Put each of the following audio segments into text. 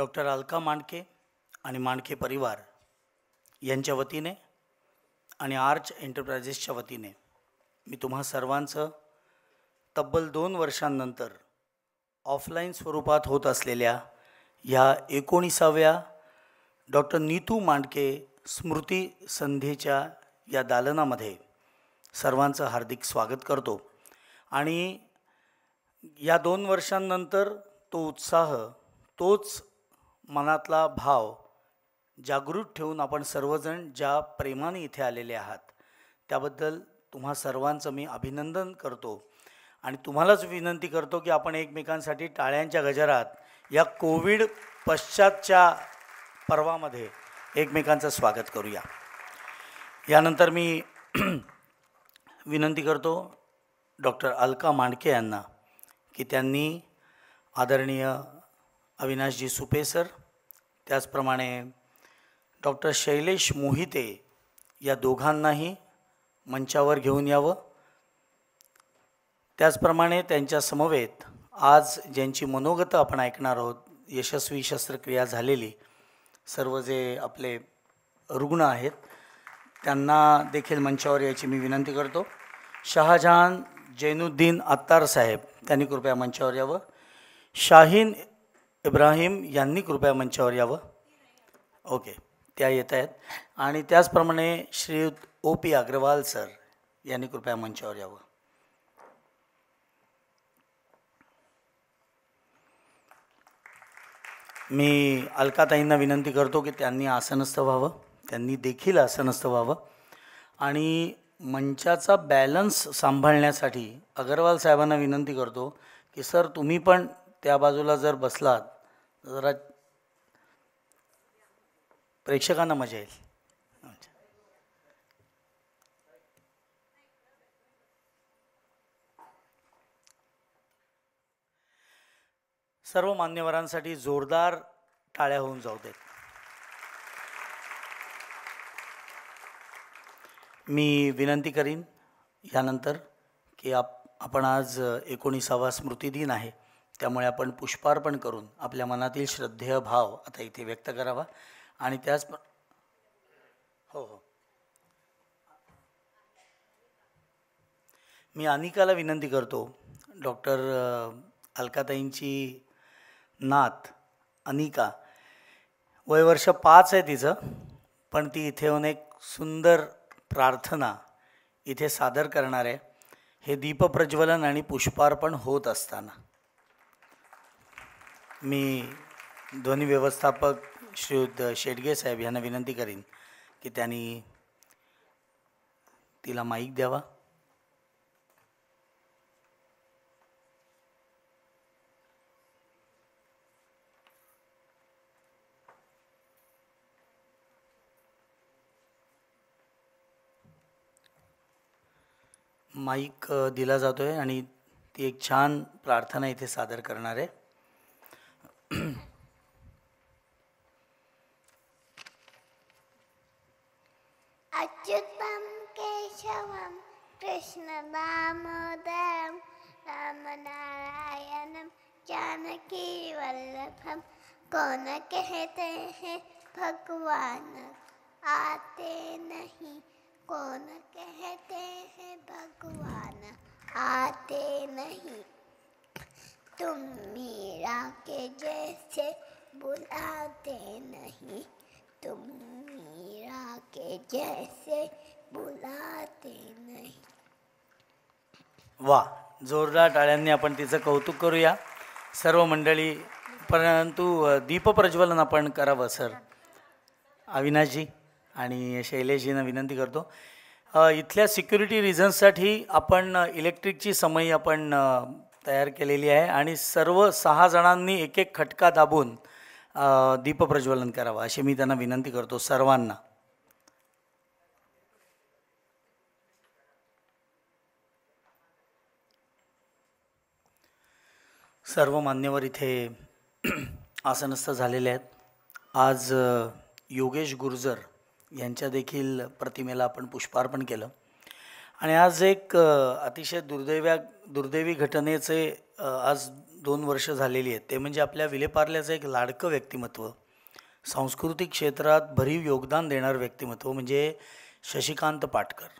Doctor Alka मांडके आणि मांडके परिवार यांच्या वतीने आणि आर्च एंटरप्रायजेसच्या वतीने मी तुम्हा सर्वांचं तब्बल दोन वर्षांनंतर ऑफलाईन स्वरूपात होत असलेल्या ह्या एकोणीसाव्या डॉक्टर नीतू मांडके स्मृती संधीच्या या दालनामध्ये सर्वांचं हार्दिक स्वागत करतो आणि या दोन वर्षांनंतर तो उत्साह तोच मनातला भाव जागृत ठेवून आपण सर्वजण ज्या प्रेमाने इथे आलेले आहात त्याबद्दल तुम्हा सर्वांचं मी अभिनंदन करतो आणि तुम्हालाच विनंती करतो की आपण एकमेकांसाठी टाळ्यांच्या गजरात या कोविड पश्चातच्या पर्वामध्ये एकमेकांचं स्वागत करूया यानंतर मी विनंती करतो डॉक्टर अलका मांडके यांना की त्यांनी आदरणीय अविनाशजी सुपे सर त्याचप्रमाणे डॉक्टर शैलेश मोहिते या दोघांनाही मंचावर घेऊन यावं त्याचप्रमाणे त्यांच्या समवेत आज ज्यांची मनोगतं आपण ऐकणार आहोत यशस्वी शस्त्रक्रिया झालेली सर्व जे आपले रुग्ण आहेत त्यांना देखील मंचावर यायची मी विनंती करतो शहाजहान जैनुद्दीन अत्तार साहेब त्यांनी कृपया मंचावर यावं शाहीन इब्राहिम यांनी कृपया मंचावर यावं ओके त्या येत आहेत आणि त्याचप्रमाणे Shri O P Agrawal sir यांनी कृपया मंचावर यावं मी अलकाताईंना विनंती करतो की त्यांनी आसनस्थ व्हावं त्यांनी देखील आसनस्थ व्हावं आणि मंचाचा बॅलन्स सांभाळण्यासाठी अगरवाल साहेबांना विनंती करतो की सर तुम्ही पण त्या बाजूला जर बसलात जरा प्रेक्षकांना मजा येईल सर्व मान्यवरांसाठी जोरदार टाळ्या होऊन जाऊ देत मी विनंती करीन यानंतर की आप आपण आज एकोणीसावा स्मृतिदिन आहे त्यामुळे आपण पुष्पार्पण करून आपल्या मनातील श्रद्धेय भाव आता इथे व्यक्त करावा आणि त्याच हो हो मी अनिकाला विनंती करतो डॉक्टर अलकाताईंची नात अनिका वय वर्ष पाच आहे तिचं पण ती इथे येऊन एक सुंदर प्रार्थना इथे सादर करणार आहे हे दीपप्रज्वलन आणि पुष्पार्पण होत असताना मी ध्वनी व्यवस्थापक श्रीयुत शेडगे साहेब यांना विनंती करीन की त्यांनी तिला माईक द्यावा माईक दिला जातो आहे आणि ती एक छान प्रार्थना इथे सादर करणार आहे अच्युतम अच्युतं केशवं कृष्णदामोदरं रामनारायणं जानकीवल्लभं को न कहते हैं भगवान आते नहीं कौन कहते हैं भगवान आते नहीं तुम मीरा के जैसे बुलाते नहीं तुम मीरा के जैसे बुलाते नहीं वा जोरदार टाळ्यांनी आपण तिचं कौतुक करूया सर्व मंडळी परंतु दीप प्रज्वलन आपण करावं सर अविनाशजी आणि शैलेशजीनं विनंती करतो इथल्या सिक्युरिटी रिझन्ससाठी आपण इलेक्ट्रिकची समयी आपण तयार केलेली आहे आणि सर्व सहा जणांनी एक एक खटका दाबून दीपप्रज्वलन करावं अशी मी त्यांना विनंती करतो सर्वांना सर्व मान्यवर इथे आसनस्थ झालेले आहेत आज योगेश गुर्जर यांच्या देखील प्रतिमेला आपण पुष्पार्पण केलं आणि आज एक अतिशय दुर्दैव्या दुर्दैवी घटनेचे आज दोन वर्ष झालेली आहेत ते म्हणजे आपल्या विलेपार्ल्याचं एक लाडकं व्यक्तिमत्व सांस्कृतिक क्षेत्रात भरीव योगदान देणारं व्यक्तिमत्व म्हणजे शशिकांत पाटकर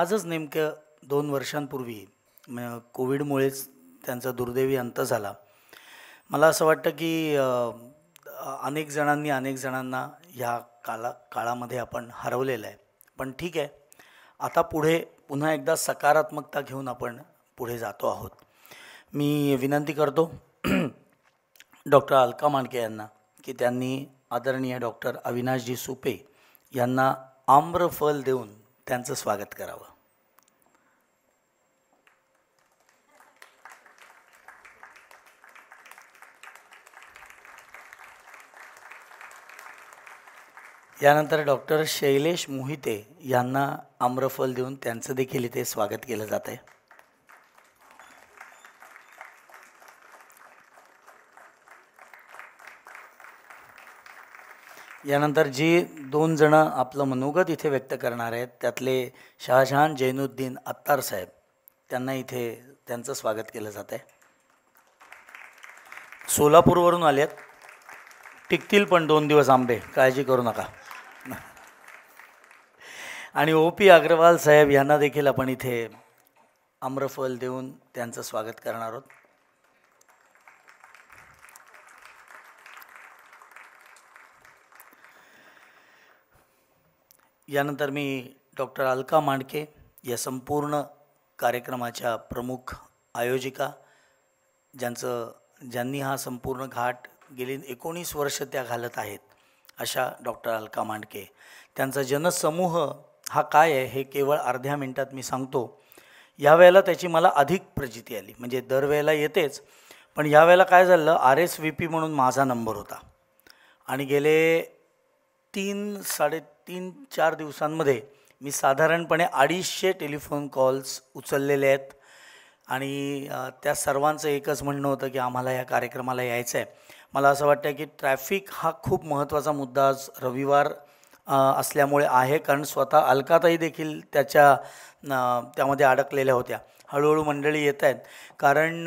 आजच नेमकं दोन वर्षांपूर्वी कोविडमुळेच त्यांचा दुर्दैवी अंत झाला मला असं वाटतं की अनेक जणांनी अनेक जणांना ह्या काला काळामध्ये आपण हरवलेलं आहे पण ठीक आहे आता पुढे पुन्हा एकदा सकारात्मकता घेऊन आपण पुढे जातो आहोत मी विनंती करतो डॉक्टर अलका मांडके यांना की त्यांनी आदरणीय डॉक्टर अविनाशजी सुपे यांना आम्रफल देऊन त्यांचं स्वागत करावं यानंतर डॉक्टर शैलेश मोहिते यांना आम्रफल देऊन त्यांचं देखील इथे स्वागत केलं जात आहे यानंतर जी दोन जणं आपलं मनोगत इथे व्यक्त करणार आहेत त्यातले शहाजहान जैनुद्दीन अत्तार साहेब त्यांना इथे त्यांचं स्वागत केलं जात आहे सोलापूरवरून आले आहेत टिकतील पण दोन दिवस आंबे काळजी करू नका आणि ओ पी अग्रवाल साहेब यांना देखील आपण इथे आम्रफल देऊन त्यांचं स्वागत करणार आहोत यानंतर मी डॉक्टर अलका मांडके या संपूर्ण कार्यक्रमाच्या प्रमुख आयोजिका ज्यांचं ज्यांनी हा संपूर्ण घाट गेली एकोणीस वर्ष त्या घालत आहेत अशा डॉक्टर अलका मांडके त्यांचा जनसमूह हा काय आहे हे केवळ अर्ध्या मिनटात मी सांगतो यावेळेला त्याची मला अधिक प्रचिती आली म्हणजे दरवेळेला येतेच पण यावेळेला काय झालं आर एस व्ही पी म्हणून माझा नंबर होता आणि गेले तीन साडेतीन चार दिवसांमध्ये मी साधारणपणे अडीचशे टेलिफोन कॉल्स उचललेले आहेत आणि त्या सर्वांचं एकच म्हणणं होतं की आम्हाला या कार्यक्रमाला यायचं आहे मला असं वाटतं की ट्रॅफिक हा खूप महत्त्वाचा मुद्दा आज रविवार असल्यामुळे आहे कारण स्वतः अलकाताई देखील त्याच्या त्यामध्ये अडकलेल्या होत्या हळूहळू मंडळी येत आहेत कारण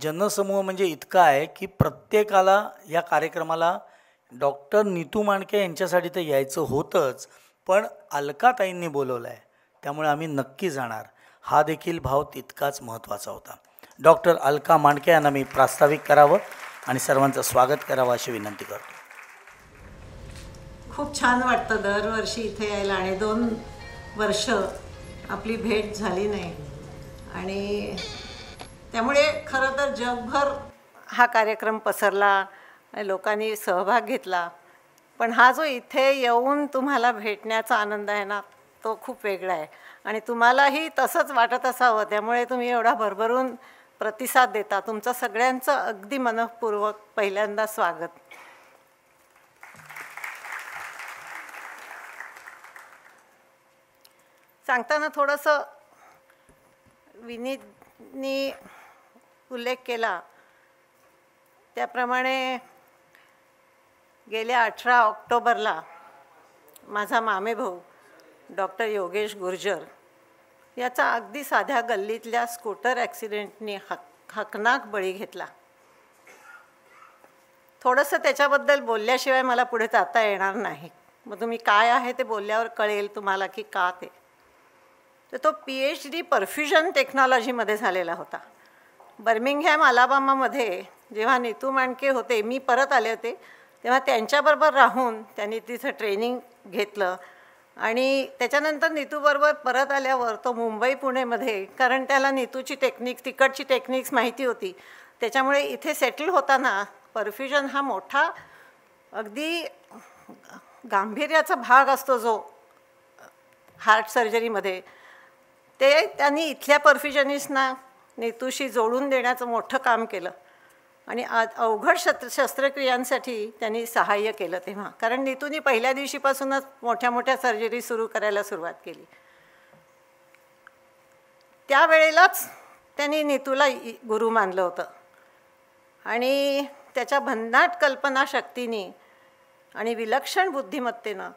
जनसमूह म्हणजे इतका आहे की प्रत्येकाला या कार्यक्रमाला डॉक्टर नीतू माणके यांच्यासाठी तर यायचं होतंच पण अलकाताईंनी बोलवलं आहे त्यामुळे आम्ही नक्की जाणार हा देखील भाव तितकाच महत्त्वाचा होता डॉक्टर अलका माणके यांना मी प्रास्ताविक करावं आणि सर्वांचं स्वागत करावं अशी विनंती करतो खूप छान वाटतं दरवर्षी इथे यायला आणि दोन वर्ष आपली भेट झाली नाही आणि त्यामुळे खरं तर जगभर हा कार्यक्रम पसरला लोकांनी सहभाग घेतला पण हा जो इथे येऊन तुम्हाला भेटण्याचा आनंद आहे ना तो खूप वेगळा आहे आणि तुम्हालाही तसंच वाटत असावं त्यामुळे तुम्ही एवढा भरभरून प्रतिसाद देता तुमचं सगळ्यांचं अगदी मनपूर्वक पहिल्यांदा स्वागत सांगताना थोडंसं विनीतनी उल्लेख केला त्याप्रमाणे गेल्या अठरा ऑक्टोबरला माझा मामेभाऊ डॉक्टर योगेश गुर्जर याचा अगदी साध्या गल्लीतल्या स्कूटर ॲक्सिडेंटने हक हकनाक बळी घेतला थोडंसं त्याच्याबद्दल बोलल्याशिवाय मला पुढे जाता येणार नाही मग तुम्ही काय आहे ते बोलल्यावर कळेल तुम्हाला की का ते तर तो पी एच डी परफ्युजन टेक्नॉलॉजीमध्ये झालेला होता बर्मिंगहॅम अलाबामामध्ये जेव्हा नीतू मांडके होते मी परत आले होते तेव्हा त्यांच्याबरोबर राहून त्यांनी तिथं ट्रेनिंग घेतलं आणि त्याच्यानंतर नीतूबरोबर परत आल्यावर तो मुंबई पुणेमध्ये कारण त्याला नीतूची टेक्निक्स तिकडची टेक्निक्स माहिती होती त्याच्यामुळे इथे सेटल होताना परफ्युजन हा मोठा अगदी गांभीर्याचा भाग असतो जो हार्ट सर्जरीमध्ये ते त्यांनी इथल्या परफ्युजनिस्टना नेतूशी जोडून देण्याचं मोठं काम केलं आणि आज अवघड शस्त्र शस्त्रक्रियांसाठी त्यांनी सहाय्य केलं तेव्हा कारण नीतूने पहिल्या दिवशीपासूनच मोठ्या मोठ्या सर्जरी सुरू करायला सुरुवात केली त्यावेळेलाच त्यांनी नीतूला गुरु मानलं होतं आणि त्याच्या भन्नाट कल्पनाशक्तीने आणि विलक्षण बुद्धिमत्तेनं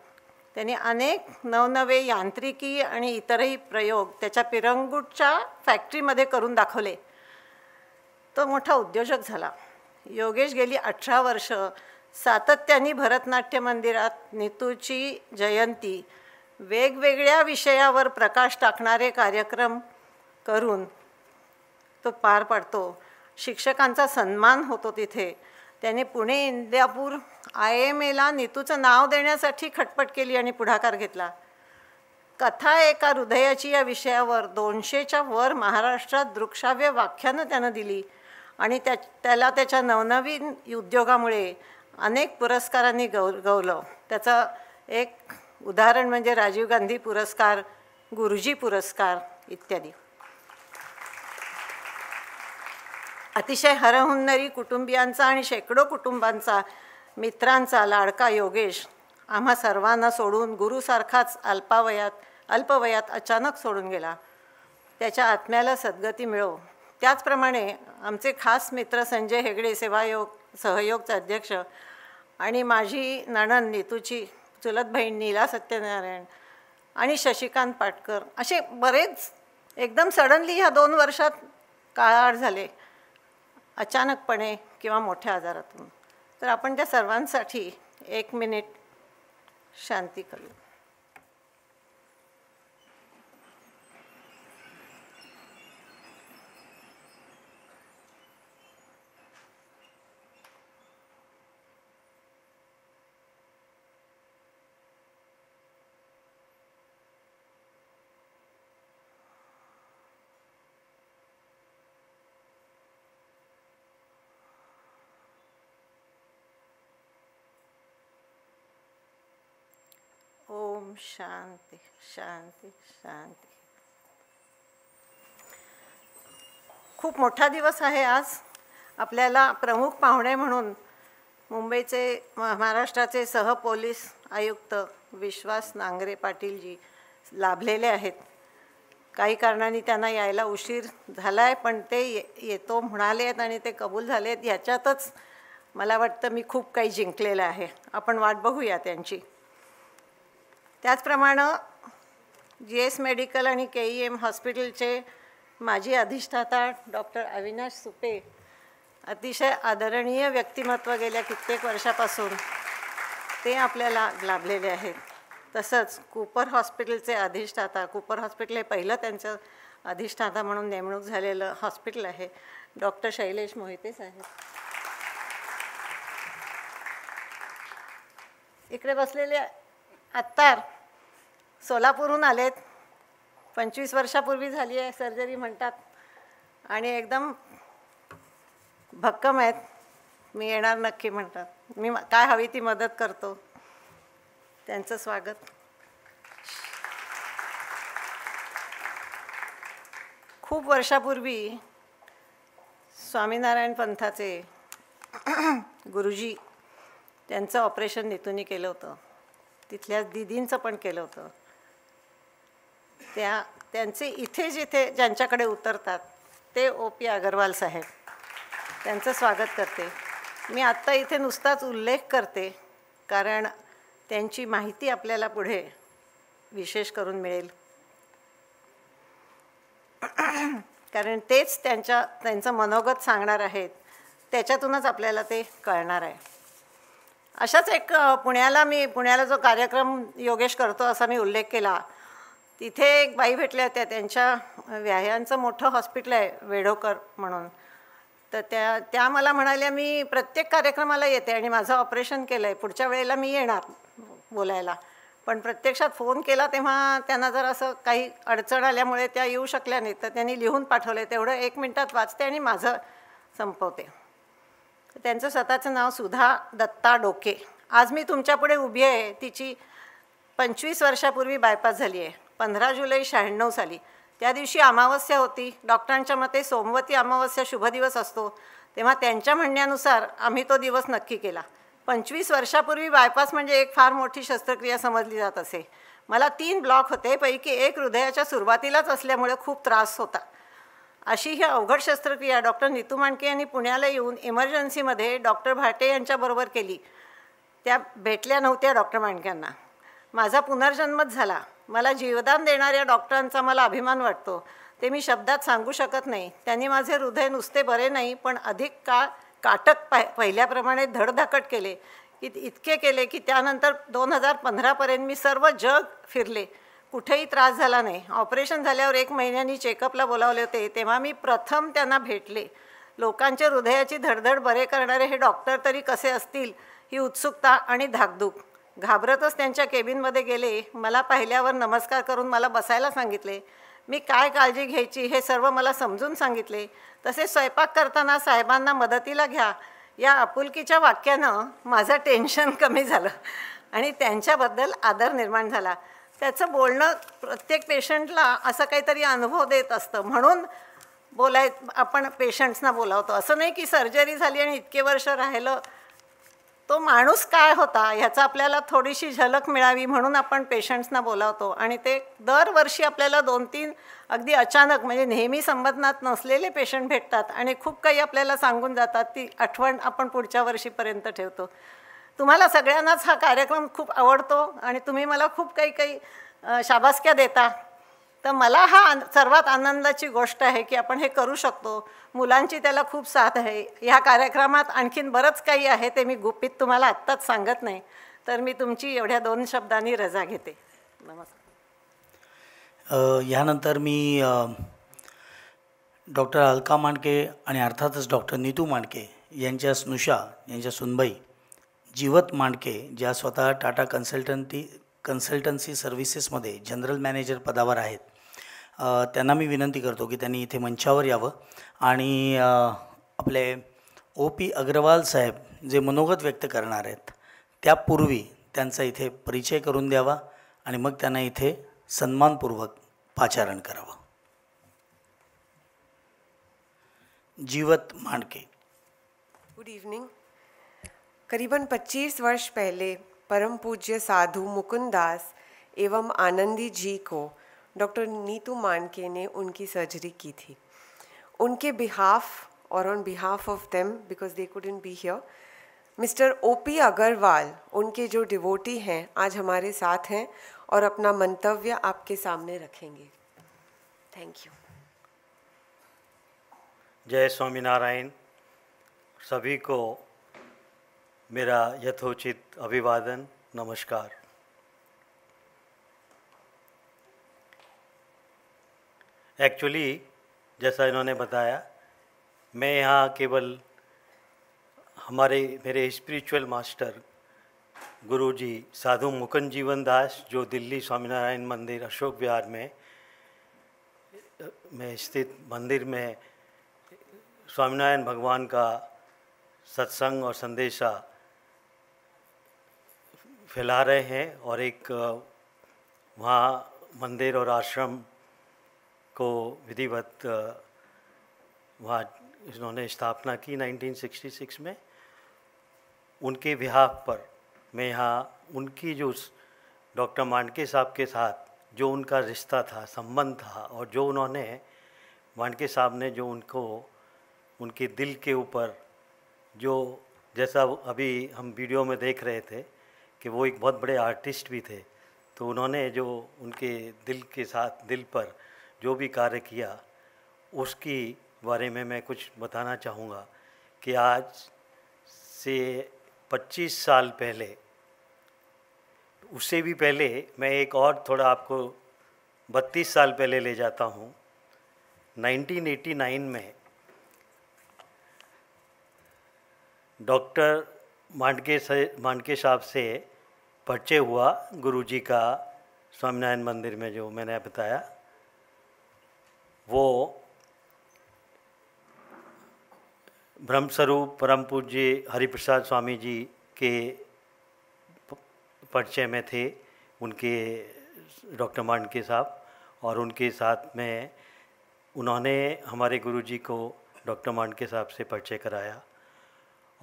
त्यांनी अनेक नवनवे यांत्रिकी आणि इतरही प्रयोग त्याच्या पिरंगूटच्या फॅक्टरीमध्ये करून दाखवले तो मोठा उद्योजक झाला योगेश गेली अठरा वर्ष सातत्याने भरतनाट्य मंदिरात नितूची जयंती वेगवेगळ्या विषयावर प्रकाश टाकणारे कार्यक्रम करून तो पार पाडतो शिक्षकांचा सन्मान होतो तिथे त्याने पुणे इंदियापूर आय एम एला नितूचं नाव देण्यासाठी खटपट केली आणि पुढाकार घेतला कथा एका हृदयाची या विषयावर दोनशेच्या वर महाराष्ट्रात दृक्षाव्य व्याख्यानं त्यानं दिली आणि त्या त्याला त्याच्या नवनवीन उद्योगामुळे अनेक पुरस्कारांनी गौ गौरवलं त्याचं एक उदाहरण म्हणजे राजीव गांधी पुरस्कार गुरुजी पुरस्कार इत्यादी अतिशय हरहुन्नरी कुटुंबियांचा आणि शेकडो कुटुंबांचा मित्रांचा लाडका योगेश आम्हा सर्वांना सोडून गुरुसारखाच अल्पावयात अल्पवयात अचानक सोडून गेला त्याच्या आत्म्याला सद्गती मिळो त्याचप्रमाणे आमचे खास मित्र संजय हेगडे सेवायोग सहयोगचे अध्यक्ष आणि माझी नणन नेतूची चुलत बहीण नीला सत्यनारायण आणि शशिकांत पाटकर असे बरेच एकदम सडनली ह्या दोन वर्षात काळाआड झाले अचानकपणे किंवा मोठ्या आजारातून तर आपण त्या सर्वांसाठी एक मिनिट शांती करू ओम शांती शांती शांती खूप मोठा दिवस आहे आज आपल्याला प्रमुख पाहुणे म्हणून मुंबईचे महाराष्ट्राचे सहपोलीस आयुक्त विश्वास नांगरे पाटीलजी लाभलेले आहेत काही कारणाने त्यांना यायला उशीर झाला आहे पण ते येतो म्हणाले आहेत आणि ते कबूल झाले आहेत याच्यातच मला वाटतं मी खूप काही जिंकलेलं आहे आपण वाट बघूया त्यांची त्याचप्रमाणे जी एस मेडिकल आणि के ई एम हॉस्पिटलचे माजी अधिष्ठाता डॉक्टर अविनाश सुपे अतिशय आदरणीय व्यक्तिमत्व गेल्या कित्येक वर्षापासून ते आपल्याला लाभलेले आहेत तसंच कुपर हॉस्पिटलचे अधिष्ठाता कुपर हॉस्पिटल हे पहिलं त्यांचं अधिष्ठाता म्हणून नेमणूक झालेलं हॉस्पिटल आहे डॉक्टर शैलेश मोहिते साहेब इकडे बसलेल्या आत्ता सोलापूरहून आलेत पंचवीस वर्षापूर्वी झाली आहे सर्जरी म्हणतात आणि एकदम भक्कम आहेत मी येणार नक्की म्हणतात मी काय हवी ती मदत करतो त्यांचं स्वागत खूप वर्षापूर्वी स्वामीनारायण पंथाचे गुरुजी त्यांचं ऑपरेशन नेतूनी केलं होतं तिथल्या दिदींचं पण केलं होतं त्या त्यांचे इथे जिथे ज्यांच्याकडे उतरतात ते ओ पी अगरवाल साहेब त्यांचं स्वागत करते मी आत्ता इथे नुसताच उल्लेख करते कारण त्यांची माहिती आपल्याला पुढे विशेष करून मिळेल कारण तेच त्यांच्या त्यांचं मनोगत सांगणार आहेत त्याच्यातूनच आपल्याला ते कळणार आहे अशाच एक पुण्याला मी पुण्याला जो कार्यक्रम योगेश करतो असा मी उल्लेख केला तिथे एक बाई भेटल्या होत्या त्यांच्या व्यायांचं मोठं हॉस्पिटल आहे वेढोकर म्हणून तर त्या त्या मला म्हणाल्या मी प्रत्येक कार्यक्रमाला येते आणि माझं ऑपरेशन केलं आहे पुढच्या वेळेला मी येणार बोलायला पण प्रत्यक्षात फोन केला तेव्हा त्यांना जर असं काही अडचण आल्यामुळे त्या येऊ शकल्या नाहीत तर त्यांनी लिहून पाठवले तेवढं एक मिनटात वाचते आणि माझं संपवते त्यांचं स्वतःचं नाव सुधा दत्ता डोके आज मी तुमच्यापुढे उभी आहे तिची पंचवीस वर्षापूर्वी बायपास झाली आहे पंधरा जुलै शहाण्णव साली त्या दिवशी अमावस्या होती डॉक्टरांच्या मते सोमवती अमावस्या शुभ दिवस असतो तेव्हा त्यांच्या म्हणण्यानुसार आम्ही तो दिवस नक्की केला पंचवीस वर्षापूर्वी बायपास म्हणजे एक फार मोठी शस्त्रक्रिया समजली जात असे मला तीन ब्लॉक होते पैकी एक हृदयाच्या सुरुवातीलाच असल्यामुळे खूप त्रास होता अशी ही अवघड शस्त्रक्रिया डॉक्टर नीतू मांडके यांनी पुण्याला येऊन इमर्जन्सीमध्ये डॉक्टर भाटे यांच्याबरोबर केली त्या भेटल्या नव्हत्या डॉक्टर मांडक्यांना माझा पुनर्जन्मच झाला मला जीवदान देणाऱ्या डॉक्टरांचा मला अभिमान वाटतो ते मी शब्दात सांगू शकत नाही त्यांनी माझे हृदय नुसते बरे नाही पण अधिक का काटक पाय पहिल्याप्रमाणे धडधाकट केले इत इतके केले की त्यानंतर दोन हजार पंधरापर्यंत मी सर्व जग फिरले कुठेही त्रास झाला नाही ऑपरेशन झाल्यावर एक महिन्यानी चेकअपला बोलावले होते तेव्हा मी प्रथम त्यांना भेटले लोकांच्या हृदयाची धडधड बरे करणारे हे डॉक्टर तरी कसे असतील ही उत्सुकता आणि धाकधूक घाबरतच त्यांच्या केबिनमध्ये गेले मला पाहिल्यावर नमस्कार करून मला बसायला सांगितले मी काय काळजी घ्यायची हे सर्व मला समजून सांगितले तसे स्वयंपाक करताना साहेबांना मदतीला घ्या या आपुलकीच्या वाक्यानं माझं टेन्शन कमी झालं आणि त्यांच्याबद्दल आदर निर्माण झाला त्याचं बोलणं प्रत्येक पेशंटला असं काहीतरी अनुभव देत असतं म्हणून बोलाय आपण पेशंट्सना बोलावतो असं नाही की सर्जरी झाली आणि इतके वर्ष राहिलं तो माणूस काय होता ह्याचा आपल्याला थोडीशी झलक मिळावी म्हणून आपण पेशंट्सना बोलावतो आणि ते दरवर्षी आपल्याला दोन तीन अगदी अचानक म्हणजे नेहमी संबंधात नसलेले पेशंट भेटतात आणि खूप काही आपल्याला सांगून जातात ती आठवण आपण पुढच्या वर्षीपर्यंत ठेवतो तुम्हाला सगळ्यांनाच हा कार्यक्रम खूप आवडतो आणि तुम्ही मला खूप काही काही शाबासक्या देता तर मला हा सर्वात आनंदाची गोष्ट आहे की आपण हे करू शकतो मुलांची त्याला खूप साथ आहे ह्या कार्यक्रमात आणखीन बरंच काही आहे ते मी गुपित तुम्हाला आत्ताच सांगत नाही तर मी तुमची एवढ्या दोन शब्दांनी रजा घेते नमस्कार ह्यानंतर मी डॉक्टर अलका मांडके आणि अर्थातच डॉक्टर नीतू मांडके यांच्या स्नुषा यांच्या सुनबाई जीवत मांडके ज्या स्वतः टाटा कन्सल्टंटी कन्सल्टन्सी सर्व्हिसेसमध्ये जनरल मॅनेजर पदावर आहेत त्यांना मी विनंती करतो की त्यांनी इथे मंचावर यावं आणि आपले ओ पी अग्रवाल साहेब जे मनोगत व्यक्त करणार आहेत त्यापूर्वी त्यांचा इथे परिचय करून द्यावा आणि मग त्यांना इथे सन्मानपूर्वक पाचारण करावं जीवत मांडके गुड इव्हनिंग करीबन 25 वर्ष पहले परम पूज्य साधु मुकुंददास एवं आनंदी जी को डॉक्टर नीतू मानके ने उनकी सर्जरी की थी उनके बिहाफ और on behalf of them because they in be here mister O P Agrawal उनके जो डिवोटी हैं आज हमारे साथ हैं और अपना मंतव्य आपके सामने रखेंगे थैंक यू जय स्वामीनारायण सभी को मेरा यथोचित अभिवादन नमस्कार एक्चुअली जैसा इन्होंने बताया मैं यहाँ केवल हमारे मेरे स्पिरिचुअल मास्टर गुरु जी साधु मुकुंद जीवन दास जो दिल्ली स्वामीनारायण मंदिर अशोक विहार में में स्थित मंदिर में स्वामीनारायण भगवान का सत्संग और संदेशा फैला रहे हैं और एक वहाँ मंदिर और आश्रम को विधिवत वहाँ इन्होंने स्थापना की 1966 में उनके विवाह पर मैं यहाँ उनकी जो डॉक्टर मांडके साहब के साथ जो उनका रिश्ता था संबंध था और जो उन्होंने मांडके साहब ने जो उनको उनके दिल के ऊपर जो जैसा अभी हम वीडियो में देख रहे थे कि वो एक बहुत बड़े आर्टिस्ट भी थे तो उन्होंने जो उनके दिल के साथ दिल पर जो भी कार्य किया उसकी बारे में मैं कुछ बताना चाहूँगा कि आज से 25 साल पहले उससे भी पहले मैं एक और थोड़ा आपको 32 साल पहले ले जाता हूँ 1989 में डॉक्टर मांडके से मांडके साहब से परिचय हुआ गुरु जी का स्वामीनारायण मंदिर में जो मैंने बताया वो ब्रह्मस्वरूप परम पूज्य हरिप्रसाद स्वामी जी के परिचय में थे उनके डॉक्टर मांडके साहब और उनके साथ में उन्होंने हमारे गुरु जी को डॉक्टर मांडके साहब से परिचय कराया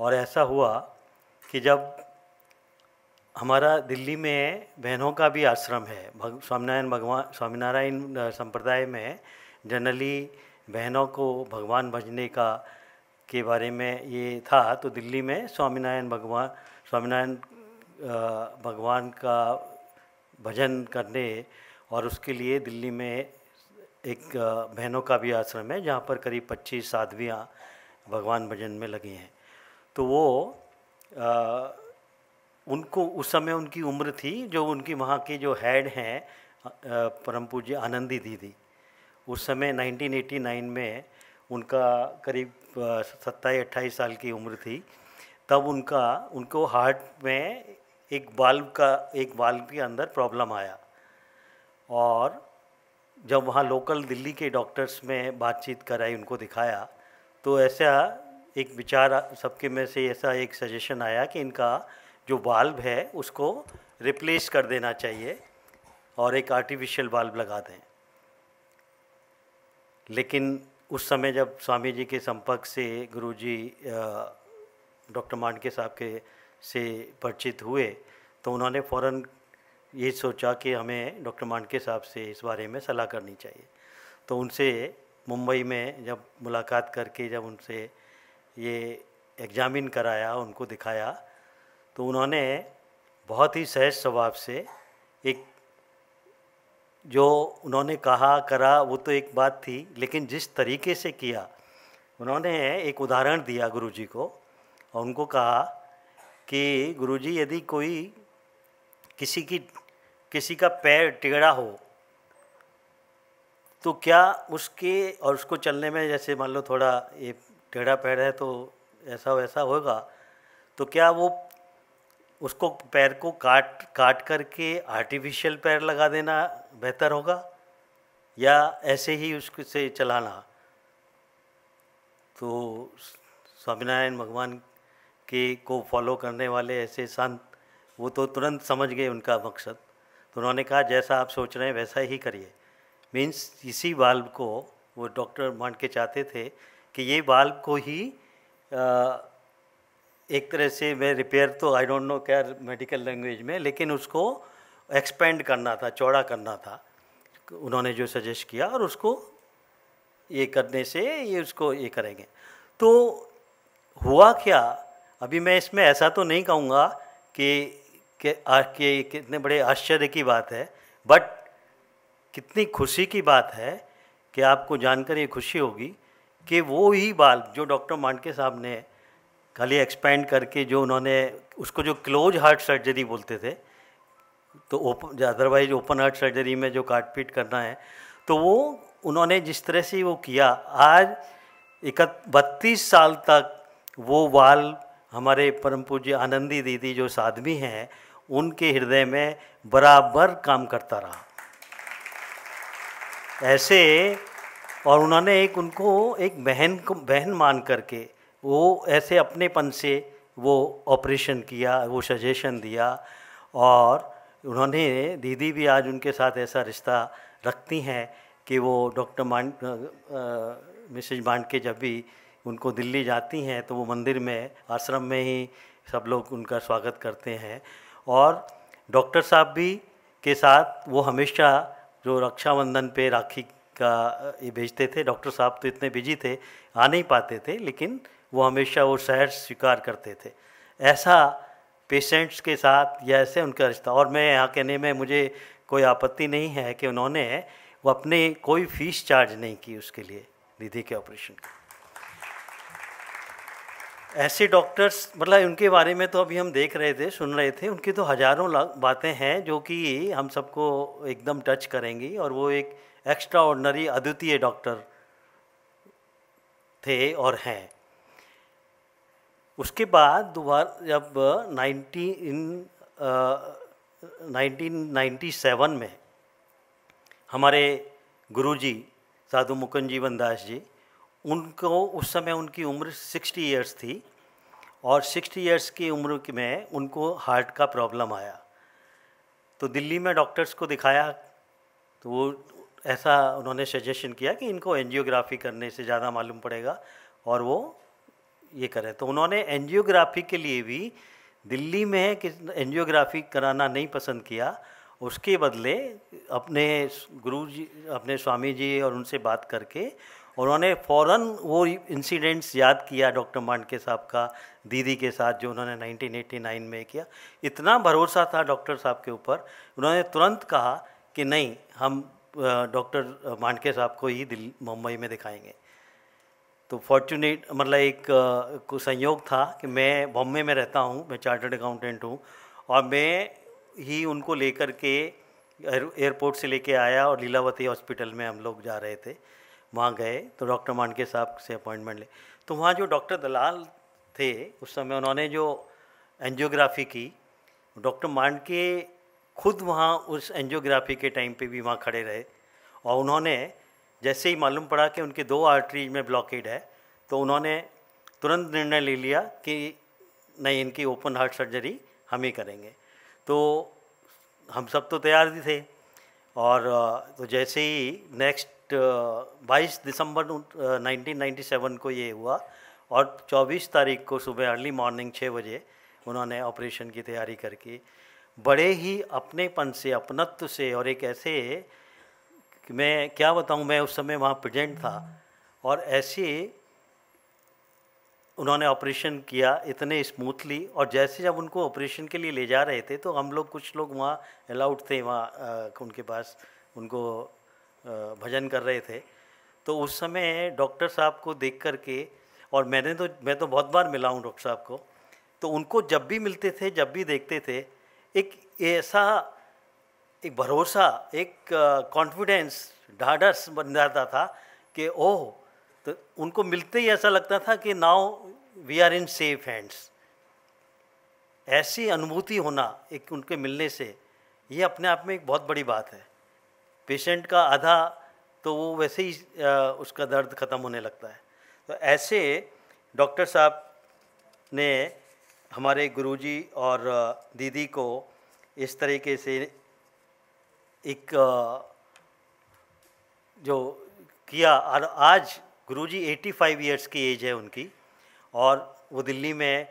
और ऐसा हुआ कि जब हमारा दिल्ली में बहनों का भी आश्रम है भग स्वामीनारायण भगवान स्वामीनारायण संप्रदाय में जनरली बहनों को भगवान भजने का के बारे में ये था तो दिल्ली में स्वामीनारायण भगवान स्वामीनारायण भगवान का भजन करने और उसके लिए दिल्ली में एक बहनों का भी आश्रम है जहाँ पर करीब 25 साधवियाँ भगवान भजन में लगी हैं तो वो आ, उनको उस समय उनकी उम्र थी जो उनकी वहाँ के जो हेड हैं परम पूज्य आनंदी दीदी उस समय 1989 में उनका करीब सत्ताईस अट्ठाईस साल की उम्र थी तब उनका उनको हार्ट में एक बाल्ब का एक बाल्ब के अंदर प्रॉब्लम आया और जब वहाँ लोकल दिल्ली के डॉक्टर्स में बातचीत कराई उनको दिखाया तो ऐसा एक विचार सबके में से ऐसा एक सजेशन आया कि इनका जो बाल्ब है उसको रिप्लेस कर देना चाहिए और एक आर्टिफिशियल बाल्ब लगा दें लेकिन उस समय जब स्वामी जी के संपर्क से गुरु जी डॉक्टर मांडके साहब के से परिचित हुए तो उन्होंने फौरन ये सोचा कि हमें डॉक्टर मांडके साहब से इस बारे में सलाह करनी चाहिए तो उनसे मुंबई में जब मुलाकात करके जब उनसे ये एग्जामिन कराया उनको दिखाया तो उन्होंने बहुत ही सहज स्वभाव से एक जो उन्होंने कहा करा वो तो एक बात थी लेकिन जिस तरीके से किया उन्होंने एक उदाहरण दिया गुरुजी को और उनको कहा कि गुरुजी यदि कोई किसी की किसी का पैर टेढ़ा हो तो क्या उसके और उसको चलने में जैसे मान लो थोड़ा ये टेढ़ा पैर है तो ऐसा वैसा होगा तो क्या वो उसको पैर को काट काट करके आर्टिफिशियल पैर लगा देना बेहतर होगा या ऐसे ही उसको से चलाना तो स्वामीनारायण भगवान के को फॉलो करने वाले ऐसे संत वो तो तुरंत समझ गए उनका मकसद तो उन्होंने कहा जैसा आप सोच रहे हैं वैसा ही करिए मीन्स इसी बाल्ब को वो डॉक्टर मान के चाहते थे कि ये बाल्ब को ही आ, एक तरह से मैं रिपेयर तो आई डोंट नो क्या मेडिकल लैंग्वेज में लेकिन उसको एक्सपेंड करना था चौड़ा करना था उन्होंने जो सजेस्ट किया और उसको ये करने से ये उसको ये करेंगे तो हुआ क्या अभी मैं इसमें ऐसा तो नहीं कहूँगा कि कि के कितने बड़े आश्चर्य की बात है बट कितनी खुशी की बात है कि आपको जानकर ये खुशी होगी कि वो ही बाल जो डॉक्टर मांडके साहब ने खाली एक्सपैंड करके जो उन्होंने उसको जो क्लोज हार्ट सर्जरी बोलते थे तो open otherwise open heart surgery में जो काटपीट करना है तो वो उन्होंने जिस तरह से वो किया आज इक बत्तीस साल तक वो वाल हमारे परम पूज्य आनंदी दीदी जो साधवी हैं उनके हृदय में बराबर काम करता रहा ऐसे और उन्होंने एक उनको एक बहन को बहन मान करके वो ऐसे अपनेपन से वो ऑपरेशन किया वो सजेशन दिया और उन्होंने दीदी भी आज उनके साथ ऐसा रिश्ता रखती हैं कि वो डॉक्टर मान मिसेज मांडके जब भी उनको दिल्ली जाती हैं तो वो मंदिर में आश्रम में ही सब लोग उनका स्वागत करते हैं और डॉक्टर साहब भी के साथ वो हमेशा जो रक्षाबंधन पे राखी का ये भेजते थे डॉक्टर साहब तो इतने बिजी थे आ नहीं पाते थे लेकिन वो हमेशा वो शहर स्वीकार करते थे ऐसा पेशेंट्स के साथ या ऐसे उनका रिश्ता और मैं यहाँ कहने में मुझे कोई आपत्ति नहीं है कि उन्होंने वो अपने कोई फीस चार्ज नहीं की उसके लिए निधि के ऑपरेशन की ऐसे डॉक्टर्स मतलब उनके बारे में तो अभी हम देख रहे थे सुन रहे थे उनकी तो हज़ारों बातें हैं जो कि हम सबको एकदम टच करेंगी और वो एक एक्स्ट्रा ऑर्डनरी अद्वितीय डॉक्टर थे और हैं उसके बाद दोबारा जब नाइनटीन इन नाइनटीन सेवन में हमारे गुरुजी साधु मुकुंद जीवन दास जी उनको उस समय उनकी उम्र सिक्सटी ईयर्स थी और सिक्सटी ईयर्स की उम्र में उनको हार्ट का प्रॉब्लम आया तो दिल्ली में डॉक्टर्स को दिखाया तो वो ऐसा उन्होंने सजेशन किया कि इनको एनजियोग्राफी करने से ज़्यादा मालूम पड़ेगा और वो ये करें तो उन्होंने एनजियोग्राफी के लिए भी दिल्ली में कि एनजियोग्राफी कराना नहीं पसंद किया उसके बदले अपने गुरु जी अपने स्वामी जी और उनसे बात करके उन्होंने फ़ौरन वो इंसिडेंट्स याद किया डॉक्टर मांडके साहब का दीदी के साथ जो उन्होंने 1989 में किया इतना भरोसा था डॉक्टर साहब के ऊपर उन्होंने तुरंत कहा कि नहीं हम डॉक्टर मांडके साहब को ही दिल्ली मुंबई में दिखाएंगे तो फॉर्चुनेट मतलब एक संयोग था कि मैं बॉम्बे में रहता हूँ मैं चार्टर्ड अकाउंटेंट हूँ और मैं ही उनको लेकर के एयरपोर्ट से लेके आया और लीलावती हॉस्पिटल में हम लोग जा रहे थे वहाँ गए तो डॉक्टर मानके साहब से अपॉइंटमेंट ले तो वहाँ जो डॉक्टर दलाल थे उस समय उन्होंने जो एनजियोग्राफी की डॉक्टर मांडके खुद वहाँ उस एनजियोग्राफी के टाइम पे भी वहाँ खड़े रहे और उन्होंने जैसे ही मालूम पड़ा कि उनके दो आर्टरीज में ब्लॉकेड है तो उन्होंने तुरंत निर्णय ले लिया कि नहीं इनकी ओपन हार्ट सर्जरी हम ही करेंगे तो हम सब तो तैयार ही थे और तो जैसे ही नेक्स्ट 22 दिसंबर 1997 को ये हुआ और 24 तारीख को सुबह अर्ली मॉर्निंग 6 बजे उन्होंने ऑपरेशन की तैयारी करके बड़े ही अपनेपन से अपनत्व से और एक ऐसे कि मैं क्या बताऊं मैं उस समय वहाँ प्रेजेंट था और ऐसे उन्होंने ऑपरेशन किया इतने स्मूथली और जैसे जब उनको ऑपरेशन के लिए ले जा रहे थे तो हम लोग कुछ लोग वहाँ अलाउड थे वहाँ उनके पास उनको भजन कर रहे थे तो उस समय डॉक्टर साहब को देख कर के और मैंने तो मैं तो बहुत बार मिला हूँ डॉक्टर साहब को तो उनको जब भी मिलते थे जब भी देखते थे एक ऐसा एक भरोसा एक कॉन्फिडेंस ढाढ़स बन जाता था कि ओह तो उनको मिलते ही ऐसा लगता था कि now we are in safe hands ऐसी अनुभूति होना एक उनके मिलने से ये अपने आप में एक बहुत बड़ी बात है पेशेंट का आधा तो वो वैसे ही उसका दर्द ख़त्म होने लगता है तो ऐसे डॉक्टर साहब ने हमारे गुरुजी और दीदी को इस तरीके से एक जो किया और आज गुरुजी 85 इयर्स की एज है उनकी और वो दिल्ली में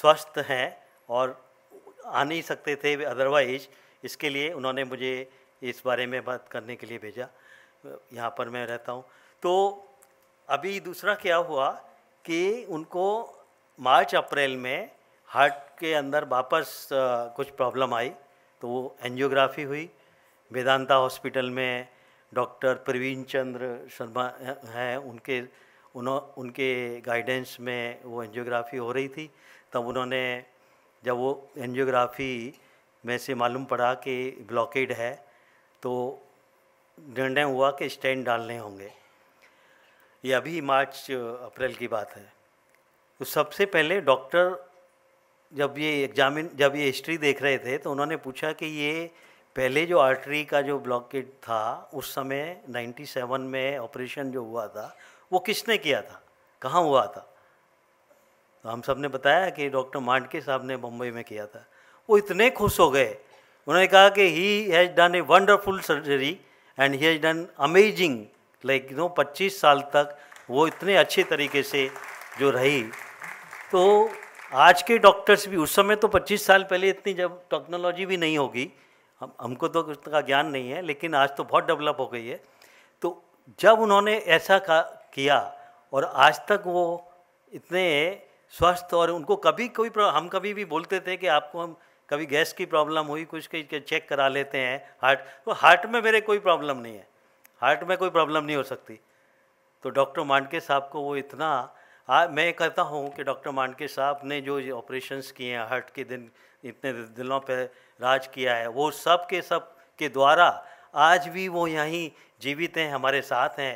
स्वस्थ हैं और आ नहीं सकते थे अदरवाइज इसके लिए उन्होंने मुझे इस बारे में बात करने के लिए भेजा यहाँ पर मैं रहता हूँ तो अभी दूसरा क्या हुआ कि उनको मार्च अप्रैल में हार्ट के अंदर वापस कुछ प्रॉब्लम आई तो वो एनजियोग्राफी हुई वेदांता हॉस्पिटल में डॉक्टर प्रवीण चंद्र शर्मा हैं उनके उन्हों उनके गाइडेंस में वो एनजियोग्राफी हो रही थी तब उन्होंने जब वो एनजियोग्राफी में से मालूम पड़ा कि ब्लॉकेड है तो निर्णय हुआ कि स्टैंड डालने होंगे ये अभी मार्च अप्रैल की बात है तो सबसे पहले डॉक्टर जब ये एग्जामिन जब ये हिस्ट्री देख रहे थे तो उन्होंने पूछा कि ये पहले जो आर्टरी का जो ब्लॉकेट था उस समय 97 में ऑपरेशन जो हुआ था वो किसने किया था कहाँ हुआ था तो हम सब ने बताया कि डॉक्टर मांडके साहब ने मुंबई में किया था वो इतने खुश हो गए उन्होंने कहा कि he has done a wonderful surgery and he has done amazing like no पच्चीस साल तक वो इतने अच्छे तरीके से जो रही तो आज के डॉक्टर्स भी उस समय तो 25 साल पहले इतनी जब टेक्नोलॉजी भी नहीं होगी हम हमको तो उसका ज्ञान नहीं है लेकिन आज तो बहुत डेवलप हो गई है तो जब उन्होंने ऐसा का किया और आज तक वो इतने स्वस्थ और उनको कभी कोई हम कभी भी बोलते थे कि आपको हम कभी गैस की प्रॉब्लम हुई कुछ के चेक करा लेते हैं हार्ट तो हार्ट में मेरे कोई प्रॉब्लम नहीं है हार्ट में कोई प्रॉब्लम नहीं हो सकती तो डॉक्टर मांडके साहब को वो इतना आ, मैं कहता हूँ कि डॉक्टर मांडके साहब ने जो ऑपरेशंस किए हैं हार्ट के दिन इतने दिलों पर राज किया है वो सब के सब के द्वारा आज भी वो यहीं जीवित हैं हमारे साथ हैं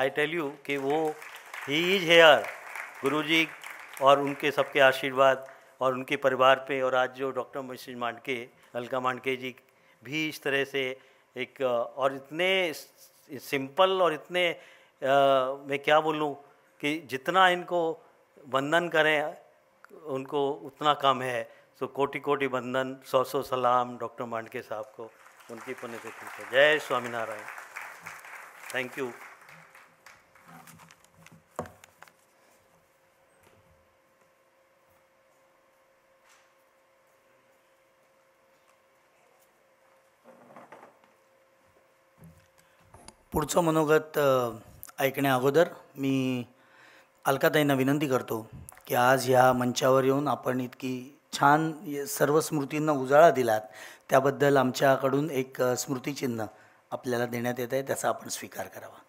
आई टेल यू कि वो ही इज हेयर गुरु जी और उनके सबके आशीर्वाद और उनके परिवार पे और आज जो डॉक्टर मिसिज मांडके अलका मांडके जी भी इस तरह से एक और इतने सिंपल और इतने आ, मैं क्या बोलूँ कि जितना इनको वंदन करें उनको उतना कम है सो कोटि कोटि बंधन सौ सौ सलाम डॉक्टर मांडके साहब को उनकी पुण्यतिथि पर जय स्वामीनारायण थैंक यू पुढचं मनोगत ऐकण्या अगोदर मी अलकाताईंना विनंती करतो की आज ह्या मंचावर येऊन आपण इतकी छान सर्व स्मृतींना उजाळा दिलात त्याबद्दल आमच्याकडून एक स्मृतिचिन्ह आपल्याला देण्यात येत आहे त्याचा आपण स्वीकार करावा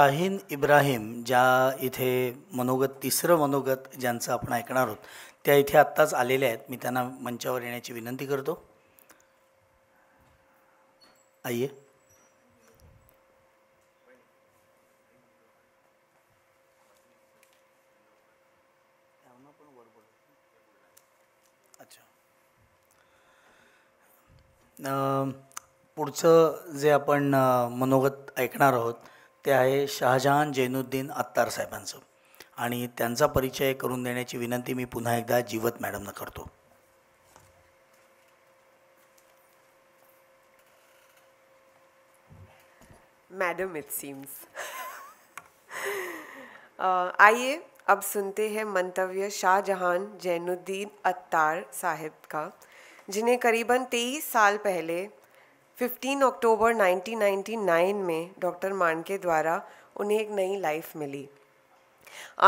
शाहीन इब्राहिम ज्या इथे मनोगत तिसरं मनोगत ज्यांचं आपण ऐकणार आहोत त्या इथे आत्ताच आलेल्या आहेत मी त्यांना मंचावर येण्याची विनंती करतो आई अच्छा पुढचं जे आपण मनोगत ऐकणार आहोत ते आहे शहाजहान जैनुद्दीन अत्तार साहेबांचं आणि त्यांचा परिचय करून देण्याची विनंती मी पुन्हा एकदा जीवत मॅडमनं करतो मॅडम इट सीम्स आइए अब सुनते हैं मंतव्य शाहजहान जैनुद्दीन अत्तार साहिब का जिन्हें करीबन तेईस साल पहले 15 अक्टूबर 1999 में डॉक्टर मानके द्वारा उन्हें एक नई लाइफ मिली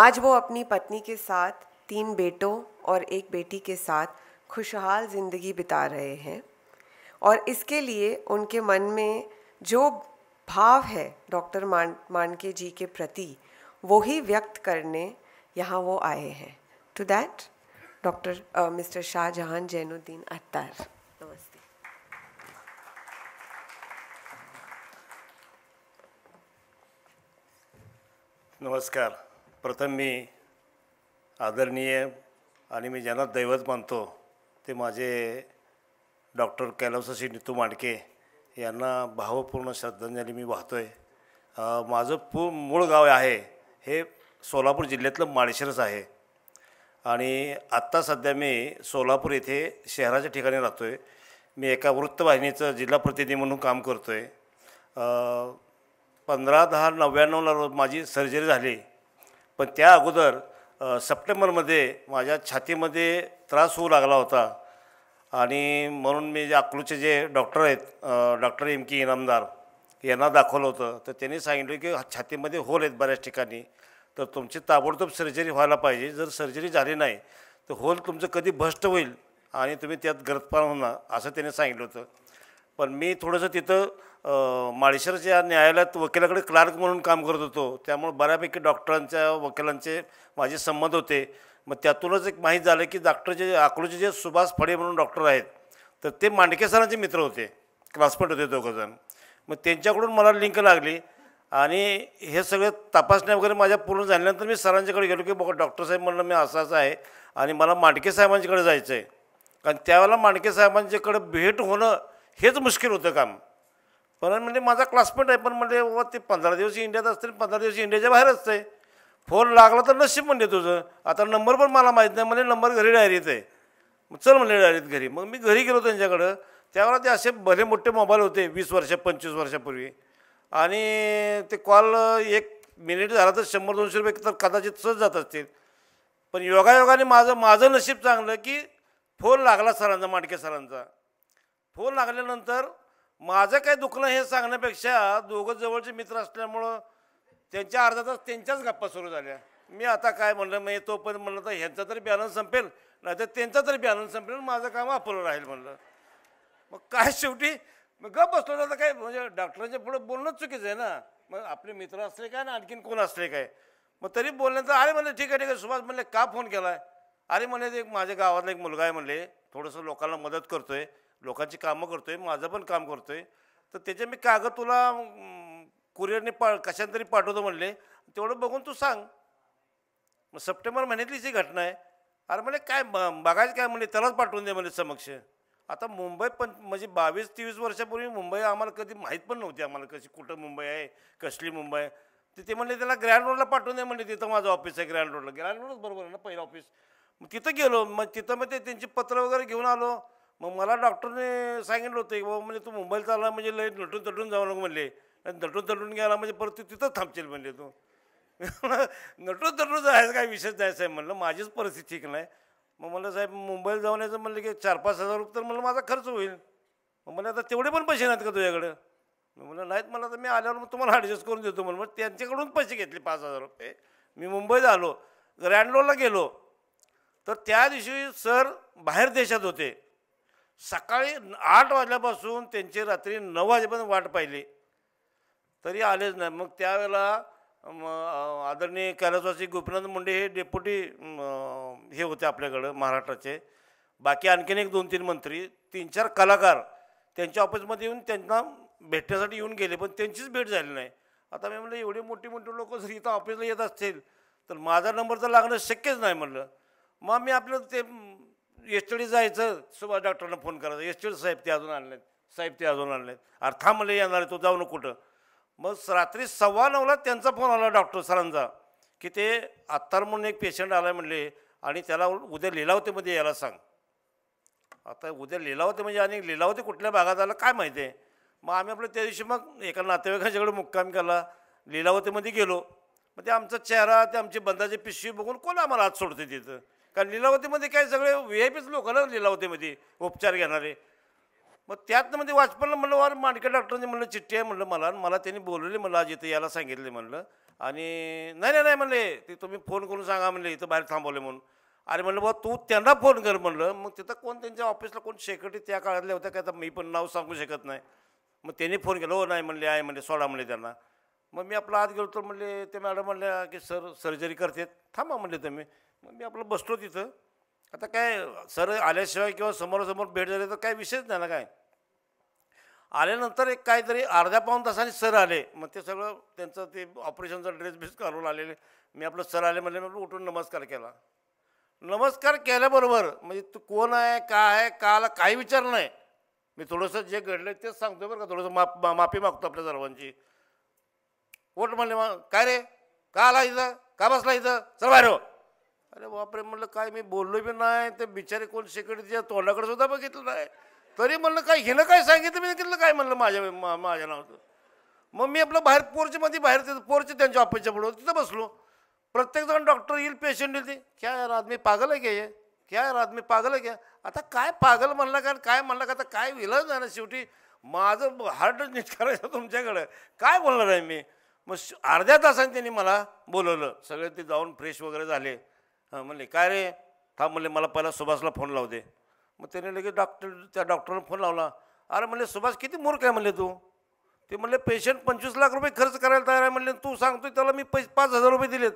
आज वो अपनी पत्नी के साथ तीन बेटों और एक बेटी के साथ खुशहाल ज़िंदगी बिता रहे हैं और इसके लिए उनके मन में जो भाव है डॉक्टर मान मानके जी के प्रति वो ही व्यक्त करने यहाँ वो आए हैं to that doctor mister Shahjahan Zainuddin Attar नमस्कार प्रथम मी आदरणीय आणि मी ज्यांना दैवत मानतो ते माझे डॉक्टर कैलावसशी नितू मांडके यांना भावपूर्ण श्रद्धांजली मी वाहतो आहे माझं पू मूळ गाव आहे हे सोलापूर जिल्ह्यातलं माळेश्वरच आहे आणि आत्ता सध्या मी सोलापूर येथे शहराच्या ठिकाणी राहतो आहे मी एका वृत्तवाहिनीचं जिल्हा प्रतिनिधी म्हणून काम करतो आहे पंधरा दहा नव्याण्णवला रोज माझी सर्जरी झाली पण त्या अगोदर सप्टेंबरमध्ये माझ्या छातीमध्ये त्रास होऊ लागला होता आणि म्हणून मी जे अकलूचे जे डॉक्टर आहेत डॉक्टर एम के इनामदार यांना दाखवलं होतं तर त्यांनी सांगितलं की छातीमध्ये होल आहेत बऱ्याच ठिकाणी तर तुमची ताबडतोब सर्जरी व्हायला पाहिजे जर सर्जरी झाली नाही तर होल तुमचं कधी भष्ट होईल आणि तुम्ही त्यात गरजपान होणार असं त्यांनी सांगितलं होतं पण मी थोडंसं तिथं माळेश्वरच्या न्यायालयात वकिलाकडे क्लार्क म्हणून काम करत होतो त्यामुळे बऱ्यापैकी डॉक्टरांच्या वकिलांचे माझे संबंध होते मग त्यातूनच एक माहीत झालं की डॉक्टर जे आकलूचे जे सुभाष फडे म्हणून डॉक्टर आहेत तर ते मांडके सरांचे मित्र होते क्लासमेट होते दोघंजण मग त्यांच्याकडून मला लिंक लागली आणि हे सगळं तपासण्या वगैरे माझ्या पूर्ण झाल्यानंतर मी सरांच्याकडे गेलो की बघा डॉक्टर साहेब म्हणलं मी असाच आहे आणि मला मांडके साहेबांच्याकडे जायचं आहे कारण त्यावेळेला मांडके साहेबांच्याकडे भेट होणं हेच मुश्किल होतं काम पण म्हणजे माझा क्लासमेट आहे पण म्हणजे बाबा ते पंधरा दिवस इंडियात असते पंधरा दिवस इंडियाच्या बाहेर असते फोन लागला तर नशीब म्हणजे तुझं आता नंबर पण मला माहीत नाही म्हणजे नंबर घरी डायरीत आहे मग चल म्हणजे डायरीत घरी मग मी घरी गेलो त्यांच्याकडं त्यावेळेला ते असे भले मोठे मोबाईल होते वीस वर्ष पंचवीस वर्षापूर्वी आणि ते कॉल एक मिनिट झाला तर शंभर दोनशे रुपये तर कदाचित सहज जात असतील पण योगायोगाने माझं माझं नशीब चांगलं की फोन लागला सरांचा माडके सरांचा फोन लागल्यानंतर माझं काय दुखणं हे सांगण्यापेक्षा दोघं जवळचे मित्र असल्यामुळं त्यांच्या अर्धा तास त्यांच्याच गप्पा सुरू झाल्या मी आता काय म्हणलं म्हणजे तो पण म्हणलं तर ह्यांचा तरी बॅलन्स संपेल नाही तर त्यांचा तरी बॅलन्स संपेल माझं काम आपलं राहील म्हणलं मग काय शेवटी मग गप बसलो तर काय म्हणजे डॉक्टरांच्या पुढं बोलणंच चुकीचं आहे ना मग आपले मित्र असले काय ना आणखीन कोण असले काय मग तरी बोलण्यात अरे म्हणे ठीक आहे ठीक आहे सुभाष म्हणले का फोन केला आहे अरे म्हणे एक माझ्या गावातला एक मुलगा आहे म्हणले थोडंसं लोकांना मदत करतोय लोकांची कामं करतो आहे माझं पण काम करतो आहे तर त्याच्या मी कागद तुला कुरिअरने पा कशाने तरी पाठवतो म्हणले तेवढं बघून तू सांग मग सप्टेंबर महिन्यातलीच ही घटना आहे अरे म्हणजे काय बघायचं काय म्हणजे त्यालाच पाठवून दे म्हणजे समक्ष आता मुंबई पण म्हणजे बावीस तेवीस वर्षापूर्वी मुंबई आम्हाला कधी माहीत पण नव्हती आम्हाला कशी कुठं मुंबई आहे कसली मुंबई आहे तिथे म्हणले त्याला ग्रँड रोडला पाठवून दे म्हणले तिथं माझं ऑफिस आहे ग्रँड रोडला ग्रँड रोडच बरोबर आहे ना पहिलं ऑफिस मग तिथं गेलो मग तिथं मग ते त्यांची पत्र वगैरे घेऊन आलो मग मला डॉक्टरने सांगितलं होतं की बाबा म्हणजे तू मुंबईला आला म्हणजे लय नटून तटून जाऊ नको म्हणले आणि नटून तटून गेला म्हणजे परत तू तिथंच थांबशील म्हणले तू नटून तटून जायचं काय विशेष जायचं आहे म्हणलं माझीच परिस्थिती ठीक नाही मग मला साहेब मुंबईला जाऊन यायचं म्हणलं की चार पाच हजार रुपये तर मला माझा खर्च होईल मग मला आता तेवढे पण पैसे नाहीत का तुझ्याकडं मी म्हणलं नाहीत मला तर मी आल्यावर मग तुम्हाला ॲडजस्ट करून देतो म्हणून मग त्यांच्याकडून पैसे घेतले पाच हजार रुपये मी मुंबईत आलो ग्रँडलोला गेलो तर त्या दिवशी सर बाहेर देशात होते सकाळी आठ वाजल्यापासून त्यांची रात्री नऊ वाजेपर्यंत वाट पाहिली तरी आलेच नाही मग त्यावेळेला आदरणीय कैलासवासी गोपीनाथ मुंडे हे डेप्युटी हे होते आपल्याकडं महाराष्ट्राचे बाकी आणखीन एक दोन तीन मंत्री तीन चार कलाकार त्यांच्या ऑफिसमध्ये येऊन त्यांना भेटण्यासाठी येऊन गेले पण त्यांचीच भेट झाली नाही आता मी म्हणलं एवढे मोठी मोठी लोक जरी इथं ऑफिसला येत असतील तर माझा नंबर तर लागणं शक्यच नाही म्हणलं मग मी आपलं ते एस टी जायचं सुभाष डॉक्टरना फोन करायचा एस टी डी साहेब ते अजून आणलेत साहेब ते अजून आणले अरे थांबले येणार आहे तो जाऊ न कुठं मग रात्री सव्वा नऊला त्यांचा फोन आला डॉक्टर सरांचा की ते आत्तार म्हणून एक पेशंट आला म्हणले आणि त्याला उद्या लिलावतेमध्ये यायला सांग आता उद्या लिलावते म्हणजे आणि लिलावते कुठल्या भागात आला काय माहिती आहे मग आम्ही आपल्या त्या दिवशी मग एका नातेवाईकांच्याकडे मुक्काम केला लिलावतेमध्ये गेलो मग ते आमचा चेहरा ते आमची बंदाची पिशवी बघून कोण आम्हाला आत सोडते तिथं कारण लिलावतीमध्ये काय सगळे व्ही आय पीच लोक ना लिलावतीमध्ये उपचार घेणारे मग त्यातनं म्हणजे वाचपणला म्हणलं वार माणक्या डॉक्टरांनी म्हणलं चिठ्ठी आहे म्हणलं मला मला त्यांनी बोलवले म्हणलं आज इथं याला सांगितले म्हणलं आणि नाही नाही नाही म्हणले ते तुम्ही फोन करून सांगा म्हणले इथं बाहेर थांबवले म्हणून अरे म्हणलं बा तू त्यांना फोन कर म्हणलं मग तिथं कोण त्यांच्या ऑफिसला कोण सेक्रेटरी त्या काळातल्या होत्या काय तर मी पण नाव सांगू शकत नाही मग त्यांनी फोन केला हो नाही म्हणले आहे म्हणले सोडा म्हणले त्यांना मग मी आपला आत गेलो तर म्हणले ते मॅडम म्हणल्या की सर सर्जरी करतात थांबा म्हणले तुम्ही मग मी आपलं बसलो तिथं आता काय सर आल्याशिवाय किंवा समोरासमोर भेट झाली तर काय विषयच नाही ना काय आल्यानंतर एक काहीतरी अर्ध्या पाऊन तासाने सर आले मग ते सगळं त्यांचं ते ऑपरेशनचा ड्रेस बिस घालून आलेले मी आपलं सर आले म्हणजे मी उठून नमस्कार केला नमस्कार केल्याबरोबर म्हणजे तू कोण आहे का आहे काला काही विचार नाही मी थोडंसं जे घडलं तेच सांगतो बरं का थोडंसं माप मा, माफी मागतो आपल्या सर्वांची वोट म्हणले मग काय रे का आला इथं का बसला इथं चल बाहेर हो. अरे बापरे म्हणलं काय मी बोललो बी नाही ते बिचारे कोण सिक्युरिटीच्या तोंडाकडे सुद्धा बघितलं नाही तरी म्हणलं काय हिनं काय सांगितलं मी घेतलं काय म्हणलं माझ्या माझ्या नावाचं मग मी आपलं बाहेर मध्ये बाहेर पोरचे त्यांच्या ऑफिसच्या पुढं तिथं बसलो प्रत्येकजण डॉक्टर येईल पेशंट येईल ते क्या यार आदमी पागल आहे घ्या क्या यार आदमी पागल आहे घ्या आता काय पागल म्हणला का काय म्हणला का आता काय विलाज नाही ना शेवटी माझं हार्ट नीट करायचं तुमच्याकडं काय बोलणार आहे मी मग अर्ध्या तासाने त्यांनी मला बोलवलं सगळे ते जाऊन फ्रेश वगैरे झाले हां म्हणले काय रे थांब म्हणले मला पहिला सुभाषला फोन लावू दे मग त्याने लगेच डॉक्टर त्या डॉक्टरनं फोन लावला अरे म्हणले सुभाष किती मूर्ख आहे म्हणले तू ते म्हणले पेशंट पंचवीस लाख रुपये खर्च करायला तयार आहे म्हणले तू सांगतोय त्याला मी पैसे पाच हजार रुपये दिलेत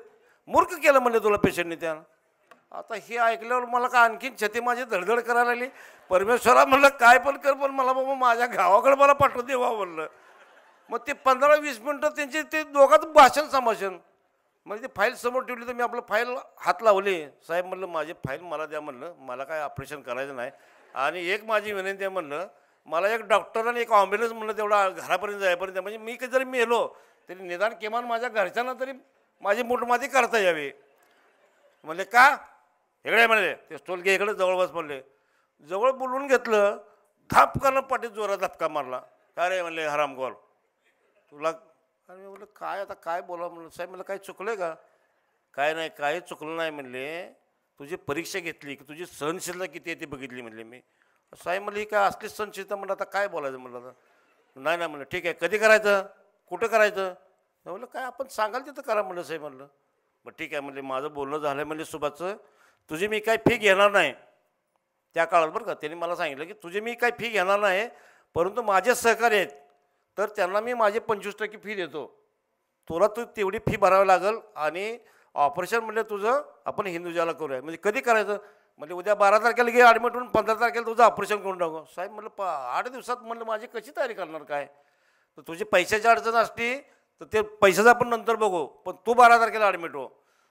मूर्ख केलं म्हणले तुला पेशंटने त्या आता हे ऐकल्यावर मला का आणखीन छती माझी धडधड करायला आली परमेश्वरा म्हणलं काय पण कर पण मला बाबा माझ्या गावाकडे मला पाठवते वा म्हणलं मग ते पंधरा वीस मिनटं त्यांचे ते दोघांचं भाषण संभाषण म्हणजे ते फाईल समोर ठेवली तर मी आपलं फाईल हात लावले साहेब म्हणलं माझे फाईल मला द्या म्हणलं मला काय ऑपरेशन करायचं नाही आणि एक माझी विनंती आहे म्हणलं मला एक डॉक्टर आणि एक ॲम्ब्युलन्स म्हणलं तेवढा घरापर्यंत जायपर्यंत म्हणजे मी जरी मेलो तरी निदान किमान माझ्या घरच्यांना तरी माझी मोठमाती करता यावी म्हणले का इकडे म्हणले ते घे इकडे जवळ बस म्हणले जवळ बोलवून घेतलं धापकानं पाठीत जोरात धपका मारला का रे म्हणले हरामगोल तुला आणि मी म्हटलं काय आता काय बोलावं म्हणलं साहेब मला काय चुकलं आहे का काय नाही काही चुकलं नाही म्हणले तुझी परीक्षा घेतली की तुझी सहनशीलता किती आहे ती बघितली म्हणले मी साहेब म्हणलं ही काय असलीच सहनशीलता म्हणलं आता काय बोलायचं म्हणलं आता नाही नाही म्हणलं ठीक आहे कधी करायचं कुठं करायचं म्हटलं काय आपण सांगाल तिथं करा म्हणलं साहेब म्हणलं मग ठीक आहे म्हणले माझं बोलणं झालं आहे म्हणले तुझी मी काय फी घेणार नाही त्या काळात बरं का त्यांनी मला सांगितलं की तुझी मी काय फी घेणार नाही परंतु माझे सहकार्य आहेत तर त्यांना मी माझे पंचवीस टक्के फी देतो तुला तू तेवढी फी भरावी लागेल आणि ऑपरेशन म्हणजे तुझं आपण हिंदुजाला करूया म्हणजे कधी करायचं म्हणजे उद्या बारा तारखेला घे ॲडमिट होऊन पंधरा तारखेला तुझं ऑपरेशन करून टाकू साहेब म्हटलं प आठ दिवसात म्हणलं माझी कशी तयारी करणार काय तर तुझी पैशाची अडचण असली तर ते पैशाचं आपण नंतर बघू पण तू बारा तारखेला ॲडमिट हो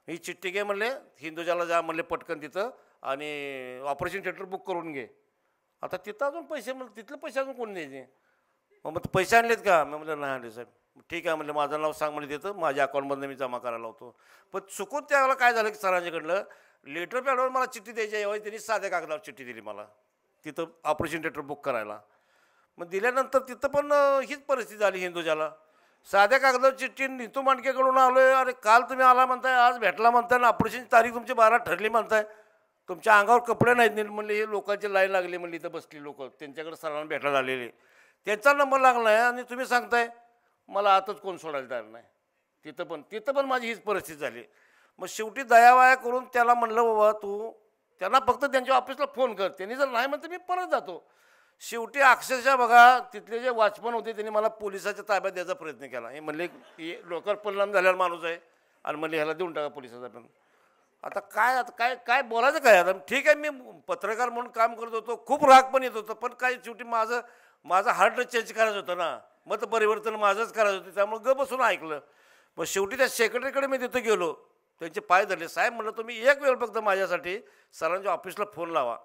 ही चिठ्ठी घे म्हणले हिंदुजाला जा म्हणले पटकन तिथं आणि ऑपरेशन थिएटर बुक करून घे आता तिथं अजून पैसे म्हणजे तिथले पैसे अजून कोण द्यायचे मग मग पैसे आणलेत का मी म्हटलं नाही आणले साहेब ठीक आहे म्हटलं माझं नाव सांग म्हणजे देतं माझ्या अकाउंटमधनं मी जमा करायला होतो पण चुकून त्यावेळेला काय झालं की सरांच्याकडलं लेटर पॅडवर मला चिठ्ठी द्यायची यावेळी त्यांनी साध्या कागदावर चिठ्ठी दिली मला तिथं ऑपरेशन थिएटर बुक करायला मग दिल्यानंतर तिथं पण हीच परिस्थिती झाली हिंदूजाला साध्या कागदावर चिठ्ठी नितू मांडकेकडून आलो आहे अरे काल तुम्ही आला म्हणताय आज भेटला म्हणताय ना ऑपरेशनची तारीख तुमची बारा ठरली म्हणताय तुमच्या अंगावर कपडे नाहीत म्हणले हे लोकांची लाईन लागली म्हणली इथं बसली लोक त्यांच्याकडे सरांना भेटायला आलेले त्यांचा नंबर लागला आहे आणि तुम्ही सांगताय मला आताच कोण सोडायला तयार नाही तिथं पण तिथं पण माझी हीच परिस्थिती झाली मग शेवटी दयावाया करून त्याला म्हणलं बाबा तू त्यांना फक्त त्यांच्या ऑफिसला फोन कर त्यांनी जर नाही म्हणतं मी परत जातो शेवटी अक्षरशः बघा तिथले जे वॉचमन होते त्यांनी मला पोलिसाच्या ताब्यात द्यायचा प्रयत्न केला हे म्हणले की लोकर परिणाम झालेला माणूस आहे आणि म्हणले ह्याला देऊन टाका पोलिसाचा पण आता काय आता काय काय बोलायचं काय आता ठीक आहे मी पत्रकार म्हणून काम करत होतो खूप राग पण येत होतं पण काही शेवटी माझं माझा हार्ट चेंज करायचं होतं ना मत परिवर्तन माझंच करायचं होतं त्यामुळे ग बसून ऐकलं मग शेवटी त्या सेक्रेटरीकडे मी तिथं गेलो त्यांचे पाय धरले साहेब म्हणलं तुम्ही एक वेळ फक्त माझ्यासाठी सरांच्या ऑफिसला फोन लावा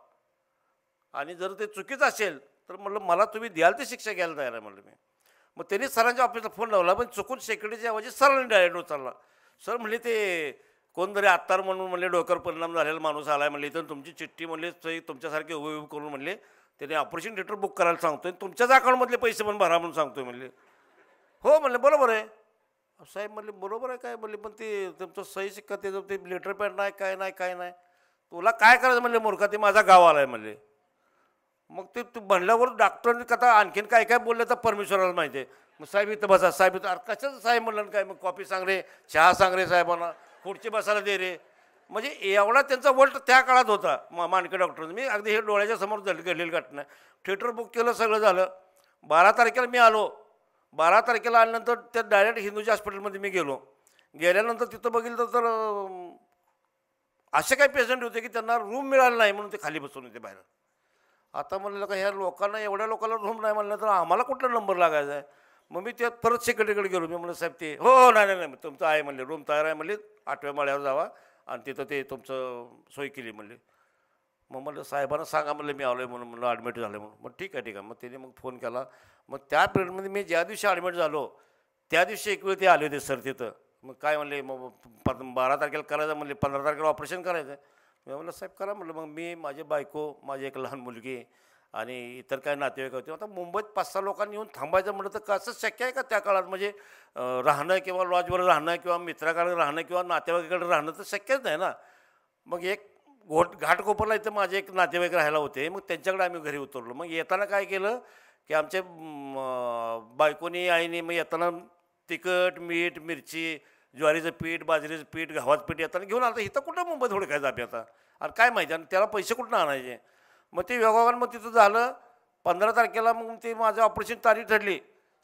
आणि जर ते चुकीचं असेल तर म्हटलं मला तुम्ही द्याल ते शिक्षा घ्यायला तयार आहे म्हटलं मी मग त्यांनी सरांच्या ऑफिसला फोन लावला पण चुकून सेक्रेटरीच्या आवाजी सरांनी डायरेक्ट उचलला सर म्हणले ते कोणतरी आत्तार म्हणून म्हणले डोकर परिणाम झालेला माणूस आला आहे म्हणले इथं तुमची चिठ्ठी म्हणले तुमच्यासारखे तुमच्यासारखे उभे करून म्हणले त्याने ऑपरेशन थिएटर बुक करायला सांगतोय तुमच्याच अकाउंटमधले पैसे पण भरा म्हणून सांगतोय म्हणले हो म्हणले बरोबर आहे साहेब म्हणले बरोबर आहे काय म्हणले पण ते तुमचं सही शिक्का ते ते लेटर पॅड नाही काय नाही काय नाही तुला काय करायचं म्हणले मूर्खा ते माझा गाव आला आहे म्हणले मग ते तू म्हणल्यावर डॉक्टरने कथा आणखीन काय काय बोललं तर परमेश्वराला माहिती आहे मग साहेब इथं बसा साहेब इथं कशाचं साहेब म्हणलं काय मग कॉफी सांग रे चहा सांग रे साहेबांना खुर्ची बसायला दे रे म्हणजे एवढा त्यांचा वल्ट त्या काळात होता मा मानके डॉक्टर मी अगदी हे डोळ्याच्या समोर झाली घडलेली घटना थिएटर बुक केलं सगळं झालं बारा तारखेला मी आलो बारा तारखेला आल्यानंतर त्या डायरेक्ट हिंदूच्या हॉस्पिटलमध्ये मी गेलो गेल्यानंतर तिथं बघितलं तर असे काही पेशंट होते की त्यांना रूम मिळाला नाही म्हणून ते खाली बसून होते बाहेर आता म्हणलं का ह्या लोकांना एवढ्या लोकांना रूम नाही म्हणलं तर आम्हाला कुठला नंबर लागायचा आहे मग मी त्यात परत सेक्रेटरीकडे गेलो मी म्हणलं साहेब ते हो हो नाही नाही नाही तुमचं आहे म्हणले रूम तयार आहे म्हणले आठव्या माळ्यावर जावा आणि तिथं ते तुमचं सोय केली म्हणले मग म्हणलं साहेबांना सांगा म्हटलं मी आलो आहे म्हणून म्हणलं ॲडमिट झालं म्हणून मग ठीक आहे ठीक आहे मग त्याने मग फोन केला मग त्या पिरियडमध्ये मी ज्या दिवशी ॲडमिट झालो त्या दिवशी एक वेळ ते आले होते सर तिथं मग काय म्हणले मग बारा तारखेला करायचं म्हणले पंधरा तारखेला ऑपरेशन करायचं मी म्हणलं साहेब करा म्हणलं मग मी माझी बायको माझी एक लहान मुलगी आणि इतर काय नातेवाईक होते आता मुंबईत पाच सहा लोकांनी येऊन थांबायचं म्हटलं तर कसं शक्य आहे का त्या काळात म्हणजे राहणं किंवा लॉजवर राहणं किंवा मित्राकडे राहणं किंवा नातेवाईकाकडे राहणं तर शक्यच नाही ना मग एक घोट घाटकोपरला इथं माझे एक नातेवाईक राहायला होते मग त्यांच्याकडे आम्ही घरी उतरलो मग येताना काय केलं की आमच्या बायकोनी आईने मग येताना तिखट मीठ मिरची ज्वारीचं पीठ बाजरीचं पीठ गव्हाचं पीठ येताना घेऊन आता इथं कुठं मुंबईत थोडं काय जाते आता आणि काय माहिती आणि त्याला पैसे कुठं आणायचे मग ते योगावान मग तिथं झालं पंधरा तारखेला मग ते माझं ऑपरेशन तारीख ठरली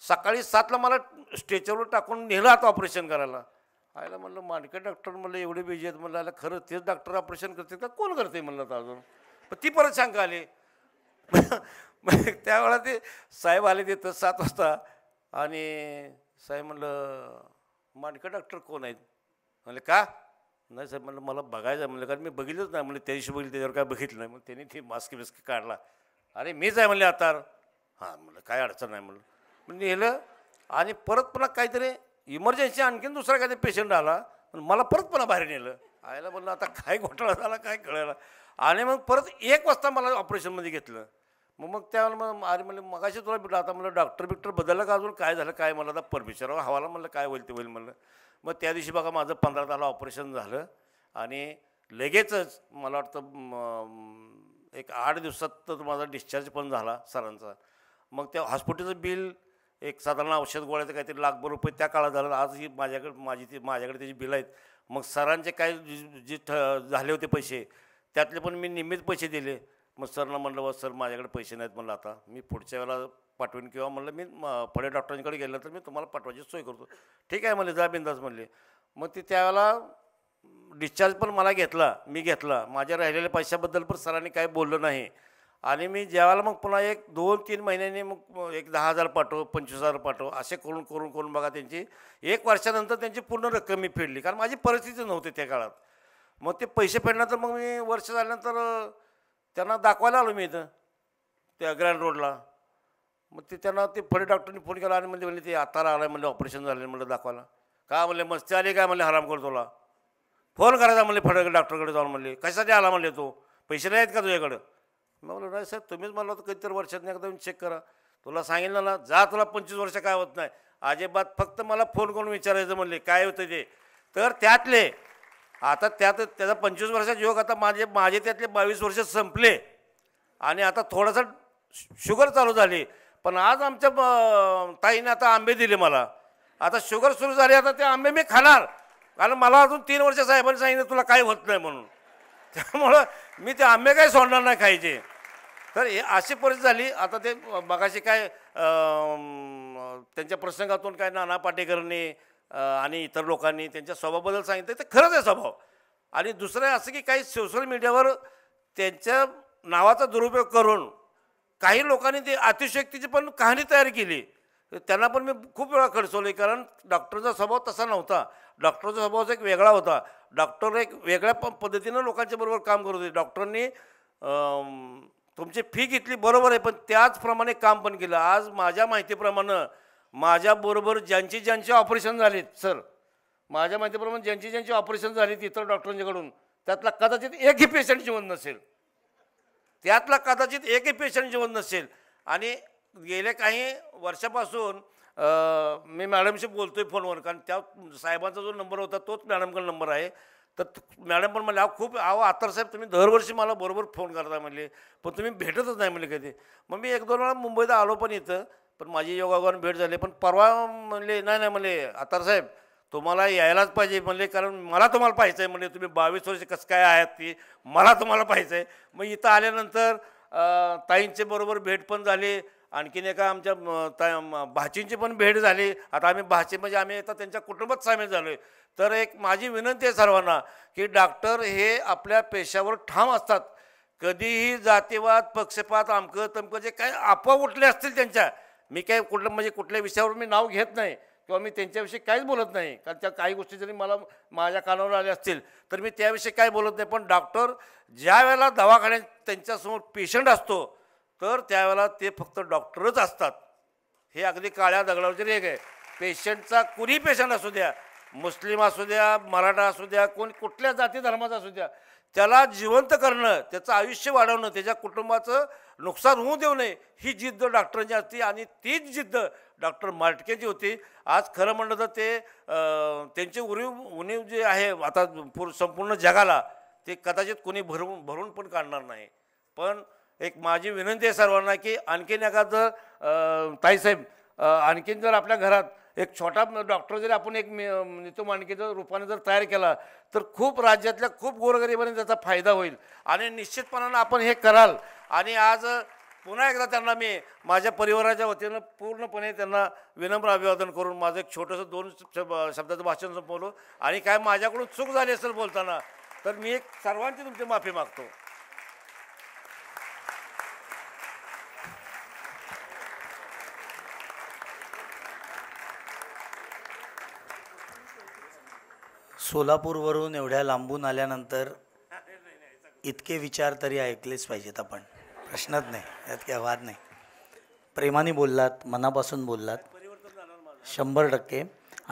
सकाळी सातला मला स्ट्रेचरवर टाकून नेलं आता ऑपरेशन करायला आयला म्हणलं माणक्या डॉक्टर म्हणलं एवढे बिजी आहेत म्हणलं आयला खरं तेच डॉक्टर ऑपरेशन करते का कोण करते म्हणलं तर अजून पण ती परत सांगा आली त्यावेळा ते साहेब आले तिथं सात वाजता आणि साहेब म्हणलं मांडके डॉक्टर कोण आहेत म्हणले का नाही सर म्हणलं मला बघायचं म्हणलं कारण मी बघितलंच नाही म्हणलं त्या दिवशी बघितलं त्याच्यावर काय बघितलं नाही मग त्यांनी ते मास्क बिस्क काढला अरे मीच आहे म्हणले आता हां म्हणलं काय अडचण नाही म्हणलं म्हणजे नेलं आणि परत पुन्हा काहीतरी इमर्जन्सी आणखीन दुसरा काहीतरी पेशंट आला पण मला परत पुन्हा बाहेर नेलं आयला म्हणलं आता काय घोटाळा झाला काय कळायला आणि मग परत एक वाजता मला ऑपरेशनमध्ये घेतलं मग मग त्यावेळेला मग अरे म्हणलं मगाशी तुला भेटलं आता म्हटलं डॉक्टर बिक्टर बदललं का अजून काय झालं काय मला आता परमेश्वर हवाला म्हणलं काय होईल ते होईल म्हणलं मग त्या दिवशी बघा माझं पंधरा ताला ऑपरेशन झालं आणि लगेचच मला वाटतं एक आठ दिवसात तर माझा डिस्चार्ज पण झाला सरांचा मग त्या हॉस्पिटलचं बिल एक साधारण औषध गोळ्याचं काहीतरी लाखभर रुपये त्या काळात झालं आजही माझ्याकडे माझी ती माझ्याकडे त्याची बिल आहेत मग सरांचे काय जे ठ झाले होते पैसे त्यातले पण मी निम्मेच पैसे दिले मग सरनं म्हणलं व सर माझ्याकडे पैसे नाहीत म्हणलं आता मी पुढच्या वेळेला पाठवीन किंवा म्हणलं मी पुढे डॉक्टरांकडे गेलं तर मी तुम्हाला पाठवायची सोय करतो ठीक आहे म्हणले जा बिंदास म्हणले मग ते त्यावेळेला डिस्चार्ज पण मला घेतला मी घेतला माझ्या राहिलेल्या पैशाबद्दल पण सरांनी काही बोललं नाही आणि मी ज्यावेळेला मग पुन्हा एक दोन तीन महिन्यांनी मग एक दहा हजार पाठव पंचवीस हजार पाठव असे करून करून करून बघा त्यांची एक वर्षानंतर त्यांची पूर्ण रक्कम मी फेडली कारण माझी परिस्थिती नव्हती त्या काळात मग ते पैसे फेडल्यानंतर मग मी वर्ष झाल्यानंतर त्यांना दाखवायला आलो मी इथं त्या ग्रँड रोडला मग ते त्यांना ते फळे डॉक्टरनी फोन केला आणि म्हणजे म्हणले ते आताला आलं म्हणजे ऑपरेशन झालं म्हणलं दाखवायला का म्हणले मस्ती आली काय म्हणले हराम करतो तुला फोन करायचा म्हणले फळे डॉक्टरकडे जाऊन म्हणले कशासाठी आला म्हणले तो पैसे नाही आहेत का तुझ्याकडं मग म्हणलं नाही सर तुम्हीच म्हणलं तर कधीतरी वर्षात एकदा चेक करा तुला सांगितलं ना जा तुला पंचवीस वर्ष काय होत नाही अजिबात फक्त मला फोन करून विचारायचं म्हणले काय होतं ते तर त्यातले आता त्यात त्याचा पंचवीस वर्षाचा योग आता माझे माझे त्यातले बावीस वर्ष संपले आणि आता थोडासा शुगर चालू झाली पण आज आमच्या ताईने आता आंबे दिले मला आता शुगर सुरू झाली आता ते आंबे मी खाणार कारण मला अजून तीन वर्ष साहेबांनी सांगितलं तुला काय होत नाही म्हणून त्यामुळं मी ते आंबे काही सोडणार नाही खायचे तर हे अशी परिस्थिती झाली आता ते बघाशी काय त्यांच्या प्रसंगातून काय नाना पाटेकरने आणि इतर लोकांनी त्यांच्या स्वभावाबद्दल सांगितलं ते खरंच आहे स्वभाव आणि दुसरं असं की काही सोशल मीडियावर त्यांच्या नावाचा दुरुपयोग करून काही लोकांनी ती अतिशयक्तीची पण कहाणी तयार केली त्यांना पण मी खूप वेळा खडसवले कारण डॉक्टरचा स्वभाव तसा नव्हता डॉक्टरचा स्वभाव एक वेगळा होता डॉक्टर एक वेगळ्या प पद्धतीनं लोकांच्या बरोबर काम करत होते डॉक्टरांनी तुमची फी घेतली बरोबर आहे पण त्याचप्रमाणे काम पण केलं आज माझ्या माहितीप्रमाणे माझ्याबरोबर ज्यांचे ज्यांचे ऑपरेशन झालेत सर माझ्या माहितीप्रमाणे ज्यांची ज्यांची ऑपरेशन झालेत इतर डॉक्टरांच्याकडून त्यातला कदाचित एकही पेशंट जिवंत नसेल त्यातला कदाचित एकही पेशंट जिवंत नसेल आणि गेल्या काही वर्षापासून मी मॅडमशी बोलतो आहे फोनवर कारण त्या साहेबांचा जो नंबर होता तोच मॅडमकडे नंबर आहे तर मॅडम पण म्हणले खूप अहो आत्तर साहेब तुम्ही दरवर्षी मला बरोबर फोन करता म्हणले पण तुम्ही भेटतच नाही म्हणले कधी मग मी एक दोन वेळा मुंबईत आलो पण इथं पण माझी योगागवान भेट झाली पण परवा म्हणले नाही नाही म्हणले आतार साहेब तुम्हाला यायलाच पाहिजे म्हणले कारण मला तुम्हाला पाहायचं आहे म्हणजे तुम्ही बावीस वर्ष कसं काय आहात ती मला तुम्हाला पाहायचं आहे मग इथं आल्यानंतर ताईंचे बरोबर भेट पण झाली आणखीन एका आमच्या भाचींची पण भेट झाली आता आम्ही भाची म्हणजे आम्ही आता त्यांच्या कुटुंबात सामील झालो आहे तर एक माझी विनंती आहे सर्वांना की डॉक्टर हे आपल्या पेशावर ठाम असतात कधीही जातीवाद पक्षपात आमकं तमकं जे काही अफवा उठले असतील त्यांच्या मी काय कुठलं म्हणजे कुठल्या विषयावर मी नाव घेत नाही किंवा मी त्यांच्याविषयी काहीच बोलत नाही कारण त्या काही गोष्टी जरी मला माझ्या कानावर आल्या असतील तर मी त्याविषयी काय बोलत नाही पण डॉक्टर ज्या वेळेला दवाखान्यात त्यांच्यासमोर पेशंट असतो तर त्यावेळेला ते फक्त डॉक्टरच असतात हे अगदी काळ्या दगडावरची एक आहे पेशंटचा कुणी पेशंट असू द्या मुस्लिम असू द्या मराठा असू द्या कोण कुठल्या जाती धर्माचा असू द्या त्याला जिवंत करणं त्याचं आयुष्य वाढवणं त्याच्या कुटुंबाचं नुकसान होऊ देऊ नये ही जिद्द डॉक्टरांची असती आणि तीच जिद्द डॉक्टर माटकेची होती आज खरं म्हणलं तर ते त्यांचे उरीव उणीव जे आहे आता संपूर्ण जगाला ते कदाचित कोणी भरून भरून पण काढणार नाही पण एक माझी विनंती आहे सर्वांना की आणखीन एखादं ताईसाहेब आणखीन जर आपल्या घरात एक छोटा डॉक्टर जरी आपण एक नितो माणकेच्या रूपाने जर तयार केला तर खूप राज्यातल्या खूप गोरगरिबांनी त्याचा फायदा होईल आणि निश्चितपणानं आपण हे कराल आणि आज पुन्हा एकदा त्यांना मी माझ्या परिवाराच्या वतीनं पूर्णपणे त्यांना विनम्र अभिवादन करून माझं एक छोटंसं दोन शब्दाचं भाषण संपवलं आणि काय माझ्याकडून चूक झाली असेल बोलताना तर मी एक सर्वांची तुमची माफी मागतो सोलापूरवरून एवढ्या लांबून आल्यानंतर इतके विचार तरी ऐकलेच पाहिजेत आपण प्रश्नच नाही यात काही वाद नाही प्रेमाने बोललात मनापासून बोललात शंभर टक्के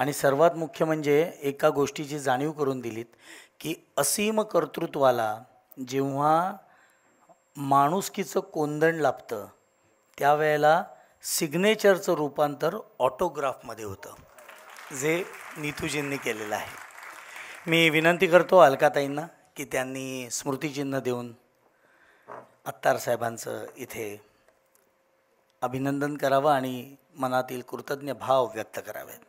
आणि सर्वात मुख्य म्हणजे एका गोष्टीची जाणीव करून दिलीत की असीम कर्तृत्वाला जेव्हा माणुसकीचं कोंदण लाभतं त्यावेळेला सिग्नेचरचं रूपांतर ऑटोग्राफमध्ये होतं जे नीतूजींनी केलेलं आहे मी विनंती करतो अलकाताईंना की त्यांनी स्मृतिचिन्ह देऊन अत्तार साहेबांचं इथे अभिनंदन करावं आणि मनातील कृतज्ञ भाव व्यक्त करावेत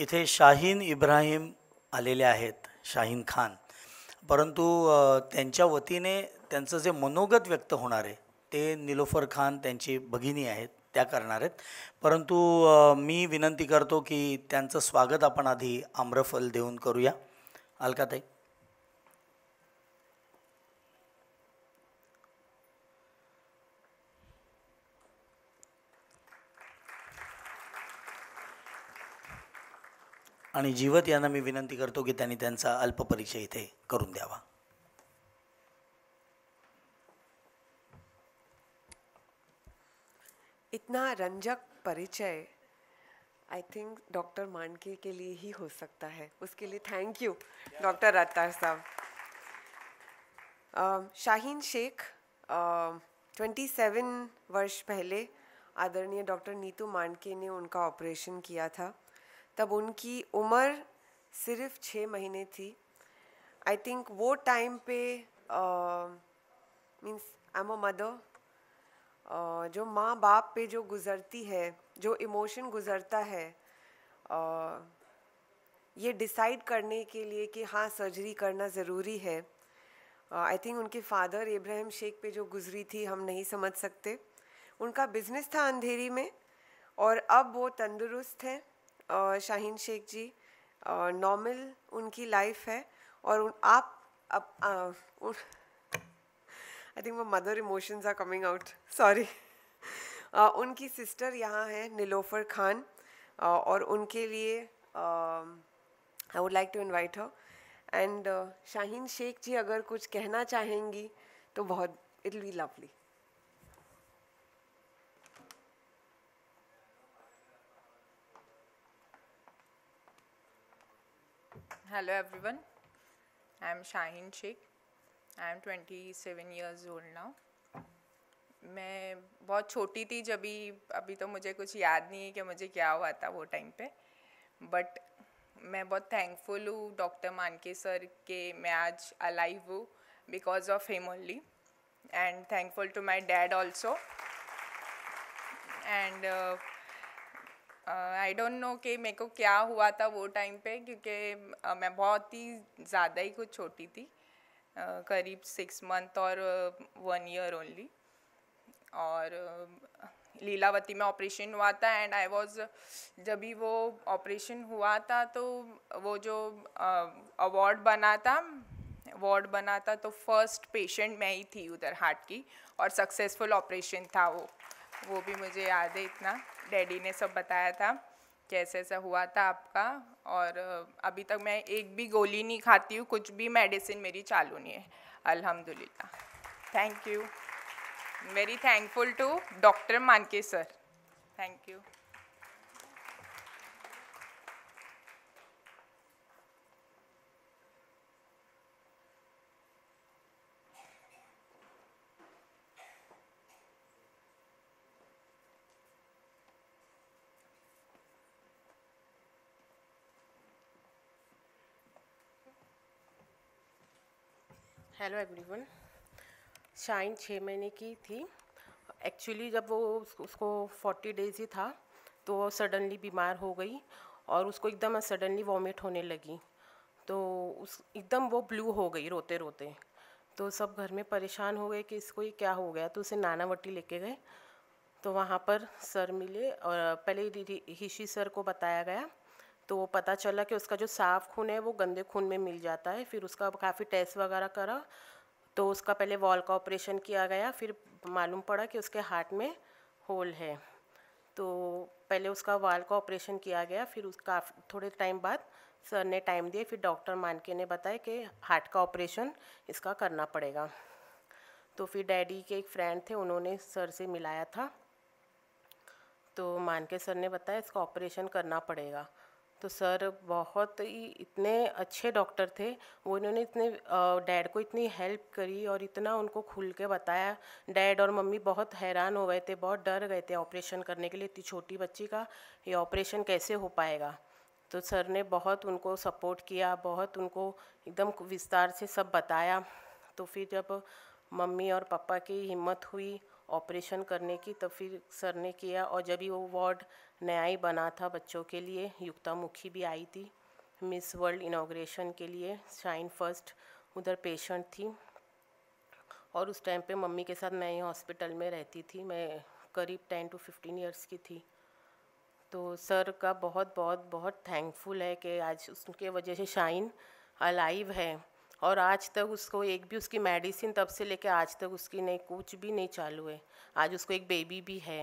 इथे शाहीन इब्राहिम आलेले आहेत शाहीन खान परंतु त्यांच्या वतीने त्यांचं जे मनोगत व्यक्त होणार आहे ते निलोफर खान त्यांची भगिनी आहेत त्या करणार आहेत परंतु मी विनंती करतो की त्यांचं स्वागत आपण आधी आम्रफल देऊन करूया अलकाताई आणि जीवत यांना मी विनंती करतो की त्यांनी त्यांचा अल्पपरिचय इथे करून द्यावा इतना रंजक परिचय आई थिंक डॉक्टर मानके के लिए ही हो सकता है उसके लिए थैंक यू डॉक्टर अत्तार साहब शाहीन शेख ट्वेंटी सेवन वर्ष पहले आदरणीय डॉक्टर नीतू मानके ने उनका ऑपरेशन किया था तब उनकी उम्र सिर्फ छः महीने थी आई थिंक वो टाइम पे means I am a mother जो माँ बाप पे जो गुज़रती है जो इमोशन गुज़रता है ये डिसाइड करने के लिए कि हाँ सर्जरी करना ज़रूरी है आई थिंक उनके फादर इब्राहिम शेख पे जो गुज़री थी हम नहीं समझ सकते उनका बिज़नेस था अंधेरी में और अब वो तंदुरुस्त हैं शाहीन शेख जी नॉर्मल उनकी लाइफ है और आप, अब आई थिंक वो mother emotions are coming out sorry उनकी सिस्टर यहाँ है नीलोफर खान uh, और उनके लिए I would like to invite her and Shaheen Sheikh ji अगर कुछ कहना चाहेंगी तो बहुत it be lovely hello everyone I am Shaheen Sheikh I am twenty seven years old now मैं बहुत छोटी थी जब भी अभी तो मुझे कुछ याद नहीं है कि मुझे क्या हुआ था वो टाइम पे बट मैं बहुत थैंकफुल हूँ डॉक्टर मानके सर के मैं आज अलाइव हूँ because of him only and thankful to my dad also and I don't know कि मेरे को क्या हुआ था वो टाइम पे क्योंकि uh, मैं बहुत ही ज़्यादा ही कुछ छोटी थी करीब सिक्स मंथ और वन ईयर ओनली और लीलावती में ऑपरेशन हुआ था एंड आई वॉज जब भी वो ऑपरेशन हुआ था तो वो जो अवार्ड बना था वार्ड बना था तो फर्स्ट पेशेंट मैं ही थी उधर हार्ट की और सक्सेसफुल ऑपरेशन था वो वो भी मुझे याद है इतना डैडी ने सब बताया था कैसे ऐसा हुआ था आपका और अभी तक मैं एक भी गोली नहीं खाती हूँ कुछ भी मेडिसिन मेरी चालू नहीं है अल्हम्दुलिल्लाह thank you very thankful to doctor Mandke sir thank you hello everyone शाइन छः महीने की थी एक्चुअली जब वो उसको फोर्टी डेज ही था तो वो सडनली बीमार हो गई और उसको एकदम सडनली वॉमिट होने लगी तो उस एकदम वो ब्लू हो गई रोते रोते तो सब घर में परेशान हो गए कि इसको ये क्या हो गया तो उसे नानावटी लेके गए तो वहाँ पर सर मिले और पहले ऋषि सर को बताया गया तो पता चला कि उसका जो साफ़ खून है वो गंदे खून में मिल जाता है फिर उसका काफ़ी टेस्ट वगैरह करा तो उसका पहले वॉल का ऑपरेशन किया गया फिर मालूम पड़ा कि उसके हार्ट में होल है तो पहले उसका वाल का ऑपरेशन किया गया फिर उसका थोड़े टाइम बाद सर ने टाइम दिया फिर डॉक्टर मानके ने बताया कि हार्ट का ऑपरेशन इसका करना पड़ेगा तो फिर डैडी के एक फ्रेंड थे उन्होंने सर से मिलाया था तो मानके सर ने बताया इसका ऑपरेशन करना पड़ेगा तो सर बहुत ही इतने अच्छे डॉक्टर थे वो इन्होंने इतने डैड को इतनी हेल्प करी और इतना उनको खुल के बताया डैड और मम्मी बहुत हैरान हो गए थे बहुत डर गए थे ऑपरेशन करने के लिए इतनी छोटी बच्ची का ये ऑपरेशन कैसे हो पाएगा तो सर ने बहुत उनको सपोर्ट किया बहुत उनको एकदम विस्तार से सब बताया तो फिर जब मम्मी और पापा की हिम्मत हुई ऑपरेशन करने की तो फिर सर ने किया और जब ही वो वार्ड नया ही बना था बच्चों के लिए युक्ता मुखी भी आई थी मिस वर्ल्ड इनाग्रेशन के लिए शाइन फर्स्ट उधर पेशेंट थी और उस टाइम पे मम्मी के साथ मैं ही हॉस्पिटल में रहती थी मैं करीब टेन टू फिफ्टीन इयर्स की थी तो सर का बहुत बहुत बहुत थैंकफुल है कि आज उसके वजह से शाइन अलाइव है और आज तक उसको एक भी उसकी मेडिसिन तब से लेके आज तक उसकी नहीं कुछ भी नहीं चालू है आज उसको एक बेबी भी है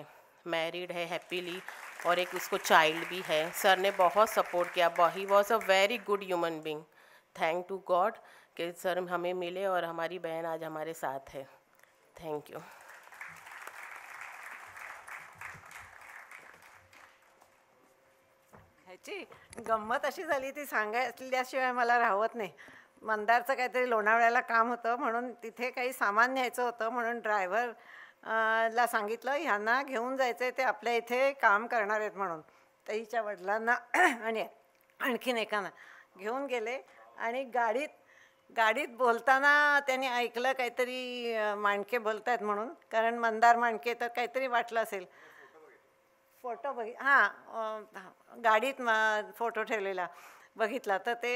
मैरिड है हैप्पीली और एक उसको चाइल्ड भी है सर ने बहुत सपोर्ट किया he was a very good human being thank to God कि सर हमें मिले और हमारी बहन आज हमारे साथ है थैंक यू जी गम्मत अशी झाली ती सांगायल्याशिवाय मला राहत नाही मंदारचं काहीतरी लोणावळ्याला काम होतं म्हणून तिथे काही सामान न्यायचं होतं म्हणून ड्रायव्हर ला सांगितलं ह्यांना घेऊन जायचं आहे ते आपल्या इथे काम करणार आहेत म्हणून तईच्या वडिलांना आणि आणखीन एकाना घेऊन गेले आणि गाडीत गाडीत बोलताना त्यांनी ऐकलं काहीतरी माणके बोलत आहेत म्हणून कारण मंदार माणके तर काहीतरी वाटलं असेल फोटो बघ हां गाडीत फोटो ठेवलेला बघितला तर ते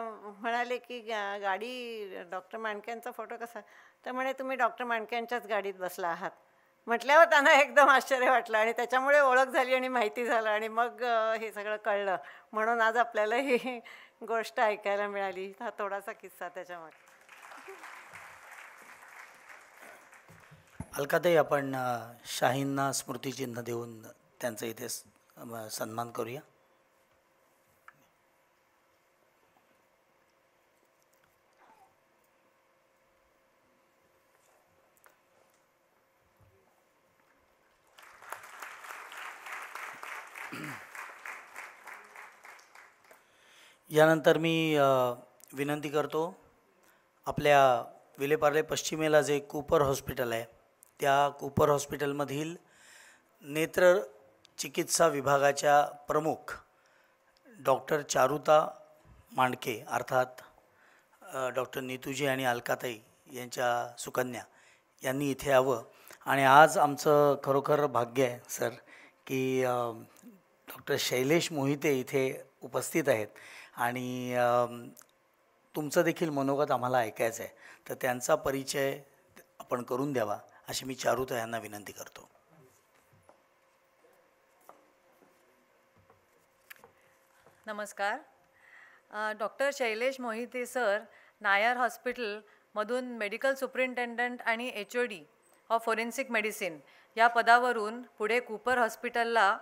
म्हणाले की गाडी डॉक्टर माणक्यांचा फोटो कसा तर म्हणे तुम्ही डॉक्टर माणक्यांच्याच गाडीत बसला आहात म्हटल्यावर त्यांना एकदम आश्चर्य वाटलं आणि त्याच्यामुळे ओळख झाली आणि माहिती झालं आणि मग हे सगळं कळलं म्हणून आज आपल्याला ही गोष्ट ऐकायला मिळाली हा थोडासा किस्सा त्याच्यामागे अलकाताई आपण शाहींना स्मृतिचिन्ह देऊन त्यांचा इथे सन्मान करूया यानंतर मी विनंती करतो आपल्या विलेपार्ले पश्चिमेला जे कूपर हॉस्पिटल आहे त्या कूपर हॉस्पिटलमधील नेत्र चिकित्सा विभागाच्या प्रमुख डॉक्टर चारुता मांडके अर्थात डॉक्टर नीतूजी आणि अलकाताई यांच्या सुकन्या यांनी इथे यावं आणि आज आमचं खरोखर भाग्य आहे सर की डॉक्टर शैलेश मोहिते इथे उपस्थित आहेत आणि तुमचं देखील मनोगत आम्हाला ऐकायचं आहे तर त्यांचा परिचय आपण करून द्यावा अशी मी चारुता यांना विनंती करतो नमस्कार डॉक्टर शैलेश मोहिते सर नायर हॉस्पिटलमधून मेडिकल सुप्रिंटेंडंट आणि H O D of forensic medicine या पदावरून पुढे कुपर हॉस्पिटलला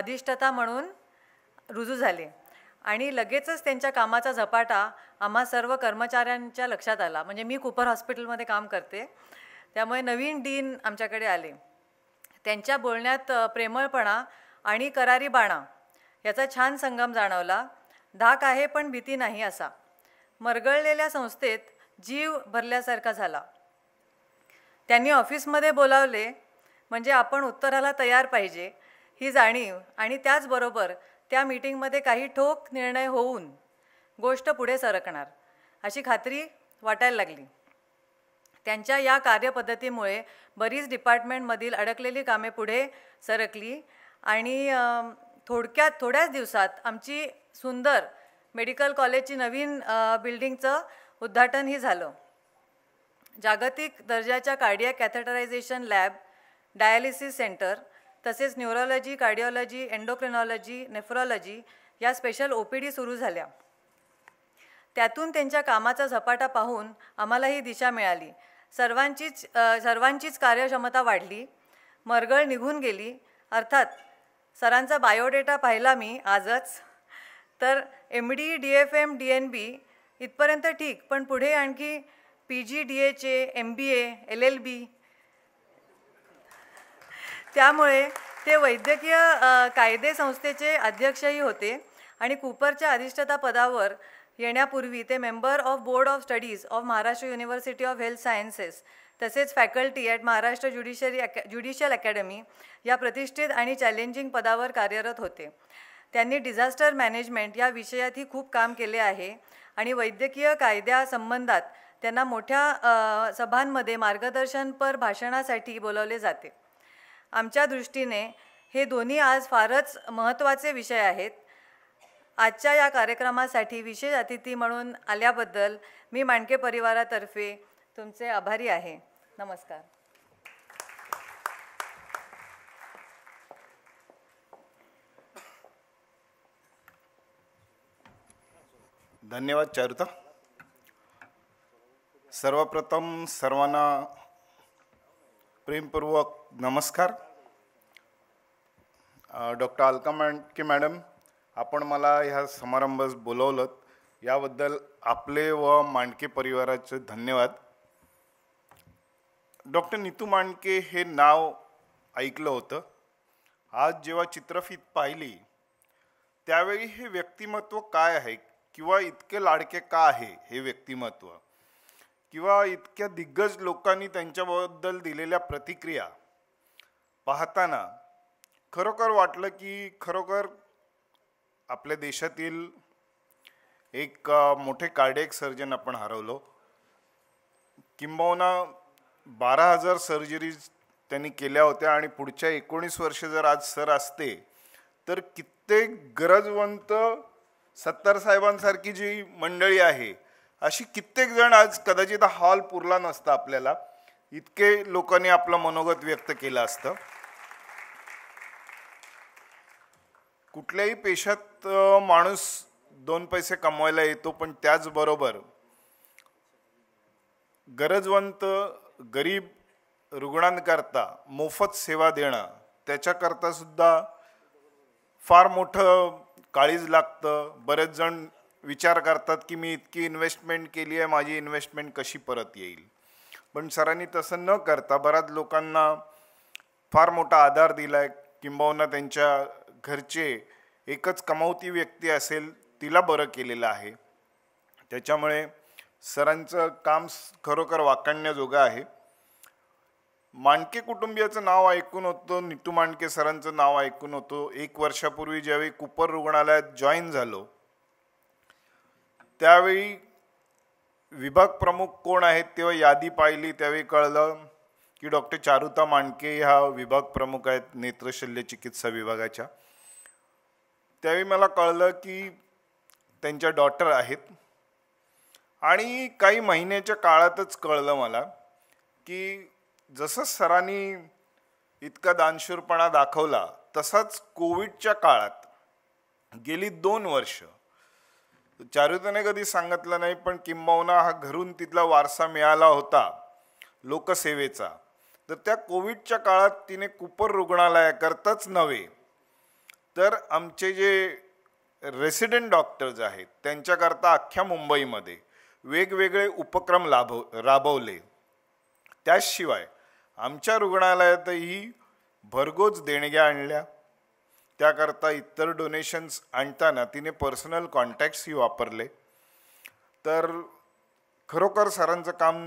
अधिष्ठता म्हणून रुजू झाले आणि लगेचच त्यांच्या कामाचा झपाटा आम्हा सर्व कर्मचाऱ्यांच्या लक्षात आला म्हणजे मी कुपर हॉस्पिटलमध्ये काम करते त्यामुळे नवीन डीन आमच्याकडे आले त्यांच्या बोलण्यात प्रेमळपणा आणि करारी बाणा याचा छान संगम जाणवला धाक आहे पण भीती नाही असा मरगळलेल्या संस्थेत जीव भरल्यासारखा झाला त्यांनी ऑफिसमध्ये बोलावले म्हणजे आपण उत्तराला तयार पाहिजे ही जाणीव आणि त्याचबरोबर त्या मीटिंगमध्ये काही ठोक निर्णय होऊन गोष्ट पुढे सरकणार अशी खात्री वाटायला लागली त्यांच्या या कार्यपद्धतीमुळे बरीच डिपार्टमेंटमधील अडकलेली कामे पुढे सरकली आणि थोडक्यात थोड्याच दिवसात आमची सुंदर मेडिकल कॉलेजची नवीन बिल्डिंगचं उद्घाटनही झालं जागतिक दर्जाच्या cardia catheterization lab dialysis centre तसेच न्यूरोलॉजी कार्डिओलॉजी एन्डोक्रिनॉलॉजी नेफ्रॉलॉजी या स्पेशल ओ पी डी सुरू झाल्या त्यातून त्यांच्या कामाचा झपाटा पाहून आम्हाला ही दिशा मिळाली सर्वांचीच सर्वांचीच कार्यक्षमता वाढली मरगळ निघून गेली अर्थात सरांचा बायोडेटा पाहिला मी आजच तर M D D F M D N B इथपर्यंत ठीक पण पुढे आणखी P G D H M B A L L B त्यामुळे ते वैद्यकीय कायदे संस्थेचे अध्यक्षही होते आणि कुपरच्या अधिष्ठता पदावर येण्यापूर्वी ते member of board of studies of Maharashtra university of health sciences तसेच फॅकल्टी ॲट महाराष्ट्र ज्युडिशरी अकॅ ज्युडिशियल अकॅडमी या प्रतिष्ठित आणि चॅलेंजिंग पदावर कार्यरत होते त्यांनी डिझास्टर मॅनेजमेंट या विषयातही खूप काम केले आहे आणि वैद्यकीय कायद्यासंबंधात त्यांना मोठ्या सभांमध्ये मार्गदर्शनपर भाषणासाठी बोलावले जाते आमच्या दृष्टीने हे दोन्ही आज फारच महत्त्वाचे विषय आहेत आजच्या या कार्यक्रमासाठी विशेष अतिथी म्हणून आल्याबद्दल मी मांडके परिवारातर्फे तुमचे आभारी आहे नमस्कार धन्यवाद चारुता सर्वप्रथम सर्वांना प्रेमपूर्वक नमस्कार डॉक्टर अलका मांडके मॅडम आपण मला ह्या समारंभास बोलवलं याबद्दल आपले व मांडके परिवाराचे धन्यवाद डॉक्टर नितू मांडके हे नाव ऐकलं होतं आज जेव्हा चित्रफित पाहिली त्यावेळी हे व्यक्तिमत्व काय आहे किंवा इतके लाडके का आहे हे व्यक्तिमत्व किंवा इतक्या दिग्गज लोकांनी त्यांच्याबद्दल दिलेल्या प्रतिक्रिया पाहताना खरोखर वाटलं की खरोखर आपल्या देशातील एक मोठे कार्डियक सर्जन आपण हरवलो किंबहुना बारा हजार सर्जरीज त्यांनी केल्या होत्या आणि पुढच्या एकोणीस वर्ष जर आज सर असते तर कित्येक गरजवंत सत्तार साहेबांसारखी जी मंडळी आहे अशी कित्येक जण आज कदाचित हा हॉल पुरला नसता आपल्याला इतके लोकांनी आपलं मनोगत व्यक्त केलं असतं कुठल्याही पेशात माणूस दोन पैसे कमवायला येतो पण त्याचबरोबर गरजवंत गरीब रुग्णांकरता मोफत सेवा देणं त्याच्याकरता सुद्धा फार मोठं काळीज लागतं बरेच जण विचार करतात की मी इतकी इन्व्हेस्टमेंट केली आहे माझी इन्व्हेस्टमेंट कशी परत येईल पण सरांनी तसं न करता बऱ्याच लोकांना फार मोठा आधार दिला आहे किंबहुना त्यांच्या घरचे एकच कमावती व्यक्ती असेल तिला बरं केलेलं आहे त्याच्यामुळे सरांचं काम खरोखर वाकडण्याजोगं आहे मांडके कुटुंबियाचं नाव ऐकून होतं नितू मांडके सरांचं नाव ऐकून होतो एक वर्षापूर्वी ज्यावेळी कुपर रुग्णालयात जॉईन झालो त्यावेळी विभाग प्रमुख कोण आहेत तेव्हा यादी पाहिली त्यावेळी कळलं की डॉक्टर चारुता मांडके ह्या विभाग प्रमुख आहेत नेत्रशल्य चिकित्सा विभागाच्या त्यावेळी मला कळलं की त्यांच्या डॉक्टर आहेत आणि काही महिन्याच्या काळातच कळलं मला की जसं सरांनी इतका दानशूरपणा दाखवला तसाच कोविडच्या काळात गेली दोन वर्ष चारुतेने कधी सांगितलं नाही पण किंबहुना हा घरून तिथला वारसा मिळाला होता लोकसेवेचा तर त्या कोविडच्या काळात तिने कुपर रुग्णालयाकरताच नव्हे तर आमचे जे रेसिडेंट डॉक्टर्स आहेत त्यांच्याकरता अख्ख्या मुंबईमध्ये वेगवेगळे उपक्रम लाभव राबवले त्याशिवाय आमच्या रुग्णालयातही भरघोस देणग्या आणल्या त्याकरता इतर डोनेशन्स आणताना तिने पर्सनल कॉन्टॅक्ट्सही वापरले तर खरोखर सरांचं काम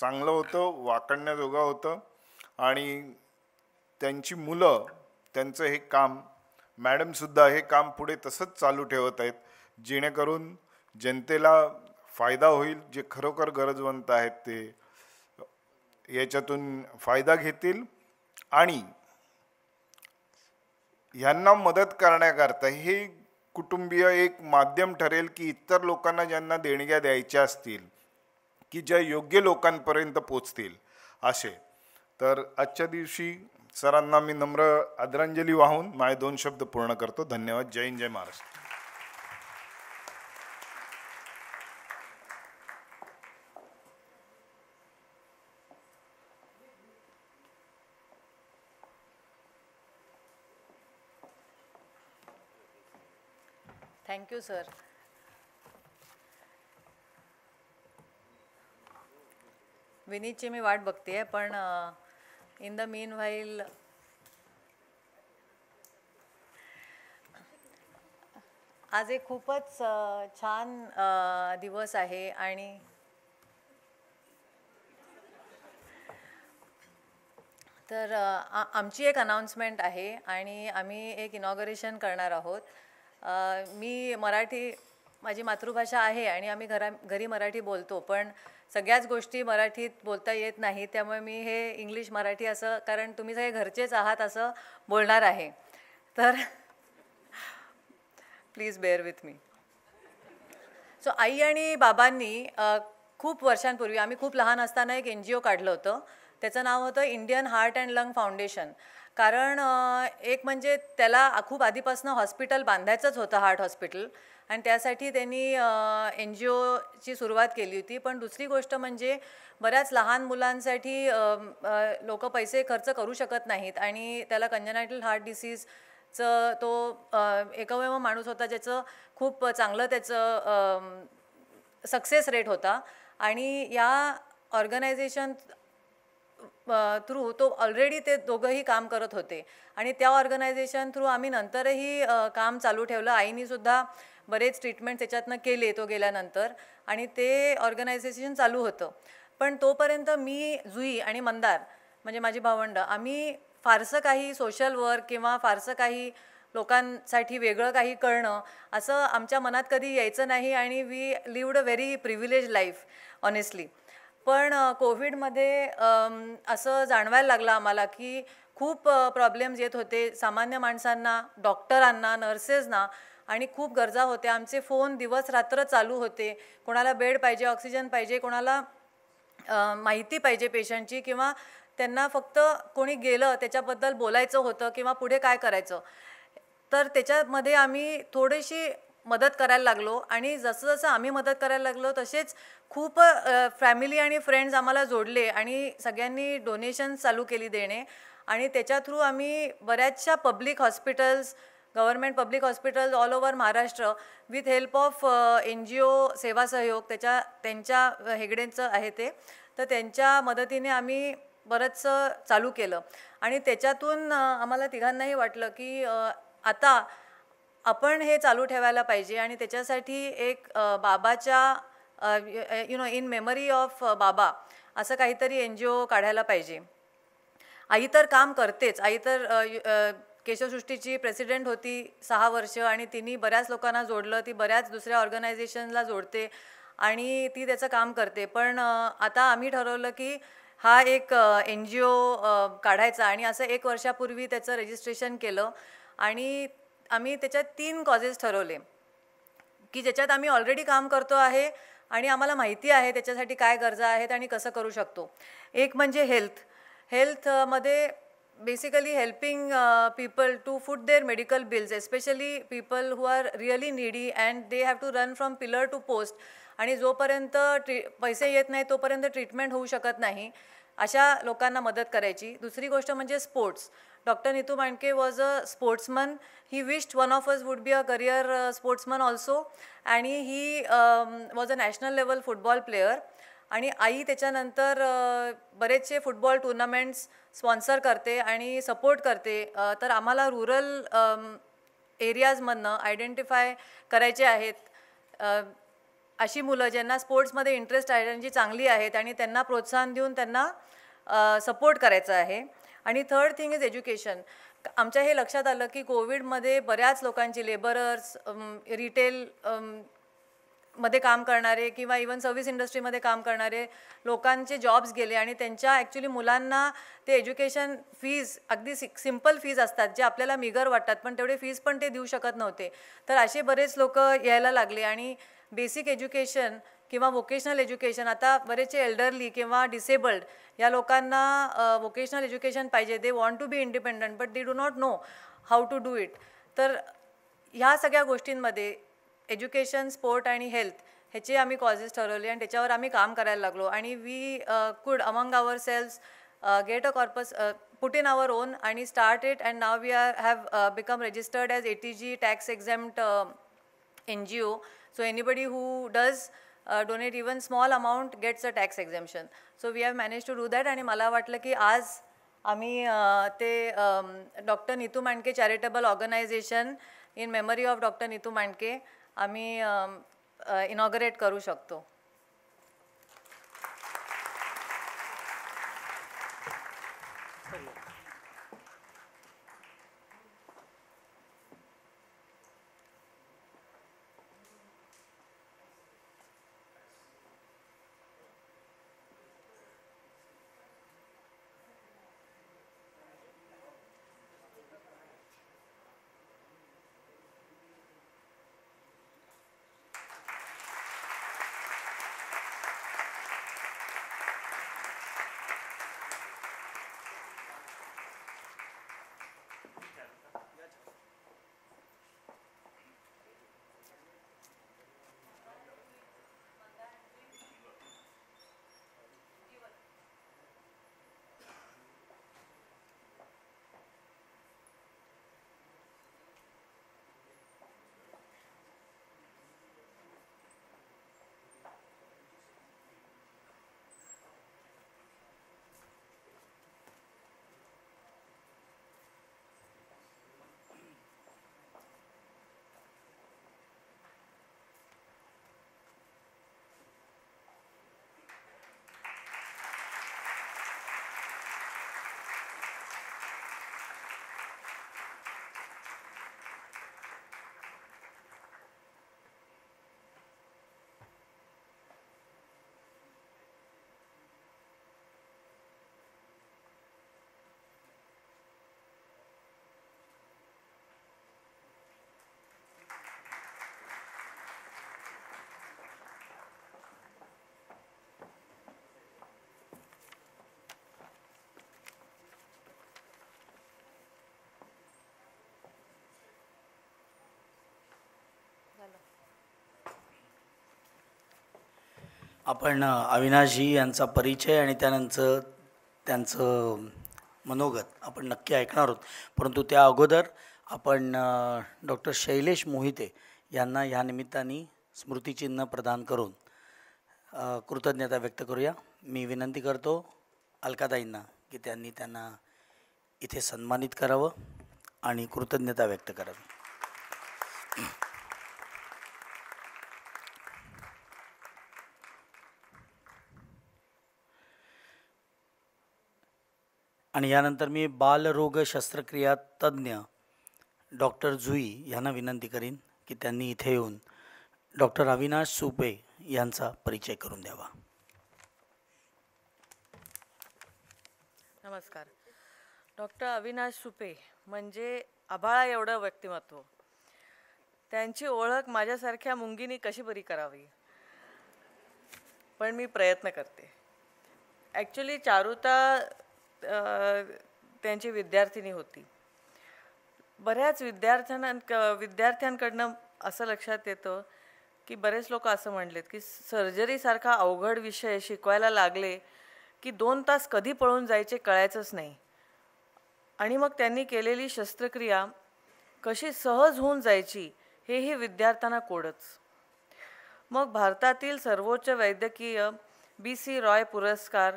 चांगलं होतं वाकडण्याजोगं होतं आणि त्यांची मुलं त्यांचं हे काम मॅडमसुद्धा हे काम पुढे तसंच चालू ठेवत आहेत जेणेकरून जनतेला फायदा होईल जे खरोखर गरजवंत आहेत ते याच्यातून फायदा घेतील आणि ह्यांना मदत करण्याकरता हे कुटुंबीय एक माध्यम ठरेल की इतर लोकांना ज्यांना देणग्या द्यायच्या असतील की ज्या योग्य लोकांपर्यंत पोचतील असे तर आजच्या दिवशी सरांना मी नम्र आदरांजली वाहून माझे दोन शब्द पूर्ण करतो धन्यवाद जय जय महाराष्ट्र थँक्यू सर विनीतची मी वाट बघते आहे पण इन द मीन व्हाईल आज एक खूपच छान दिवस आहे आणि तर आमची एक अनाउन्समेंट आहे आणि आम्ही एक इनॉग्रेशन करणार आहोत मी मराठी माझी मातृभाषा आहे आणि आम्ही घरा घरी मराठी बोलतो पण सगळ्याच गोष्टी मराठीत बोलता येत नाही त्यामुळे मी हे इंग्लिश मराठी असं कारण तुम्ही सगळे घरचेच आहात असं बोलणार आहे तर please bear with me so आई आणि बाबांनी खूप वर्षांपूर्वी आम्ही खूप लहान असताना एक एन जी ओ काढलं होतं त्याचं नाव होतं Indian heart and lung foundation कारण एक म्हणजे त्याला खूप आधीपासून हॉस्पिटल बांधायचंच होतं हार्ट हॉस्पिटल आणि त्यासाठी त्यांनी एन जी ओची सुरुवात केली होती पण दुसरी गोष्ट म्हणजे बऱ्याच लहान मुलांसाठी लोक पैसे खर्च करू शकत नाहीत आणि त्याला कंजनायटल हार्ट डिसीज तो एकमेव माणूस होता ज्याचं खूप चांगलं त्याचं सक्सेस रेट होता आणि या ऑर्गनायझेशन थ्रू तो ऑलरेडी ते दोघंही काम करत होते आणि त्या ऑर्गनायझेशन थ्रू आम्ही नंतरही काम चालू ठेवलं आईनीसुद्धा बरेच ट्रीटमेंट त्याच्यातनं केले तो गेल्यानंतर आणि ते ऑर्गनायझेशन चालू होतं पण तोपर्यंत मी जुई आणि मंदार म्हणजे माझी भावंड आम्ही फारसं काही सोशल वर्क किंवा फारसं काही लोकांसाठी वेगळं काही करणं असं आमच्या मनात कधी यायचं नाही आणि we lived a very privilege life honestly पण कोविडमध्ये असं जाणवायला लागलं आम्हाला की खूप प्रॉब्लेम्स येत होते सामान्य माणसांना डॉक्टरांना नर्सेसना आणि खूप गरजा होत्या आमचे फोन दिवस रात्र चालू होते कोणाला बेड पाहिजे ऑक्सिजन पाहिजे कोणाला माहिती पाहिजे पेशंटची किंवा त्यांना फक्त कोणी गेलं त्याच्याबद्दल बोलायचं होतं किंवा पुढे काय करायचं तर त्याच्यामध्ये आम्ही थोडीशी मदत करायला लागलो आणि जसं जसं आम्ही मदत करायला लागलो तसेच खूप फॅमिली आणि फ्रेंड्स आम्हाला जोडले आणि सगळ्यांनी डोनेशन चालू केली देणे आणि त्याच्या थ्रू आम्ही बऱ्याचशा public hospitals government public hospitals all over Maharashtra with help of N G O Seva Sahyog त्याच्या त्यांच्या हेगडेंचं आहे ते तर त्यांच्या मदतीने आम्ही बरंचसं चालू केलं आणि त्याच्यातून आम्हाला तिघांनाही वाटलं की आता आपण हे चालू ठेवायला पाहिजे आणि त्याच्यासाठी एक बाबाच्या you know in memory of बाबा असं काहीतरी एन जी ओ काढायला पाहिजे आई तर काम करतेच आई तर केशवसृष्टीची प्रेसिडेंट होती सहा वर्ष आणि तिने बऱ्याच लोकांना जोडलं ती बऱ्याच दुसऱ्या ऑर्गनायझेशनला जोडते आणि ती त्याचं काम करते पण आता आम्ही ठरवलं की हा एक एन जी ओ काढायचा आणि असं एक वर्षापूर्वी त्याचं रजिस्ट्रेशन केलं आणि आम्ही त्याच्यात तीन कॉजेस ठरवले की ज्याच्यात आम्ही ऑलरेडी काम करतो आहे आणि आम्हाला माहिती आहे त्याच्यासाठी काय गरजा आहेत आणि कसं करू शकतो एक म्हणजे हेल्थ हेल्थमध्ये basically helping people to foot their medical bills especially people who are really needy and they have to run from pillar to post आणि जोपर्यंत ट्री पैसे येत नाही तोपर्यंत ट्रीटमेंट होऊ शकत नाही अशा लोकांना मदत करायची दुसरी गोष्ट म्हणजे sports doctor Neetu Mandke was a sportsman he wished one of us would be a career sportsman also आणि he was a national level football player आणि आई त्याच्यानंतर uh, बरेचसे फुटबॉल टुर्नामेंट्स स्पॉन्सर करते आणि सपोर्ट करते uh, तर आम्हाला रुरल एरियाजमधनं आयडेंटिफाय करायचे आहेत uh, अशी मुलं ज्यांना स्पोर्ट्समध्ये इंटरेस्ट आहे त्यांची चांगली आहेत आणि त्यांना प्रोत्साहन देऊन त्यांना सपोर्ट करायचा आहे आणि थर्ड थिंग इज एज्युकेशन आमच्या हे लक्षात आलं की कोविडमध्ये बऱ्याच लोकांची लेबरर्स रिटेल um, um, मध्ये काम करणारे किंवा इवन सर्व्हिस इंडस्ट्रीमध्ये काम करणारे लोकांचे जॉब्स गेले आणि त्यांच्या ॲक्च्युली मुलांना ते एज्युकेशन फीज अगदी सि सिम्पल फीज असतात जे आपल्याला मिगर वाटतात पण तेवढे फीज पण ते देऊ शकत नव्हते तर असे बरेच लोक यायला लागले आणि बेसिक एज्युकेशन किंवा वोकेशनल एज्युकेशन आता बरेचसे एल्डरली किंवा डिसेबल्ड या लोकांना वोकेशनल एज्युकेशन पाहिजे they want to be independent but they do not know how to do it तर ह्या सगळ्या गोष्टींमध्ये एज्युकेशन स्पोर्ट आणि हेल्थ ह्याचे आम्ही कॉजेस ठरवले आणि त्याच्यावर आम्ही काम करायला लागलो आणि we could among our selves get a corpus our own आणि start it and now we are have become registered as eighty G tax exempt N G O so anybody who does donate even small amount gets a tax tax so we have manage to do that आणि मला वाटलं की आज आम्ही uh, ते doctor Nitu Mandke charitable organisation in memory of doctor Nitu Mandke आम्ही इनॉगरेट um, uh, करू शकतो आपण अविनाशजी यांचा परिचय आणि त्यानंतर त्यांचं मनोगत आपण नक्की ऐकणार आहोत परंतु त्या अगोदर आपण डॉक्टर शैलेश मोहिते यांना ह्या निमित्ताने स्मृतिचिन्ह प्रदान करून कृतज्ञता व्यक्त करूया मी विनंती करतो अलकाताईंना की त्यांनी त्यांना इथे सन्मानित करावं आणि कृतज्ञता व्यक्त करावी आणि यानंतर मी बालरोग शस्त्रक्रिया तज्ज्ञ डॉक्टर जुई यांना विनंती करीन की त्यांनी इथे येऊन डॉक्टर अविनाश सुपे यांचा परिचय करून द्यावा नमस्कार डॉक्टर अविनाश सुपे म्हणजे आभाळा एवढं व्यक्तिमत्व त्यांची ओळख माझ्यासारख्या मुंगीनी कशी बरी करावी पण मी प्रयत्न करते ॲक्च्युली चारुता त्यांची विद्यार्थिनी होती बऱ्याच विद्यार्थ्यांना विद्यार्थ्यांकडनं असं लक्षात येतं की बरेच लोक असं म्हणलेत की सर्जरीसारखा अवघड विषय शिकवायला लागले की दोन तास कधी पळून जायचे कळायचंच नाही आणि मग त्यांनी केलेली शस्त्रक्रिया कशी सहज होऊन जायची हेही विद्यार्थ्यांना कोडच मग भारतातील सर्वोच्च वैद्यकीय बी सी रॉय पुरस्कार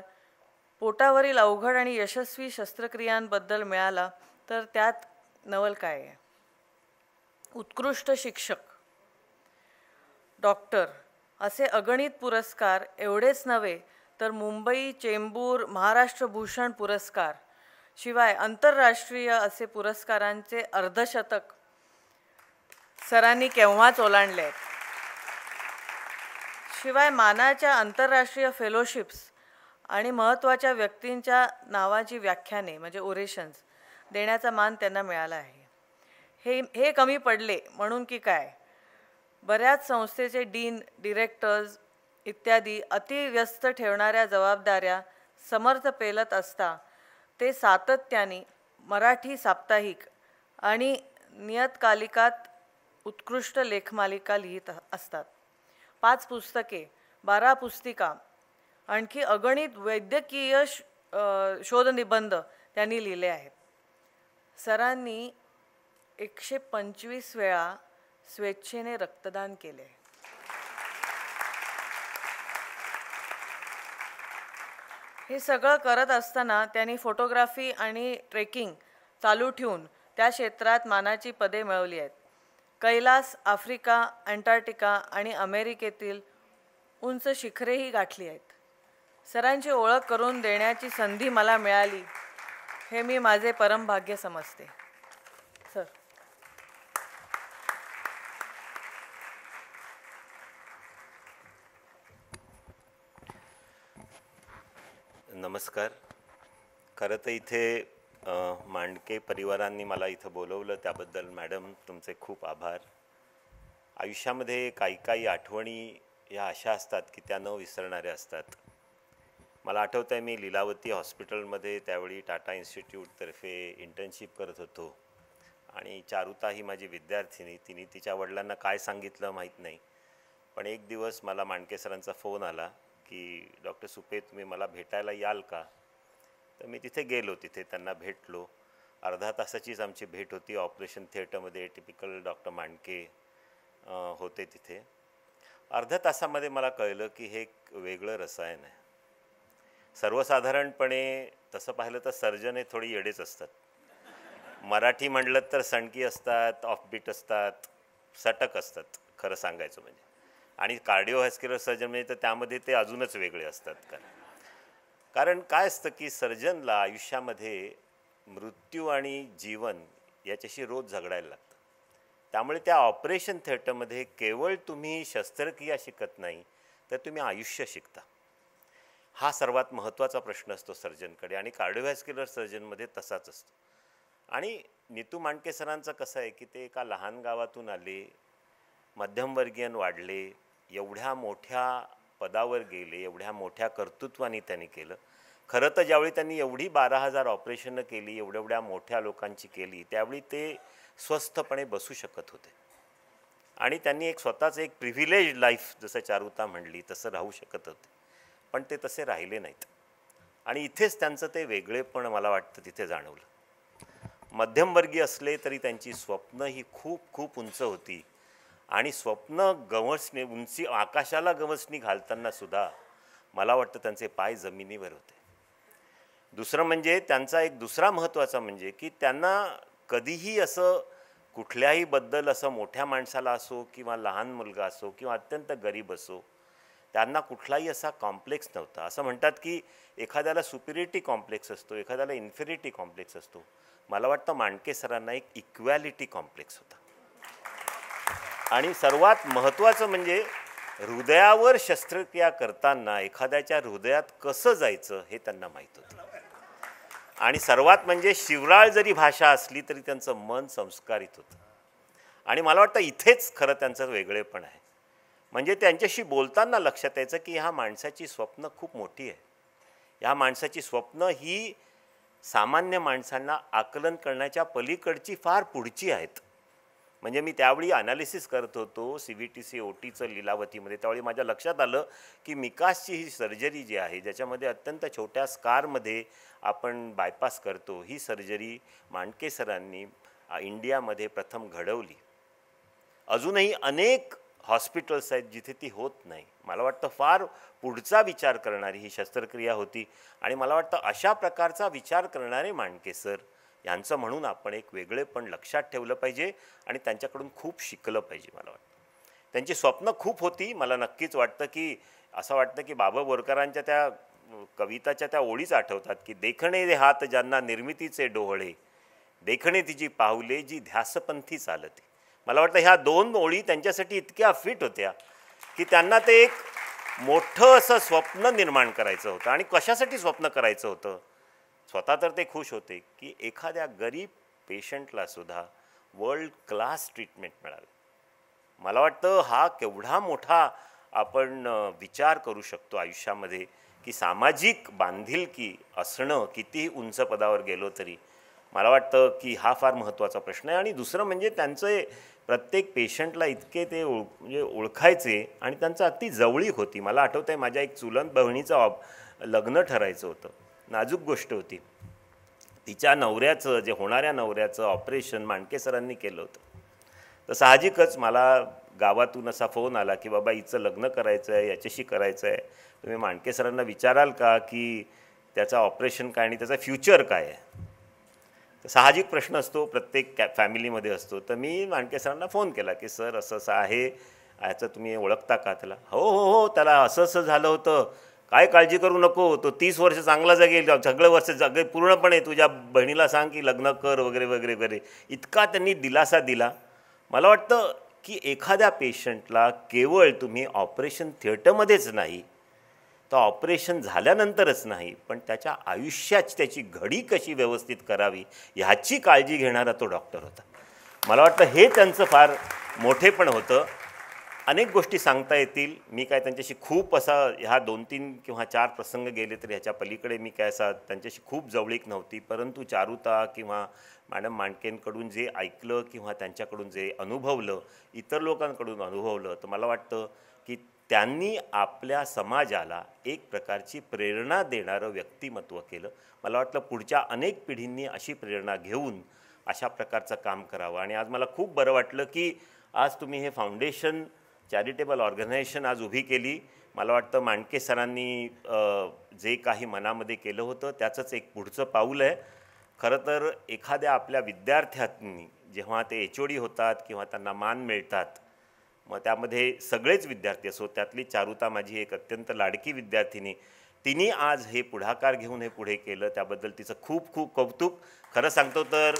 पोटावरील अवघड आणि यशस्वी शस्त्रक्रियांबद्दल मिळाला तर त्यात नवल काय आहे उत्कृष्ट शिक्षक डॉक्टर असे अगणित पुरस्कार एवढेच नव्हे तर मुंबई चेंबूर महाराष्ट्र भूषण पुरस्कार शिवाय आंतरराष्ट्रीय असे पुरस्कारांचे अर्धशतक सरांनी केव्हाच ओलांडले आहेत शिवाय मानाच्या आंतरराष्ट्रीय फेलोशिप्स आणि महत्त्वाच्या व्यक्तींच्या नावाची व्याख्याने म्हणजे ओरेशन्स देण्याचा मान त्यांना मिळाला आहे हे हे कमी पडले म्हणून की काय बऱ्याच संस्थेचे डीन डिरेक्टर्स इत्यादी अतिव्यस्त ठेवणाऱ्या जबाबदाऱ्या समर्थ पेलत असता ते सातत्याने मराठी साप्ताहिक आणि नियतकालिकात उत्कृष्ट लेखमालिका लिहित असतात पाच पुस्तके बारा पुस्तिका आणखी अगणित वैद्यकीय शोधनिबंध त्यांनी लिहिले आहेत सरांनी एकशे पंचवीस वेळा स्वेच्छेने रक्तदान केले हे सगळं करत असताना त्यांनी फोटोग्राफी आणि ट्रेकिंग चालू ठेवून त्या क्षेत्रात मानाची पदे मिळवली आहेत कैलास आफ्रिका अंटार्क्टिका आणि अमेरिकेतील उंच शिखरेही गाठली आहेत सरांची ओळख करून देण्याची संधी मला मिळाली हे मी माझे परमभाग्य समजते सर नमस्कार खरं तर इथे मांडके परिवारांनी मला इथं बोलवलं त्याबद्दल मॅडम तुमचे खूप आभार आयुष्यामध्ये काही काही आठवणी या अशा असतात की त्या न विसरणाऱ्या असतात मला आठवतं आहे मी लिलावती हॉस्पिटलमध्ये त्यावेळी टाटा इन्स्टिट्यूटतर्फे इंटर्नशिप करत होतो आणि चारुता ही माझी विद्यार्थिनी तिने तिच्या वडिलांना काय सांगितलं माहीत नाही पण एक दिवस मला माणके सरांचा फोन आला की डॉक्टर सुपे तुम्ही मला भेटायला याल का तर मी तिथे गेलो तिथे त्यांना भेटलो अर्धा तासाचीच आमची भेट होती ऑपरेशन थिएटरमध्ये टिपिकल डॉक्टर मांडके होते तिथे अर्ध्या तासामध्ये मला कळलं की हे एक वेगळं रसायन आहे सर्वसाधारणपणे तसं पाहिलं तर सर्जन हे थोडी येडेच असतात मराठी म्हटलं तर सणकी असतात ऑफबीट असतात सटक असतात खरं सांगायचं म्हणजे आणि कार्डिओ सर्जन म्हणजे तर त्यामध्ये ते अजूनच वेगळे असतात कारण कारण काय असतं की सर्जनला आयुष्यामध्ये मृत्यू आणि जीवन याच्याशी रोज झगडायला लागतं त्यामुळे त्या ऑपरेशन थिएटरमध्ये केवळ तुम्ही शस्त्रक्रिया शिकत नाही तर तुम्ही आयुष्य शिकता हा सर्वात महत्त्वाचा प्रश्न असतो सर्जनकडे आणि कार्डिओव्हॅस्क्युलर सर्जनमध्ये तसाच असतो आणि नीतू मांडके सरांचं कसं आहे की ते एका लहान गावातून आले मध्यमवर्गीयन वाढले एवढ्या मोठ्या पदावर गेले एवढ्या मोठ्या कर्तृत्वाने त्यांनी केलं खरं तर ज्यावेळी त्यांनी एवढी बारा हजार ऑपरेशनं केली एवढ्या एवढ्या मोठ्या लोकांची केली त्यावेळी ते स्वस्थपणे बसू शकत होते आणि त्यांनी एक स्वतःचं एक प्रिव्हिलेज लाईफ जसं चारुता म्हणली तसं राहू शकत होते पण ते तसे राहिले नाहीत आणि इथेच त्यांचं ते वेगळेपण मला वाटतं तिथे जाणवलं मध्यमवर्गीय असले तरी त्यांची स्वप्न ही खूप खूप उंच होती आणि स्वप्न गवसणी उंची आकाशाला गवसणी घालताना सुद्धा मला वाटतं त्यांचे पाय जमिनीवर होते दुसरं म्हणजे त्यांचा एक दुसरा महत्त्वाचा म्हणजे की त्यांना कधीही असं कुठल्याही बद्दल असं मोठ्या माणसाला असो किंवा लहान मुलगा असो किंवा अत्यंत गरीब असो त्यांना कुठलाही असा कॉम्प्लेक्स नव्हता असं म्हणतात की एखाद्याला सुपिरिटी कॉम्प्लेक्स असतो एखाद्याला इन्फिरिटी कॉम्प्लेक्स असतो मला वाटतं मांडके सरांना एक इक्वॅलिटी कॉम्प्लेक्स होता आणि सर्वात महत्त्वाचं म्हणजे हृदयावर शस्त्रक्रिया करताना एखाद्याच्या हृदयात कसं जायचं हे त्यांना माहीत होतं आणि सर्वात म्हणजे शिवराळ जरी भाषा असली तरी त्यांचं मन संस्कारित होतं आणि मला वाटतं इथेच खरं त्यांचं वेगळेपण आहे म्हणजे त्यांच्याशी बोलताना लक्षात यायचं की ह्या माणसाची स्वप्न खूप मोठी आहे ह्या माणसाची स्वप्न ही सामान्य माणसांना आकलन करण्याच्या पलीकडची फार पुढची आहेत म्हणजे मी त्यावेळी अनालिसिस करत होतो C V T C O टीचं लिलावतीमध्ये त्यावेळी माझ्या लक्षात आलं की मिकासची ही सर्जरी जी आहे ज्याच्यामध्ये अत्यंत छोट्या स्कारमध्ये आपण बायपास करतो ही सर्जरी मांडकेसरांनी इंडियामध्ये प्रथम घडवली अजूनही अनेक हॉस्पिटल्स आहेत जिथे ती होत नाही मला वाटतं फार पुढचा विचार करणारी ही शस्त्रक्रिया होती आणि मला वाटतं अशा प्रकारचा विचार करणारे मांडके सर यांचं म्हणून आपण एक वेगळे पण लक्षात ठेवलं पाहिजे आणि त्यांच्याकडून खूप शिकलं पाहिजे मला वाटतं त्यांची स्वप्न खूप होती मला नक्कीच वाटतं की असं वाटतं की बाबा बोरकरांच्या त्या कविताच्या त्या ओळीच आठवतात की देखणे हात ज्यांना निर्मितीचे डोहळे देखणे तिची पाहुले जी ध्यासपंथी चालते मला वाटतं ह्या दोन ओळी त्यांच्यासाठी इतक्या फिट होत्या की त्यांना ते एक मोठं असं स्वप्न निर्माण करायचं होतं आणि कशासाठी स्वप्न करायचं होतं स्वतः तर ते खुश होते की एखाद्या गरीब पेशंटला सुद्धा वर्ल्ड क्लास ट्रीटमेंट मिळावी मला वाटतं हा केवढा मोठा आपण विचार करू शकतो आयुष्यामध्ये की सामाजिक बांधिलकी असणं कितीही उंच पदावर गेलो तरी मला वाटतं की हा फार महत्त्वाचा प्रश्न आहे आणि दुसरं म्हणजे त्यांचं प्रत्येक पेशंटला इतके ते ओळ म्हणजे ओळखायचे आणि त्यांचं अति जवळीक होती मला आठवतं आहे माझ्या एक चुलन बहिणीचं ऑप लग्न ठरायचं होतं नाजूक गोष्ट होती तिच्या नवऱ्याचं जे होणाऱ्या नवऱ्याचं ऑपरेशन माणकेसरांनी केलं होतं तर साहजिकच मला गावातून असा फोन आला की बाबा हिचं लग्न करायचं आहे याच्याशी करायचं आहे तुम्ही माणकेसरांना विचाराल का की त्याचं ऑपरेशन काय आणि त्याचा फ्युचर काय आहे साहजिक प्रश्न असतो प्रत्येक कॅ फॅमिलीमध्ये असतो तर मी माणके सरांना फोन केला की सर असं असं आहे याचं तुम्ही ओळखता का त्याला हो हो हो त्याला असं असं झालं होतं काय काळजी करू नको तो तीस वर्ष चांगला जगेल सगळं वर्ष जगे पूर्णपणे तुझ्या बहिणीला सांग की लग्न कर वगैरे वगैरे वगैरे इतका त्यांनी दिलासा दिला मला वाटतं की एखाद्या पेशंटला केवळ तुम्ही ऑपरेशन थिएटरमध्येच नाही तो ऑपरेशन झाल्यानंतरच नाही पण त्याच्या आयुष्याची त्याची घडी कशी व्यवस्थित करावी ह्याची काळजी घेणारा तो डॉक्टर होता मला वाटतं हे त्यांचं फार मोठे पण होतं अनेक गोष्टी सांगता येतील मी काय त्यांच्याशी खूप असा ह्या दोन तीन किंवा चार प्रसंग गेले तरी ह्याच्या पलीकडे मी काय असा त्यांच्याशी खूप जवळीक नव्हती परंतु चारुता किंवा मॅडम मांडकेंकडून जे ऐकलं किंवा त्यांच्याकडून जे अनुभवलं इतर लोकांकडून अनुभवलं तर मला वाटतं त्यांनी आपल्या समाजाला एक प्रकारची प्रेरणा देणारं व्यक्तिमत्व केलं मला वाटलं पुढच्या अनेक पिढींनी अशी प्रेरणा घेऊन अशा प्रकारचं काम करावं आणि आज मला खूप बरं वाटलं की आज तुम्ही हे फाउंडेशन चॅरिटेबल ऑर्गनायझेशन आज उभी केली मला वाटतं मांडके सरांनी जे काही मनामध्ये केलं होतं त्याचंच एक पुढचं पाऊल आहे खरं तर एखाद्या आपल्या विद्यार्थ्यांनी जेव्हा ते एच ओ डी होतात किंवा त्यांना मान मिळतात मग त्यामध्ये सगळेच विद्यार्थी असो त्यातली चारुता माझी एक अत्यंत लाडकी विद्यार्थिनी तिने आज हे पुढाकार घेऊन हे पुढे केलं त्याबद्दल तिचं खूप खूप कौतुक खरं सांगतो तर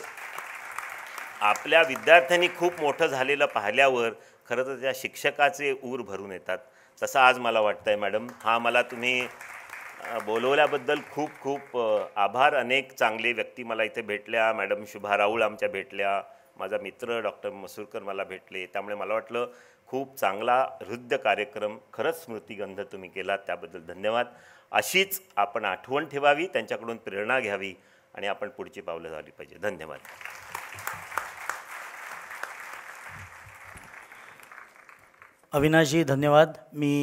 आपल्या विद्यार्थ्यांनी खूप मोठं झालेलं पाहिल्यावर खरं तर त्या शिक्षकाचे ऊर भरून येतात तसं आज मला वाटतं आहे मॅडम हा मला तुम्ही बोलवल्याबद्दल खूप खूप आभार अनेक चांगले व्यक्ती मला इथे भेटल्या मॅडम शुभा राहुल आमच्या भेटल्या माझा मित्र डॉक्टर मसूरकर मला भेटले त्यामुळे मला वाटलं खूप चांगला हृदय कार्यक्रम खरंच स्मृतिगंध तुम्ही केला त्याबद्दल धन्यवाद अशीच आपण आठवण ठेवावी त्यांच्याकडून प्रेरणा घ्यावी आणि आपण पुढची पावलं झाली पाहिजे धन्यवाद अविनाशजी धन्यवाद मी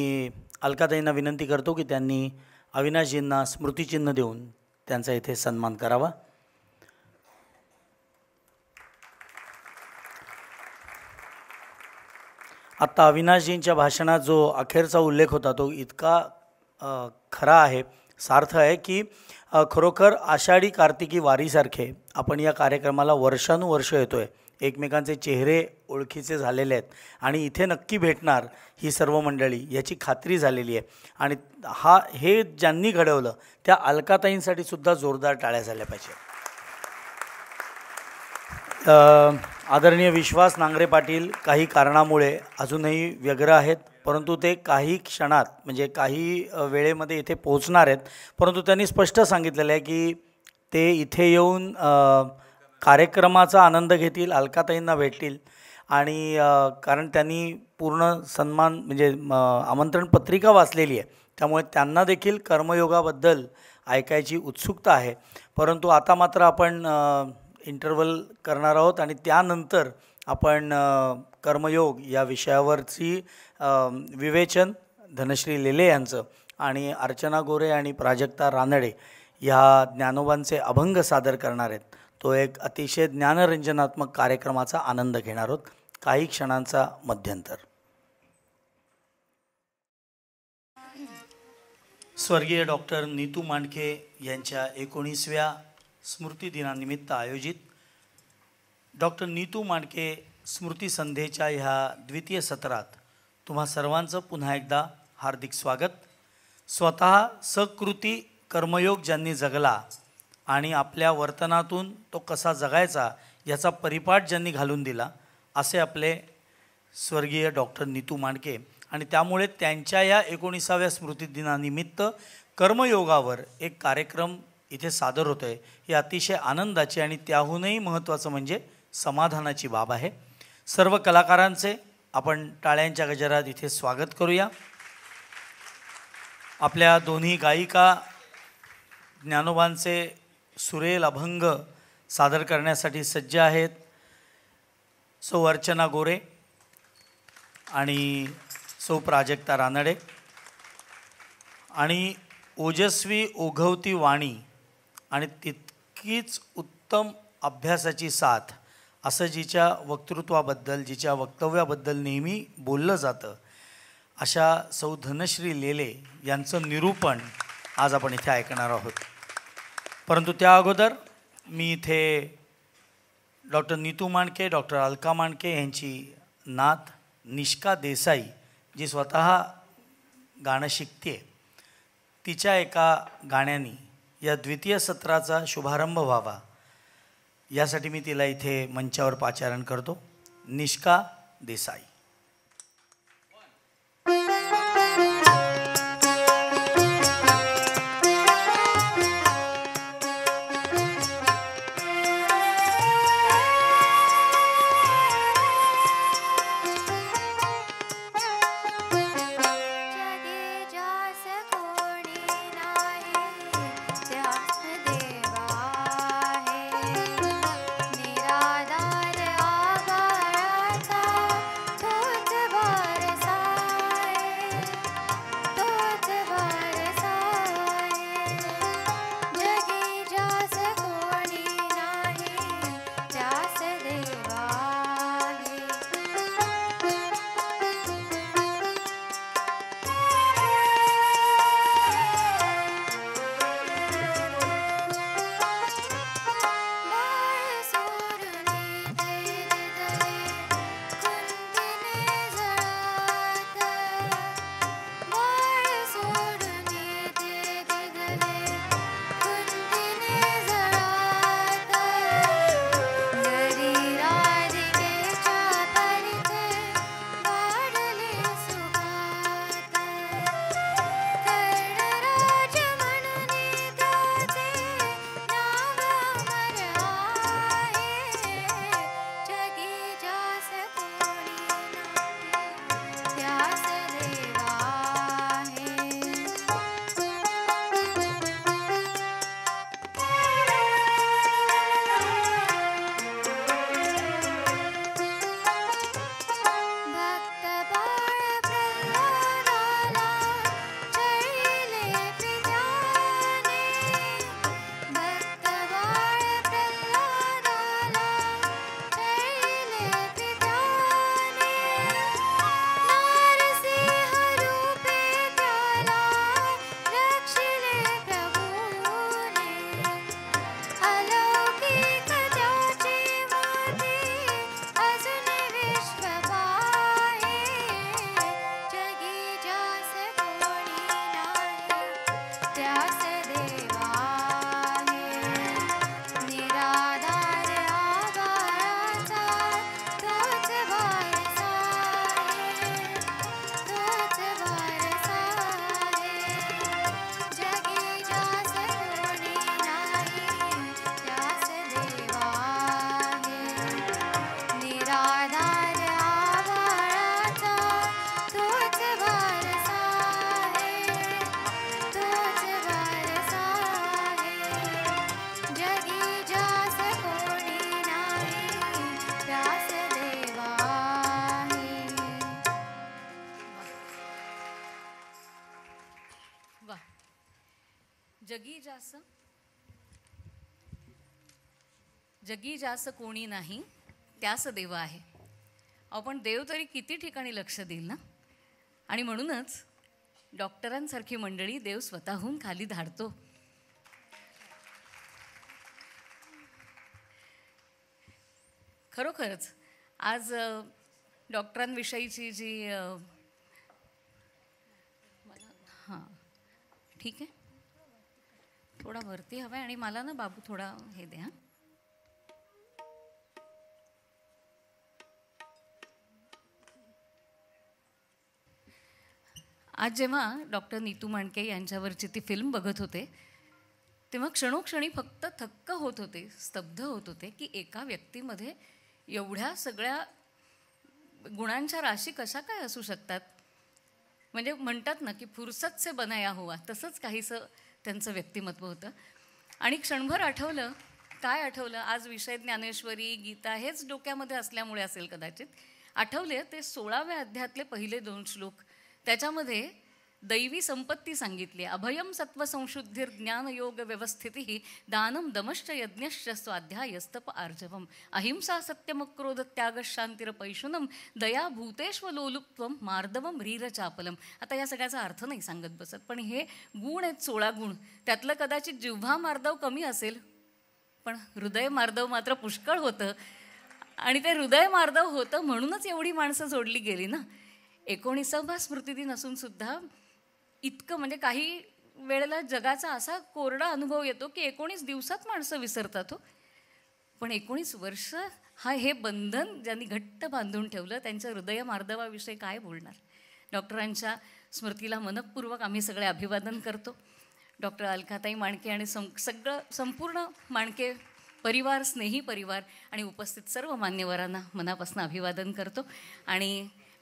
अलकाताईंना विनंती करतो की त्यांनी अविनाशजींना स्मृतिचिन्ह देऊन त्यांचा इथे सन्मान करावा आत्ता अविनाशजींच्या भाषणात जो अखेरचा उल्लेख होता तो इतका खरा आहे सार्थ आहे की खरोखर आषाढी कार्तिकी वारीसारखे आपण या कार्यक्रमाला वर्षानुवर्ष येतो आहे एकमेकांचे चेहरे ओळखीचे झालेले आहेत आणि इथे नक्की भेटणार ही सर्व मंडळी याची खात्री झालेली आहे आणि हा हे ज्यांनी घडवलं त्या अलकाताईंसाठी सुद्धा जोरदार टाळ्या झाल्या पाहिजे आदरणीय विश्वास नांगरे पाटील काही कारणामुळे अजूनही व्यग्र आहेत परंतु ते काही क्षणात म्हणजे काही वेळेमध्ये इथे पोहोचणार आहेत परंतु त्यांनी स्पष्ट सांगितलेलं आहे की ते इथे येऊन कार्यक्रमाचा आनंद घेतील अलकाताईंना भेटतील आणि कारण त्यांनी पूर्ण सन्मान म्हणजे आमंत्रण पत्रिका वाचलेली आहे त्यामुळे त्यांना देखील कर्मयोगाबद्दल ऐकायची उत्सुकता आहे परंतु आता मात्र आपण इंटरवल करणार आहोत आणि त्यानंतर आपण कर्मयोग या विषयावरची विवेचन धनश्री लेले यांचं आणि अर्चना गोरे आणि प्राजक्ता रानडे ह्या ज्ञानोबांचे अभंग सादर करणार आहेत तो एक अतिशय ज्ञानरंजनात्मक कार्यक्रमाचा आनंद घेणार आहोत काही क्षणांचा मध्यंतर स्वर्गीय डॉक्टर नीतू मांडके यांच्या एकोणीसव्या स्मृती दिनानिमित्त आयोजित डॉक्टर नीतू माणके स्मृती संध्येच्या ह्या द्वितीय सत्रात तुम्हा सर्वांचं पुन्हा एकदा हार्दिक स्वागत स्वतः सकृती कर्मयोग ज्यांनी जगला आणि आपल्या वर्तनातून तो कसा जगायचा याचा परिपाठ ज्यांनी घालून दिला असे आपले स्वर्गीय डॉक्टर नीतू मांडके आणि त्यामुळे त्यांच्या या एकोणीसाव्या स्मृतिदिनानिमित्त कर्मयोगावर एक कार्यक्रम इथे सादर होतं आहे ही अतिशय आनंदाची आणि त्याहूनही महत्त्वाचं म्हणजे समाधानाची बाब आहे सर्व कलाकारांचे आपण टाळ्यांच्या गजरात इथे स्वागत करूया आपल्या दोन्ही गायिका ज्ञानोबांचे सुरेल अभंग सादर करण्यासाठी सज्ज आहेत सौ अर्चना गोरे आणि सौ प्राजक्ता रानडे आणि ओजस्वी ओघवती वाणी आणि तितकीच उत्तम अभ्यासाची साथ असं जिच्या वक्तृत्वाबद्दल जिच्या वक्तव्याबद्दल नेहमी बोललं जातं अशा सौ धनश्री लेले यांचं निरूपण आज आपण इथे ऐकणार आहोत परंतु त्या अगोदर मी इथे डॉक्टर नीतू माणके डॉक्टर अलका माणके यांची नात निष्का देसाई जी स्वत गाणं शिकते तिच्या एका गाण्याने या द्वितीय सत्राचा शुभारंभ व्हावा यासाठी मी तिला इथे मंचावर पाचारण करतो निष्का देसाई कोणी नाही त्याच देव आहे आपण देव तरी किती ठिकाणी लक्ष देईल ना आणि म्हणूनच डॉक्टरांसारखी मंडळी देव स्वतःहून खाली धाडतो खरोखरच आज डॉक्टरांविषयीची जी हां ठीक आहे थोडा वरती हवा आहे आणि मला ना बाबू थोडा हे द्या आज जेव्हा डॉक्टर नीतू मांडके यांच्यावरची ती फिल्म बघत होते तेव्हा क्षणोक्षणी फक्त थक्क होत होते स्तब्ध होत होते की एका व्यक्तीमध्ये एवढ्या सगळ्या गुणांच्या राशी कशा काय असू शकतात म्हणजे म्हणतात ना की फुरसतचे बनाया होवा तसंच काहीसं त्यांचं व्यक्तिमत्व होतं आणि क्षणभर आठवलं काय आठवलं आज विषय ज्ञानेश्वरी गीता हेच डोक्यामध्ये असल्यामुळे असेल कदाचित आठवले ते सोळाव्या अध्यातले पहिले दोन श्लोक त्याच्यामध्ये दैवी संपत्ती सांगितली अभयम सत्व संशुद्धीर ज्ञान योग व्यवस्थिती दानम दमश्च यज्ञश्च स्वाध्यायस्तप आर्जवम अहिंसा सत्यमक्रोध त्याग शांतीर पैशुनम दया भूतेश्व लोलुप्त्व मार्दवम रीरचापलम आता या सगळ्याचा अर्थ नाही सांगत बसत पण हे गुण आहेत सोळा गुण त्यातलं कदाचित जिव्हा मार्दव कमी असेल पण हृदय मार्दव मात्र पुष्कळ होतं आणि ते हृदय मार्दव होतं म्हणूनच एवढी माणसं जोडली गेली ना एकोणीसावा स्मृतिदिन सुद्धा इतकं म्हणजे काही वेळेला जगाचा असा कोरडा अनुभव येतो की एकोणीस दिवसात माणसं विसरतात हो पण एकोणीस वर्ष हा हे बंधन ज्यांनी घट्ट बांधून ठेवलं त्यांच्या हृदय मार्दवाविषयी काय बोलणार डॉक्टरांच्या स्मृतीला मनपूर्वक आम्ही सगळे अभिवादन करतो डॉक्टर अलकाताई माणके आणि सं सगळं संपूर्ण माणके परिवार स्नेही परिवार आणि उपस्थित सर्व मान्यवरांना मनापासून अभिवादन करतो आणि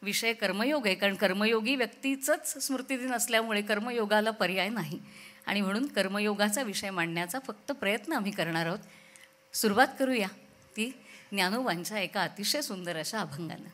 विषय कर्मयोग आहे कारण कर्मयोगी व्यक्तीचंच स्मृतिदिन असल्यामुळे कर्मयोगाला पर्याय नाही आणि म्हणून कर्मयोगाचा विषय मांडण्याचा फक्त प्रयत्न आम्ही करणार आहोत सुरुवात करूया ती ज्ञानोबांच्या एका अतिशय सुंदर अशा अभंगानं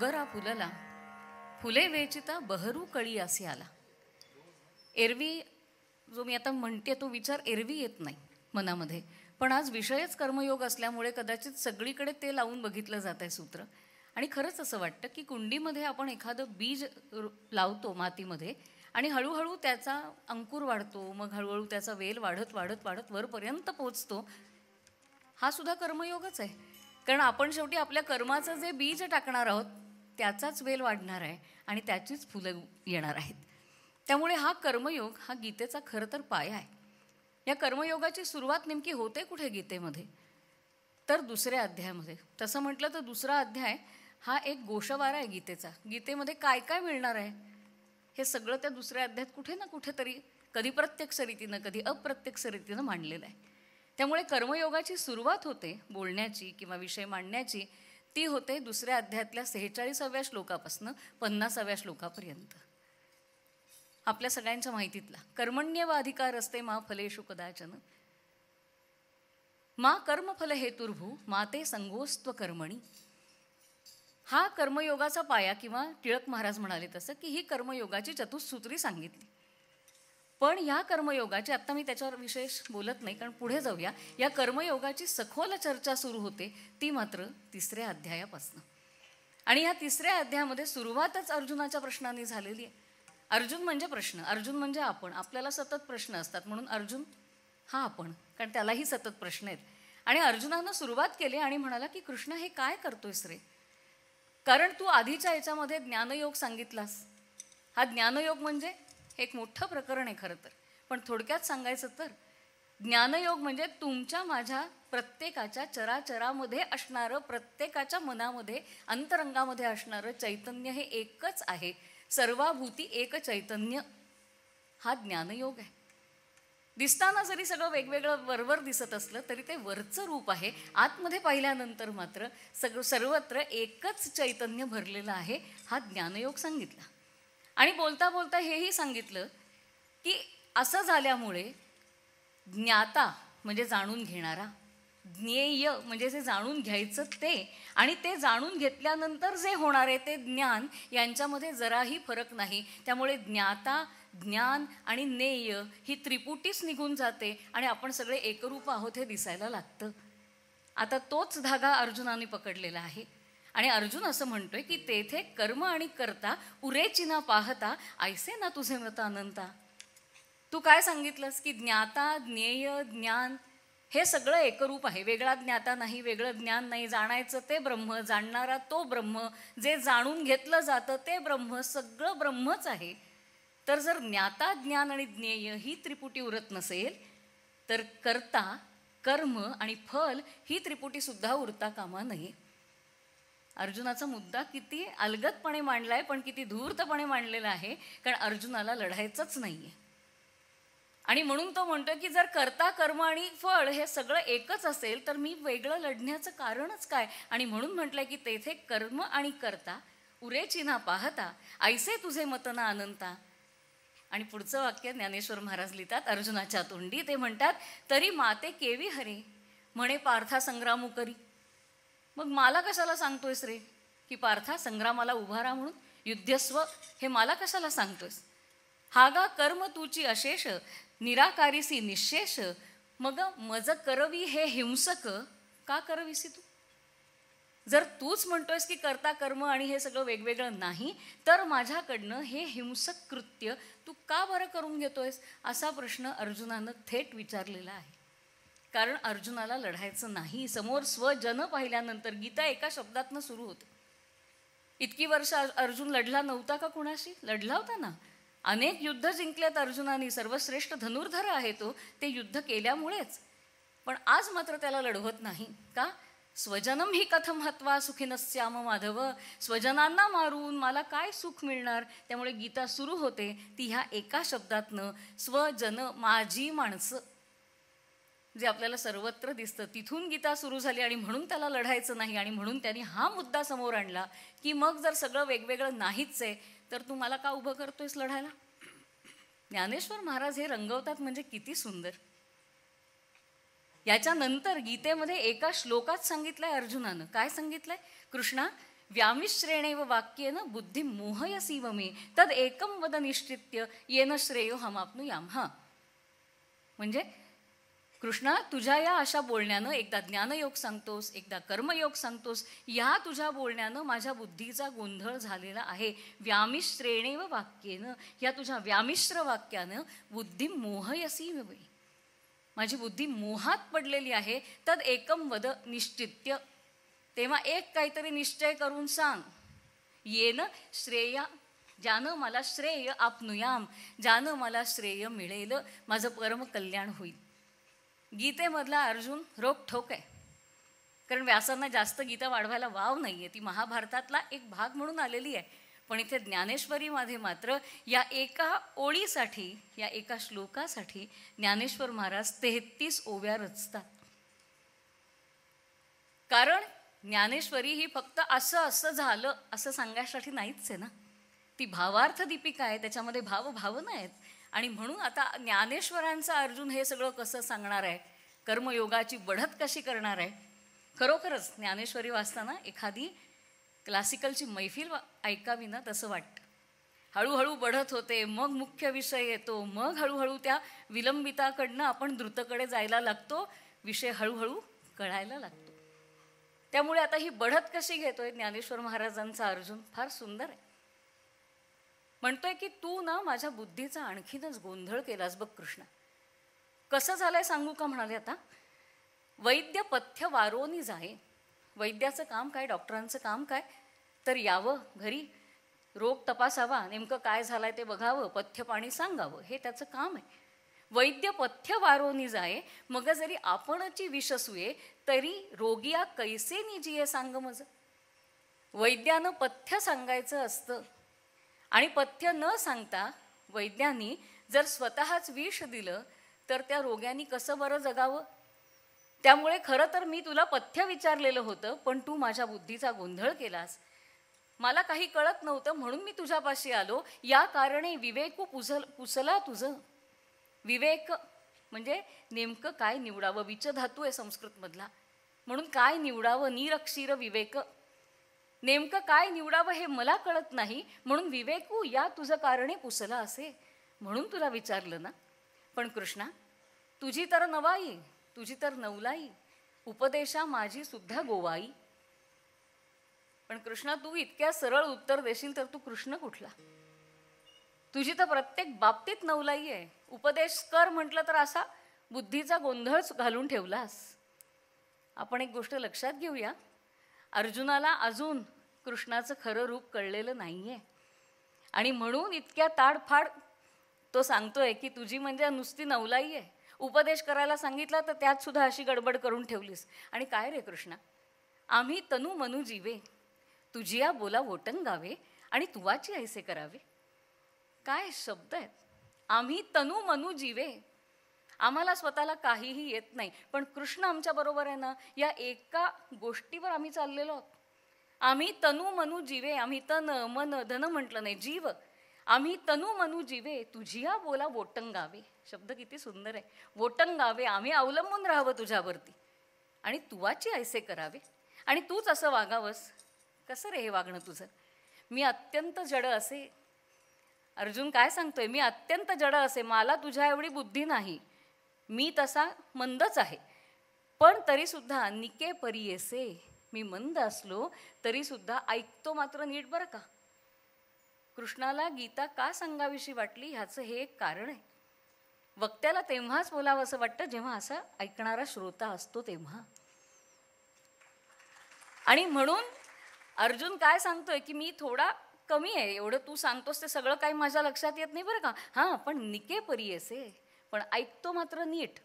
मोगरा फुलला फुले वेचिता बहरू कळी असे आला एरवी जो मी आता म्हणते तो विचार एरवी येत नाही मनामध्ये पण आज विषयच कर्मयोग असल्यामुळे कदाचित सगळीकडे ते लावून बघितलं जात आहे सूत्र आणि खरंच असं वाटतं की कुंडीमध्ये आपण एखादं बीज लावतो मातीमध्ये आणि हळूहळू त्याचा अंकुर वाढतो मग हळूहळू त्याचा वेल वाढत वाढत वाढत वरपर्यंत पोचतो हा सुद्धा कर्मयोगच आहे कारण आपण शेवटी आपल्या कर्माचं जे बीज टाकणार आहोत त्याचाच वेल वाढणार आहे आणि त्याचीच फुलं येणार आहेत त्यामुळे हा कर्मयोग हा गीतेचा खरं तर पाया आहे या कर्मयोगाची सुरुवात नेमकी होते कुठे गीतेमध्ये तर दुसऱ्या अध्यायामध्ये तसं म्हटलं तर दुसरा अध्याय हा एक गोषवारा आहे गीतेचा गीतेमध्ये काय काय मिळणार आहे हे सगळं त्या दुसऱ्या अध्यायात कुठे ना कुठेतरी कधी प्रत्यक्ष रीतीनं कधी अप्रत्यक्ष रीतीनं मांडलेलं आहे त्यामुळे कर्मयोगाची सुरुवात होते बोलण्याची किंवा विषय मांडण्याची ती होते दुसऱ्या अध्यायातल्या सेहेचाळीसाव्या श्लोकापासनं पन्नासाव्या श्लोकापर्यंत आपल्या सगळ्यांच्या माहितीतला कर्मण्य व अधिकार असते मा फलेशु कदाचन मा कर्मफल हेतुर्भू मा ते संगोस्त्व कर्मणी हा कर्मयोगाचा पाया किंवा टिळक महाराज म्हणाले तसं की ही कर्मयोगाची चतुस्सूत्री सांगितली पण या कर्मयोगाची आत्ता मी त्याच्यावर विशेष बोलत नाही कारण पुढे जाऊया या कर्मयोगाची सखोल चर्चा सुरू होते ती मात्र तिसऱ्या अध्यायापासून आणि या तिसऱ्या अध्यायामध्ये सुरुवातच अर्जुनाच्या प्रश्नांनी झालेली आहे अर्जुन म्हणजे प्रश्न अर्जुन म्हणजे आपण आपल्याला सतत प्रश्न असतात म्हणून अर्जुन हा आपण कारण त्यालाही सतत प्रश्न आहेत आणि अर्जुनानं सुरुवात केली आणि म्हणाला की कृष्ण हे काय करतोयस रे कारण तू आधीच्या याच्यामध्ये ज्ञानयोग सांगितलास हा ज्ञानयोग म्हणजे हे एक मोठं प्रकरण आहे खरं तर पण थोडक्यात सांगायचं तर ज्ञानयोग म्हणजे तुमच्या माझ्या प्रत्येकाच्या चराचरामध्ये असणारं प्रत्येकाच्या मनामध्ये अंतरंगामध्ये असणारं चैतन्य हे एकच आहे सर्वाभूती एक चैतन्य हा ज्ञानयोग आहे दिसताना जरी सगळं वेगवेगळं वरवर दिसत असलं तरी ते वरचं रूप आहे आतमध्ये पाहिल्यानंतर मात्र सग सर्वत्र एकच चैतन्य भरलेलं आहे हा ज्ञानयोग सांगितला आणि बोलता बोलता हेही सांगितलं की असं झाल्यामुळे ज्ञाता म्हणजे जाणून घेणारा ज्ञेय म्हणजे जे जाणून घ्यायचं ते आणि ते जाणून घेतल्यानंतर जे होणार आहे ते ज्ञान यांच्यामध्ये जराही फरक नाही त्यामुळे ज्ञाता ज्ञान आणि नेय ही त्रिपुटीच निघून जाते आणि आपण सगळे एकरूप आहोत हे दिसायला लागतं आता तोच धागा अर्जुनाने पकडलेला आहे आणि अर्जुन असं म्हणतोय की तेथे कर्म आणि करता उरेचिना पाहता ऐसे ना तुझे मत अनंता तू काय सांगितलंस की ज्ञाता ज्ञेय ज्ञान हे सगळं एकरूप आहे वेगळा ज्ञाता नाही वेगळं ज्ञान नाही जाणायचं ते ब्रह्म जाणणारा तो ब्रह्म जे जाणून घेतलं जातं ते ब्रह्म सगळं ब्रह्मच आहे तर जर ज्ञाता ज्ञान आणि ज्ञेय ही त्रिपुटी उरत नसेल तर कर्ता कर्म आणि फल ही त्रिपुटीसुद्धा उरता कामा नाही अर्जुनाचा मुद्दा किती अलगतपणे मांडला आहे पण किती धूर्तपणे मांडलेला आहे कारण अर्जुनाला लढायचंच नाही आहे आणि म्हणून तो म्हणतो की जर करता कर्म आणि फळ हे सगळं एकच असेल तर मी वेगळं लढण्याचं कारणच काय आणि म्हणून म्हटलं की तेथे कर्म आणि करता उरेची ना पाहता ऐसे तुझे मत ना अनंता आणि पुढचं वाक्य ज्ञानेश्वर महाराज लिहितात अर्जुनाच्या तोंडी ते म्हणतात तरी माते केवी हरे म्हणे पार्था संग्रामू करी मग मला कशाला सांगतोयस रे की पार्था संग्रामाला उभा राहा म्हणून युद्धस्व हे मला कशाला सांगतोयस गा कर्म तुची अशेष निराकारीसी निशेष मग मज करवी हे हिंसक का करवीसी तू जर तूच म्हणतोयस की करता कर्म आणि हे सगळं वेगवेगळं नाही तर माझ्याकडनं हे हिंसक कृत्य तू का बरं करून घेतोयस असा प्रश्न अर्जुनानं थेट विचारलेला आहे कारण अर्जुनाला लढायचं नाही समोर स्वजन पाहिल्यानंतर गीता एका शब्दातनं सुरू होते इतकी वर्ष अर्जुन लढला नव्हता का कुणाशी लढला होता ना अनेक युद्ध जिंकल्यात अर्जुनाने सर्वश्रेष्ठ धनुर्धर आहे तो ते युद्ध केल्यामुळेच पण आज मात्र त्याला लढवत नाही का स्वजनम ही कथम हत्वा सुखी नस्याम माधव स्वजनांना मारून मला काय सुख मिळणार त्यामुळे गीता सुरू होते ती ह्या एका शब्दातनं स्वजन माझी माणसं जे आपल्याला सर्वत्र दिसतं तिथून गीता सुरू झाली आणि म्हणून त्याला लढायचं नाही आणि म्हणून त्यांनी हा मुद्दा समोर आणला की मग जर सगळं वेगवेगळं नाहीच आहे तर तू मला का उभं करतोयस लढायला ज्ञानेश्वर महाराज हे रंगवतात म्हणजे किती सुंदर याच्यानंतर गीतेमध्ये एका श्लोकात सांगितलंय अर्जुनानं काय सांगितलंय कृष्णा व्यामिश्रेणे व वाक्येनं बुद्धी सीव मे तद एकम वद निश्चित्य येन श्रेयो हम आपण याम हा म्हणजे कृष्णा तुझ्या या अशा बोलण्यानं एकदा ज्ञानयोग सांगतोस एकदा कर्मयोग सांगतोस या तुझ्या बोलण्यानं माझ्या बुद्धीचा गोंधळ झालेला आहे व्यामिश्रेणेव व वाक्येनं या तुझ्या व्यामिश्र वाक्यानं बुद्धी मोहयसी माझी बुद्धी मोहात पडलेली आहे तद एकम वद निश्चित्य तेव्हा एक काहीतरी निश्चय करून सांग येनं श्रेया ज्यानं मला श्रेय आपनुयाम ज्यानं मला श्रेय मिळेल माझं परमकल्याण होईल गीतेमधला अर्जुन रोख ठोक आहे कारण व्यासांना जास्त गीता वाढवायला वाव नाही आहे ती महाभारतातला एक भाग म्हणून आलेली आहे पण इथे ज्ञानेश्वरीमध्ये मात्र या एका ओळीसाठी या एका श्लोकासाठी ज्ञानेश्वर महाराज तेहतीस ओव्या रचतात कारण ज्ञानेश्वरी ही फक्त असं असं झालं असं सांगण्यासाठी नाहीच आहे ना ती भावार्थ दीपिका आहे त्याच्यामध्ये भावभावना आहेत आणि म्हणून आता ज्ञानेश्वरांचं अर्जुन हे सगळं कसं सांगणार आहे कर्मयोगाची बढत कशी करणार आहे खरोखरच ज्ञानेश्वरी वाचताना एखादी क्लासिकलची मैफिल ऐकावी ना तसं वाटतं हळूहळू बढत होते मग मुख्य विषय येतो मग हळूहळू त्या विलंबिताकडनं आपण द्रुतकडे जायला लागतो विषय हळूहळू कळायला लागतो त्यामुळे आता ही बढत कशी घेतोय ज्ञानेश्वर महाराजांचा अर्जुन फार सुंदर आहे म्हणतोय की तू ना माझ्या बुद्धीचा आणखीनच गोंधळ केलास बघ कृष्णा कसं झालंय सांगू का म्हणाले आता वैद्य पथ्य वारोनी जाय वैद्याचं काम काय डॉक्टरांचं काम काय तर यावं घरी रोग तपासावा नेमकं काय झालंय ते बघावं पथ्य पाणी सांगावं हे त्याचं काम आहे वैद्य पथ्य वारोनी जाय मग जरी आपणची विषसुये तरी रोगिया कैसे आहे सांग मज वैद्यानं पथ्य सांगायचं असतं आणि पथ्य न सांगता वैद्यांनी जर स्वतःच विष दिलं तर त्या रोग्यांनी कसं बरं जगावं त्यामुळे खरं तर मी तुला पथ्य विचारलेलं होतं पण तू माझ्या बुद्धीचा गोंधळ केलास मला काही कळत नव्हतं म्हणून मी तुझ्यापाशी आलो या कारणे विवेक पुसल पुसला तुझं विवेक म्हणजे नेमकं काय निवडावं विचधातू आहे संस्कृतमधला म्हणून काय निवडावं निरक्षीर विवेक नेमकं काय निवडावं हे मला कळत नाही म्हणून विवेकू या तुझं कारणे पुसला असे म्हणून तुला विचारलं ना पण कृष्णा तुझी तर नवाई तुझी तर नवलाई उपदेशा माझी सुद्धा गोवाई पण कृष्णा तू इतक्या सरळ उत्तर देशील तर तू कृष्ण कुठला तुझी तर प्रत्येक बाबतीत नवलाई आहे उपदेश कर म्हटलं तर असा बुद्धीचा गोंधळच घालून ठेवलास आपण एक गोष्ट लक्षात घेऊया अर्जुनाला अजून कृष्णाचं खरं रूप कळलेलं नाही आहे आणि म्हणून इतक्या ताडफाड तो सांगतोय की तुझी म्हणजे नुसती नवलाई आहे उपदेश करायला सांगितला तर त्यात सुद्धा अशी गडबड करून ठेवलीस आणि काय रे कृष्णा आम्ही तनु मनु जीवे तुझिया बोला वोटंगावे आणि तुवाची ऐसे करावे काय शब्द आहेत आम्ही तनु मनु जीवे आम्हाला स्वतःला काहीही येत नाही पण कृष्ण आमच्याबरोबर आहे ना या एका गोष्टीवर आम्ही चाललेलो आहोत आम्ही तनु मनू जीवे आम्ही तन मन धन म्हटलं नाही जीव आम्ही तनु मनू जीवे तुझिया बोला वोटंगावे शब्द किती सुंदर आहे वोटंगावे आम्ही अवलंबून राहावं तुझ्यावरती आणि तुवाची ऐसे करावे आणि तूच असं वागावंस कसं रे हे वागणं तुझं मी अत्यंत जड असे अर्जुन काय सांगतोय मी अत्यंत जड असे मला तुझ्या एवढी बुद्धी नाही मी तसा मंदच आहे पण तरीसुद्धा निके येसे मी मंद असलो तरी सुद्धा ऐकतो मात्र नीट बरं का कृष्णाला गीता का सांगाविषयी वाटली ह्याचं हे एक कारण आहे वक्त्याला तेव्हाच बोलावं असं वाटतं जेव्हा असा ऐकणारा श्रोता असतो तेव्हा आणि म्हणून अर्जुन काय सांगतोय की मी थोडा कमी आहे एवढं तू सांगतोस ते सगळं काही माझ्या लक्षात येत नाही बरं का हां पण निके परी असे पण ऐकतो मात्र नीट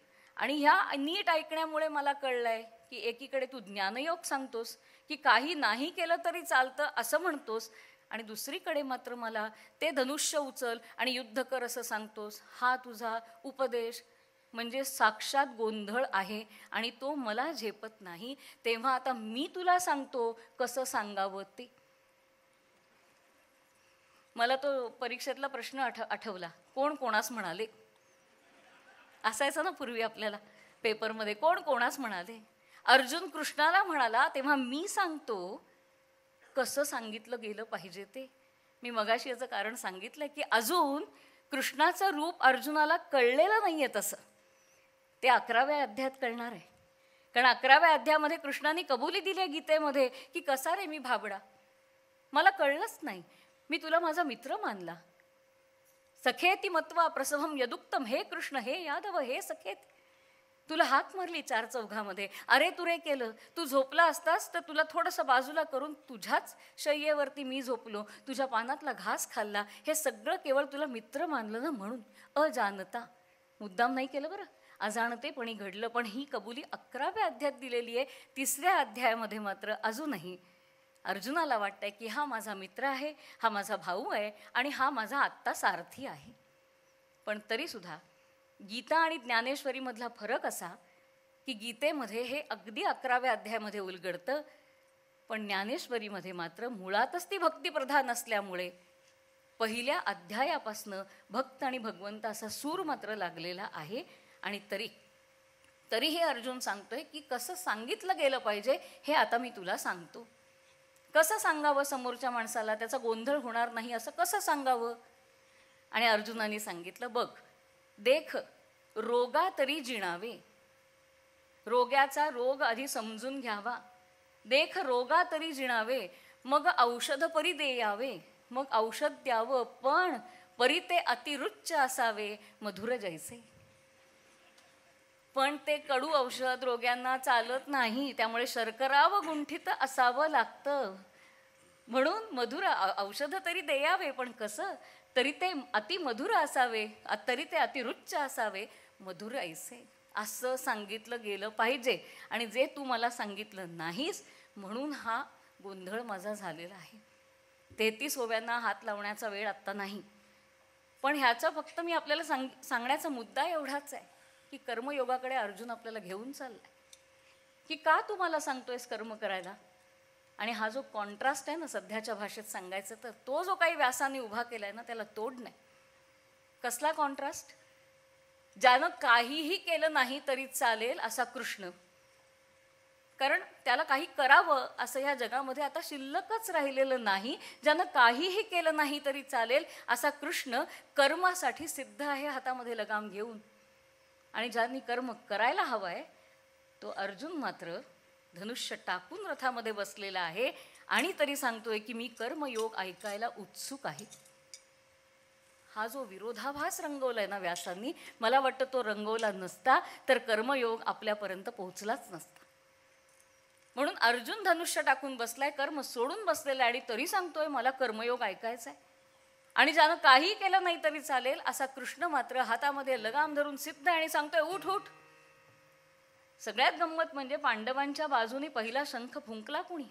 आणि ह्या नीट ऐकण्यामुळे मला कळलंय की एकीकडे तू ज्ञानयोग सांगतोस की काही नाही केलं तरी चालतं असं म्हणतोस आणि दुसरीकडे मात्र मला ते धनुष्य उचल आणि युद्ध कर असं सांगतोस हा तुझा उपदेश म्हणजे साक्षात गोंधळ आहे आणि तो मला झेपत नाही तेव्हा आता मी तुला सांगतो कसं सांगावं ते मला तो परीक्षेतला प्रश्न आठ आठवला कोण कोणास म्हणाले असायचं ना पूर्वी आपल्याला पेपरमध्ये कोण कोणास म्हणाले अर्जुन कृष्णाला म्हणाला तेव्हा मी सांगतो कसं सांगितलं गेलं पाहिजे ते मी मगाशी याचं कारण सांगितलं की अजून कृष्णाचं रूप अर्जुनाला कळलेलं नाही आहे तसं ते अकराव्या अध्यात कळणार आहे कारण अकराव्या अध्यामध्ये कृष्णाने कबुली दिली आहे गीतेमध्ये की कसा रे मी भाबडा मला कळलंच नाही मी तुला माझा मित्र मानला सखेती मत्वा प्रसभम यदुक्तम हे कृष्ण हे यादव हे सखेत तुला हात मारली चार चौघामध्ये अरे तू रे केलं तू झोपला असतास तर तुला थोडंसं बाजूला करून तुझ्याच शय्येवरती मी झोपलो तुझ्या पानातला घास खाल्ला हे सगळं केवळ तुला मित्र मानलं ना म्हणून अजानता मुद्दाम नाही केलं बरं अजाणतेपणी घडलं पण ही कबुली अकराव्या अध्यायात दिलेली आहे तिसऱ्या अध्यायामध्ये मात्र अजूनही अर्जुनाला वाटतंय की हा माझा मित्र आहे हा माझा भाऊ आहे आणि हा माझा आत्ता सारथी आहे पण तरीसुद्धा गीता आणि ज्ञानेश्वरीमधला फरक असा की गीतेमध्ये हे अगदी अकराव्या अध्यायामध्ये उलगडतं पण ज्ञानेश्वरीमध्ये मात्र मुळातच ती भक्तिप्रधान असल्यामुळे पहिल्या अध्यायापासनं भक्त आणि भगवंत असा सूर मात्र लागलेला आहे आणि तरी तरीही अर्जुन सांगतोय की कसं सांगितलं गेलं पाहिजे हे आता मी तुला सांगतो कसं सांगावं समोरच्या माणसाला त्याचा गोंधळ होणार नाही असं कसं सांगावं आणि अर्जुनाने सांगितलं बघ देख रोगा तरी जिणावे रोग्याचा रोग आधी समजून घ्यावा देख रोगा तरी जिणावे मग औषध परी यावे मग औषध द्यावं पण परी ते अतिरुच्च असावे मधुर जायचे पण ते कडू औषध रोग्यांना चालत नाही त्यामुळे शर्करा व गुंठित असावं लागतं म्हणून मधुर औषध तरी द्यावे पण कसं तरी ते अतिमधुर असावे तरी ते अतिरुच्च असावे मधुर ऐसे असं सांगितलं गेलं पाहिजे आणि जे तू मला सांगितलं नाहीस म्हणून हा गोंधळ माझा झालेला आहे तेहतीस ओव्यांना हात लावण्याचा वेळ आत्ता नाही पण ह्याचा फक्त मी आपल्याला सांग सांगण्याचा मुद्दा एवढाच आहे की कर्मयोगाकडे अर्जुन आपल्याला घेऊन चालला की का तू मला सांगतोयस कर्म करायला आणि हा जो कॉन्ट्रास्ट आहे ना सध्याच्या भाषेत सांगायचं तर तो जो काही व्यासाने उभा केला आहे ना त्याला तोड नाही कसला कॉन्ट्रास्ट ज्यानं काहीही केलं नाही तरी चालेल असा कृष्ण कारण त्याला काही करावं असं ह्या जगामध्ये आता शिल्लकच राहिलेलं नाही ज्यानं काहीही केलं नाही तरी चालेल असा कृष्ण कर्मासाठी सिद्ध आहे हातामध्ये लगाम घेऊन आणि ज्यांनी कर्म करायला हवं आहे तो अर्जुन मात्र धनुष्य टाकून रथामध्ये बसलेला आहे आणि तरी सांगतोय की मी कर्मयोग ऐकायला उत्सुक आहे हा जो विरोधाभास रंगवलाय ना व्यासांनी मला वाटतं तो रंगवला नसता तर कर्मयोग आपल्यापर्यंत पोहोचलाच नसता म्हणून अर्जुन धनुष्य टाकून बसलाय कर्म सोडून बसलेला आणि तरी सांगतोय मला कर्मयोग ऐकायचा आहे आणि ज्यानं काही केलं नाही तरी चालेल असा कृष्ण मात्र हातामध्ये लगाम धरून सिद्ध आणि सांगतोय उठ उठ सगळ्यात गंमत म्हणजे पांडवांच्या बाजूने पहिला शंख फुंकला कुणी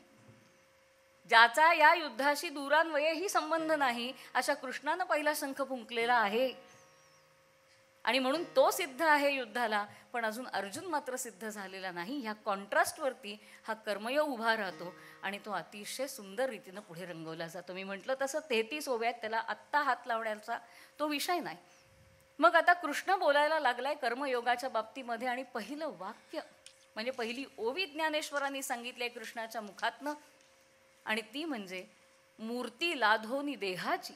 ज्याचा या युद्धाशी दुरान्वयही संबंध नाही अशा कृष्णानं पहिला शंख फुंकलेला आहे आणि म्हणून तो सिद्ध आहे युद्धाला पण अजून अर्जुन मात्र सिद्ध झालेला नाही ह्या कॉन्ट्रास्टवरती हा कर्मयोग उभा राहतो आणि तो अतिशय सुंदर रीतीनं पुढे रंगवला जातो मी म्हटलं तसं तेहतीस ओव्यात त्याला आत्ता हात लावण्याचा तो विषय नाही मग आता कृष्ण बोलायला लागलाय कर्मयोगाच्या बाबतीमध्ये आणि पहिलं वाक्य म्हणजे पहिली ओवी ज्ञानेश्वरांनी सांगितलंय कृष्णाच्या मुखातनं आणि ती म्हणजे मूर्ती लाधोनी देहाची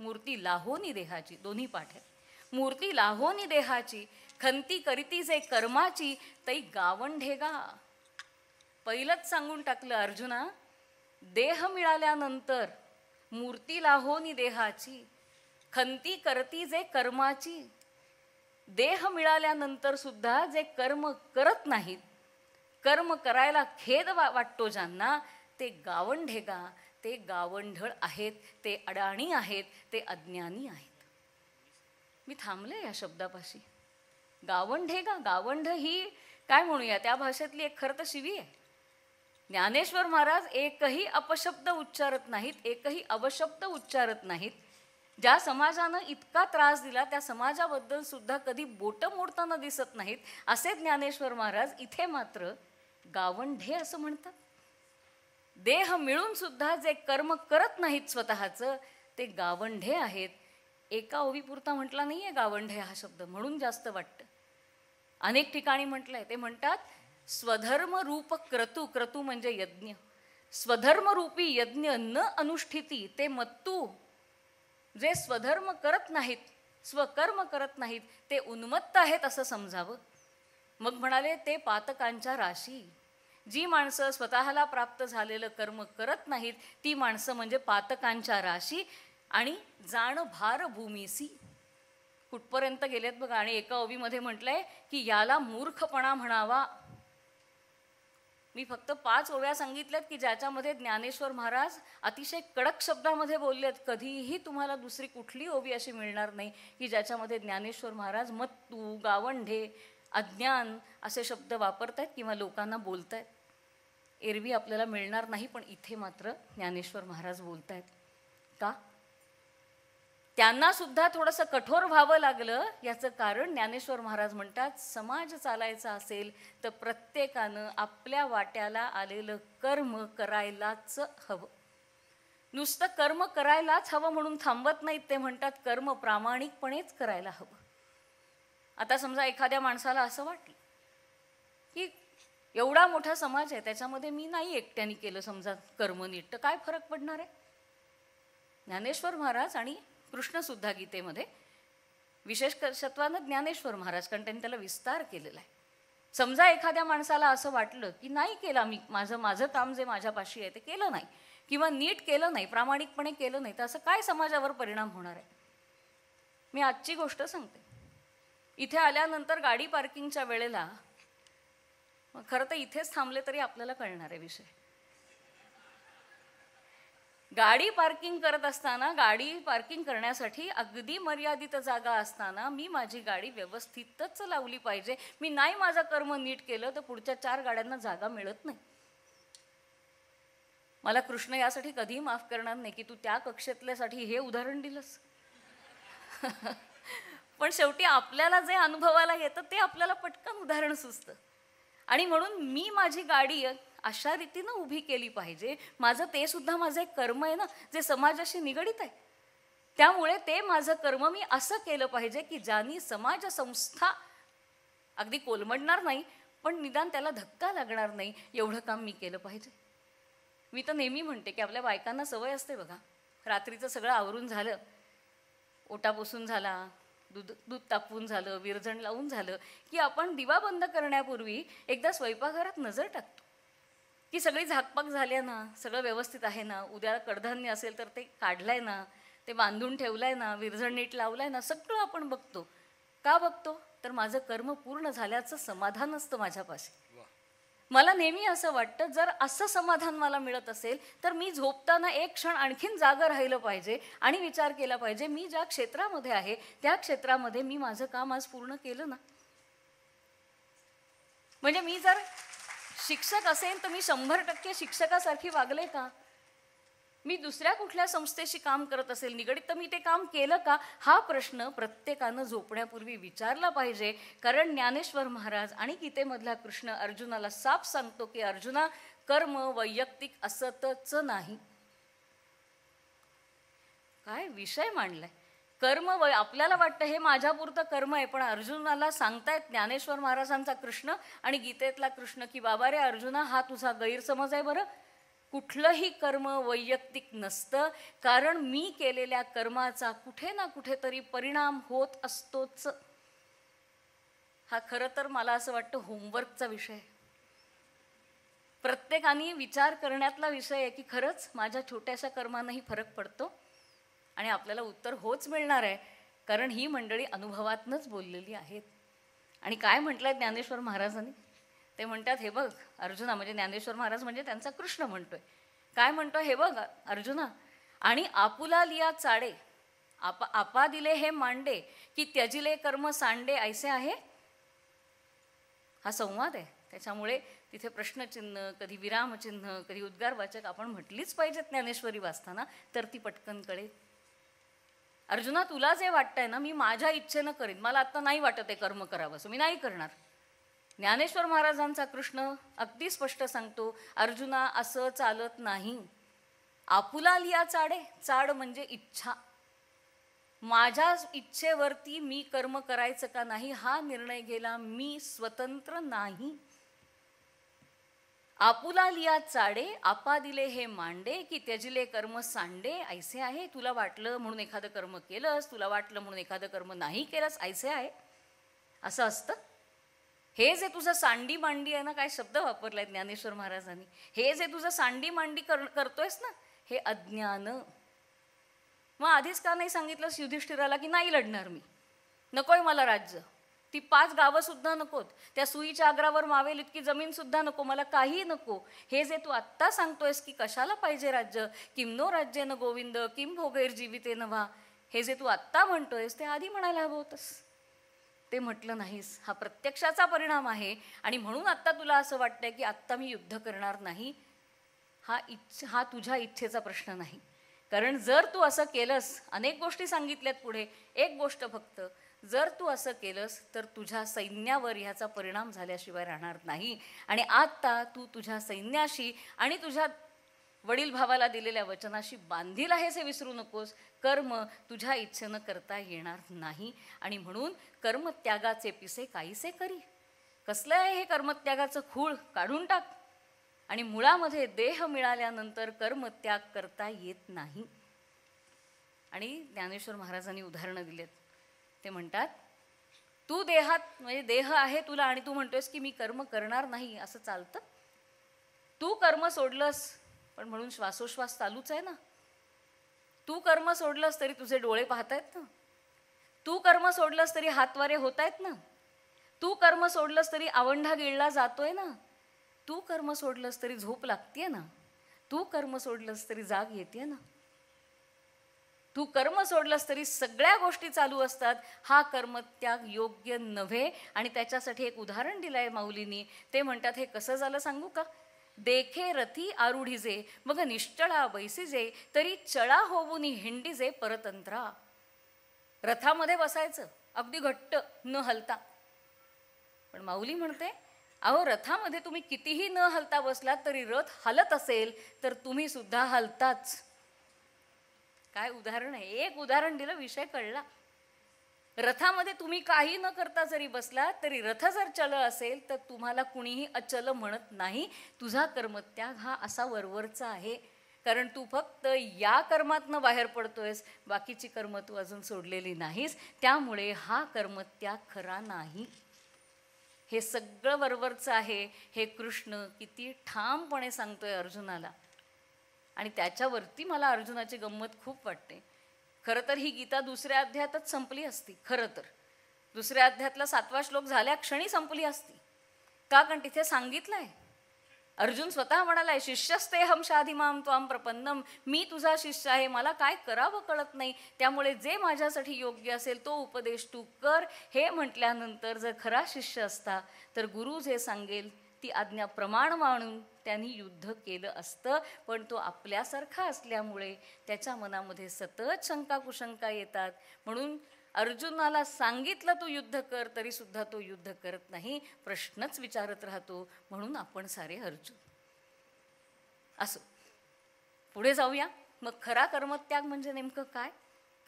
मूर्ती लाहोनी देहाची दोन्ही पाठ आहे मूर्ती लाहोनी देहाची खंती करीती जे कर्माची तई गावण ढेगा पहिलंच सांगून टाकलं अर्जुना देह मिळाल्यानंतर मूर्ती लाहोनी देहाची खंती करती जे कर्माची देह मिळाल्यानंतर सुद्धा जे कर्म करत नाहीत कर्म करायला खेद वा वाटतो ज्यांना ते गावंढेगा ते गावंढळ आहेत ते अडाणी आहेत ते अज्ञानी आहेत मी थांबले या शब्दापाशी गावंढेगा गावंढ ही काय म्हणूया त्या भाषेतली एक खरं तर शिवी आहे ज्ञानेश्वर महाराज एकही अपशब्द उच्चारत नाहीत एकही अवशब्द उच्चारत नाहीत ज्या समाजानं इतका त्रास दिला त्या समाजाबद्दल सुद्धा कधी बोटं मोडताना दिसत नाहीत असे ज्ञानेश्वर महाराज इथे मात्र गावंढे असं म्हणतात देह मिळून सुद्धा जे कर्म करत नाहीत स्वतःचं ते गावंढे आहेत एका ओवीपुरता म्हटला नाहीये गावंढे हा शब्द म्हणून जास्त वाटतं अनेक ठिकाणी म्हटलंय ते म्हणतात स्वधर्म रूप क्रतू क्रतू म्हणजे यज्ञ स्वधर्मरूपी यज्ञ न अनुष्ठिती ते मत्तू जे स्वधर्म करत नाहीत स्वकर्म करत नाहीत ते उन्मत्त आहेत असं समजावं मग म्हणाले ते पातकांच्या राशी जी माणसं स्वतःला प्राप्त झालेलं कर्म करत नाहीत ती माणसं म्हणजे पातकांच्या राशी आणि जाण भार भूमीसी कुठपर्यंत गेलेत बघा आणि एका ओबीमध्ये म्हटलंय की याला मूर्खपणा म्हणावा मी फक्त पाच ओव्या सांगितल्यात की ज्याच्यामध्ये ज्ञानेश्वर महाराज अतिशय कडक शब्दामध्ये बोललेत कधीही तुम्हाला दुसरी कुठली ओवी अशी मिळणार नाही की ज्याच्यामध्ये ज्ञानेश्वर महाराज मत्तू गावंढे अज्ञान असे शब्द वापरतायत किंवा लोकांना बोलतायत एरवी आपल्याला मिळणार नाही पण इथे मात्र ज्ञानेश्वर महाराज बोलतायत का त्यांना सुद्धा थोडंसं कठोर व्हावं लागलं याचं कारण ज्ञानेश्वर महाराज म्हणतात समाज चालायचा असेल तर प्रत्येकानं आपल्या वाट्याला आलेलं कर्म करायलाच हवं नुसतं कर्म करायलाच हवं म्हणून थांबत नाहीत ते म्हणतात कर्म प्रामाणिकपणेच करायला हवं आता समजा एखाद्या माणसाला असं वाटलं की एवढा मोठा समाज आहे त्याच्यामध्ये मी नाही एकट्याने केलं समजा कर्म नीट तर काय फरक पडणार आहे ज्ञानेश्वर महाराज आणि कृष्णसुद्धा गीतेमध्ये विशेष कशत्वानं ज्ञानेश्वर महाराज कारण त्यांनी त्याला विस्तार केलेला आहे समजा एखाद्या माणसाला असं वाटलं की नाही केलं मी माझं माझं काम जे माझ्यापाशी आहे ते केलं नाही किंवा नीट केलं नाही प्रामाणिकपणे केलं नाही तर असं काय समाजावर परिणाम होणार आहे मी आजची गोष्ट सांगते इथे आल्यानंतर गाडी पार्किंगच्या वेळेला खरं तर इथेच थांबले तरी आपल्याला कळणार आहे विषय गाडी पार्किंग करत असताना गाडी पार्किंग करण्यासाठी अगदी मर्यादित जागा असताना मी माझी गाडी व्यवस्थितच लावली पाहिजे मी नाही माझं कर्म नीट केलं तर पुढच्या चार गाड्यांना जागा मिळत नाही मला कृष्ण यासाठी कधीही माफ करणार नाही की तू त्या कक्षेतल्यासाठी हे उदाहरण दिलंस पण शेवटी आपल्याला जे अनुभवाला येतं ते आपल्याला पटकन उदाहरण सुचतं आणि म्हणून मी माझी गाडी अशा रीतीनं उभी केली पाहिजे माझं ते सुद्धा माझं एक कर्म आहे ना जे समाजाशी निगडीत आहे त्यामुळे ते माझं कर्म मी असं केलं पाहिजे की ज्यांनी समाजसंस्था अगदी कोलमडणार नाही पण निदान त्याला धक्का लागणार नाही एवढं काम मी केलं पाहिजे मी तर नेहमी म्हणते की आपल्या बायकांना सवय असते बघा रात्रीचं सगळं आवरून झालं ओटा पोसून झाला दूध दूध तापवून झालं विरजण लावून झालं की आपण दिवा बंद करण्यापूर्वी एकदा स्वयंपाकघरात नजर टाकतो की सगळी झाकपाक झाली ना सगळं व्यवस्थित आहे ना उद्या कडधान्य असेल तर ते काढलं आहे ना ते बांधून ठेवलं आहे ना विरझण नीट लावलं आहे ना सगळं आपण बघतो का बघतो तर माझं कर्म पूर्ण झाल्याचं समाधान असतं माझ्यापाशी मला नेहमी असं वाटतं जर असं समाधान मला मिळत असेल तर मी झोपताना एक क्षण आणखीन जागं राहिलं पाहिजे आणि विचार केला पाहिजे मी ज्या क्षेत्रामध्ये आहे त्या क्षेत्रामध्ये मी माझं काम आज पूर्ण केलं ना म्हणजे मी जर शिक्षक असेल तर मी शंभर टक्के शिक्षकासारखी वागले का मी दुसऱ्या कुठल्या संस्थेशी काम करत असेल निगडीत तर मी ते काम केलं का हा प्रश्न प्रत्येकानं झोपण्यापूर्वी विचारला पाहिजे कारण ज्ञानेश्वर महाराज आणि गीतेमधला कृष्ण अर्जुनाला साफ सांगतो की अर्जुना कर्म वैयक्तिक असतच नाही काय विषय मांडलाय कर्म वय आपल्याला वाटतं हे माझ्यापुरतं कर्म आहे पण अर्जुनाला सांगतायत ज्ञानेश्वर महाराजांचा कृष्ण आणि गीतेतला कृष्ण की बाबा रे अर्जुना हा तुझा गैरसमज आहे बरं कुठलंही कर्म वैयक्तिक नसतं कारण मी केलेल्या कर्माचा कुठे ना कुठेतरी परिणाम होत असतोच हा खरं तर मला असं वाटतं होमवर्कचा विषय प्रत्येकाने विचार करण्यातला विषय आहे की खरंच माझ्या छोट्याशा कर्मानंही फरक पडतो आणि आपल्याला उत्तर होच मिळणार आहे कारण ही मंडळी अनुभवातनच बोललेली आहेत आणि काय म्हटलंय ज्ञानेश्वर महाराजांनी ते म्हणतात हे बघ अर्जुना म्हणजे ज्ञानेश्वर महाराज म्हणजे त्यांचा कृष्ण म्हणतोय काय म्हणतोय हे बघ अर्जुना आणि आपुला लिया चाडे आपा आपा दिले हे मांडे की त्यजिले कर्म सांडे ऐसे आहे हा संवाद आहे त्याच्यामुळे तिथे प्रश्नचिन्ह कधी विरामचिन्ह कधी उद्गारवाचक आपण म्हटलीच पाहिजेत ज्ञानेश्वरी वाचताना तर ती पटकन कळेल अर्जुना तुला जे वाटतंय ना मी माझ्या इच्छेनं करीन मला आत्ता नाही वाटत आहे कर्म करावं असं मी नाही करणार ज्ञानेश्वर महाराजांचा कृष्ण अगदी स्पष्ट सांगतो अर्जुना असं चालत नाही आपुला लिया चाडे चाड म्हणजे इच्छा माझ्या इच्छेवरती मी कर्म करायचं का नाही हा निर्णय घेला मी स्वतंत्र नाही आपुला लिया चाडे आपा दिले हे मांडे की त्याजिले कर्म सांडे ऐसे आहे तुला वाटलं म्हणून एखादं कर्म केलंस तुला वाटलं म्हणून एखादं कर्म नाही केलंस ऐसे आहे असं असतं हे जे तुझं सांडी मांडी आहे ना काय शब्द वापरलाय ज्ञानेश्वर महाराजांनी हे जे तुझं सांडी मांडी कर करतोयस ना हे अज्ञान मग आधीच का नाही सांगितलंस युधिष्ठिराला की नाही लढणार मी नकोय मला राज्य ती पाच गावं सुद्धा नकोत त्या सुईच्या आग्रावर मावेल इतकी जमीन सुद्धा नको मला काही नको हे जे तू आत्ता सांगतोयस की कशाला पाहिजे राज्य किमनो न गोविंद किम भोगैर जीवितेनं व्हा हे जे तू आत्ता म्हणतोयस ते आधी म्हणायला हवं होतंस ते म्हटलं नाहीस हा प्रत्यक्षाचा परिणाम आहे आणि म्हणून आत्ता तुला असं वाटतंय की आत्ता मी युद्ध करणार नाही हा इच्छ हा तुझ्या इच्छेचा प्रश्न नाही कारण जर तू असं केलंस अनेक गोष्टी सांगितल्यात पुढे एक गोष्ट फक्त जर तू असं केलंस तर तुझ्या सैन्यावर ह्याचा परिणाम झाल्याशिवाय राहणार नाही आणि आत्ता तू तुझ्या सैन्याशी आणि तुझ्या वडील भावाला दिलेल्या वचनाशी बांधील आहेस हे विसरू नकोस कर्म तुझ्या इच्छेनं करता येणार नाही आणि म्हणून कर्मत्यागाचे पिसे काहीसे करी कसलं आहे हे कर्मत्यागाचं खूळ काढून टाक आणि मुळामध्ये देह मिळाल्यानंतर कर्मत्याग करता येत नाही आणि ज्ञानेश्वर महाराजांनी उदाहरणं दिलेत ते म्हणतात तू देहात म्हणजे देह आहे तुला आणि तू म्हणतोयस की मी कर्म करणार नाही असं चालतं तू कर्म सोडलंस पण म्हणून श्वासोश्वास चालूच आहे ना तू कर्म सोडलंस तरी तुझे डोळे पाहत आहेत ना तू कर्म सोडलंस तरी हातवारे होत आहेत ना तू कर्म सोडलंस तरी आवंढा गिळला जातोय ना तू कर्म सोडलंस तरी झोप लागते ना तू कर्म सोडलंस तरी जाग येते ना तू कर्म सोडलंस तरी सगळ्या गोष्टी चालू असतात हा कर्म त्याग योग्य नव्हे आणि त्याच्यासाठी एक उदाहरण दिलं आहे ते म्हणतात हे कसं झालं सांगू का देखे रथी आरुढीजे मग निश्चळा बैसीजे तरी चळा होऊन हिंडीजे परतंत्रा रथामध्ये बसायचं अगदी घट्ट न हलता पण माऊली म्हणते अहो रथामध्ये तुम्ही कितीही न हलता बसलात तरी रथ हलत असेल तर तुम्ही सुद्धा हलताच काय उदाहरण आहे एक उदाहरण दिलं विषय कळला रथामध्ये तुम्ही काही न करता जरी बसला तरी रथ जर चल असेल तर तुम्हाला कुणीही अचल म्हणत नाही तुझा कर्मत्याग हा असा वरवरचा आहे कारण तू फक्त या कर्मातनं बाहेर पडतोयस बाकीची कर्म तू अजून सोडलेली नाहीस त्यामुळे हा कर्मत्याग खरा नाही हे सगळं वरवरचं आहे हे कृष्ण किती ठामपणे सांगतोय अर्जुनाला आणि त्याच्यावरती मला अर्जुनाची गंमत खूप वाटते खरं तर ही गीता दुसऱ्या अध्यायातच संपली असती खरं तर दुसऱ्या अध्यायातला सातवा श्लोक झाल्या क्षणी संपली असती का कारण तिथे सांगितलं आहे अर्जुन स्वतः म्हणाला आहे शिष्यस्ते हम शाधिमाम त्वाम प्रपन्नम मी तुझा शिष्य आहे मला काय करावं कळत नाही त्यामुळे जे माझ्यासाठी योग्य असेल तो उपदेश तू कर हे म्हटल्यानंतर जर खरा शिष्य असता तर गुरु जे सांगेल ती आज्ञा प्रमाण मानून त्यांनी युद्ध केलं असतं पण तो आपल्यासारखा असल्यामुळे त्याच्या मनामध्ये सतत शंका कुशंका येतात म्हणून अर्जुनाला सांगितलं तू युद्ध कर तरीसुद्धा तो युद्ध करत नाही प्रश्नच विचारत राहतो म्हणून आपण सारे अर्जुन असो पुढे जाऊया मग खरा कर्मत्याग म्हणजे नेमकं काय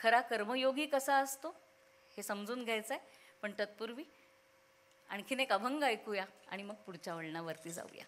खरा कर्मयोगी कसा असतो हे समजून घ्यायचं आहे पण तत्पूर्वी आणखीन एक अभंग ऐकूया आणि मग पुढच्या वळणावरती जाऊया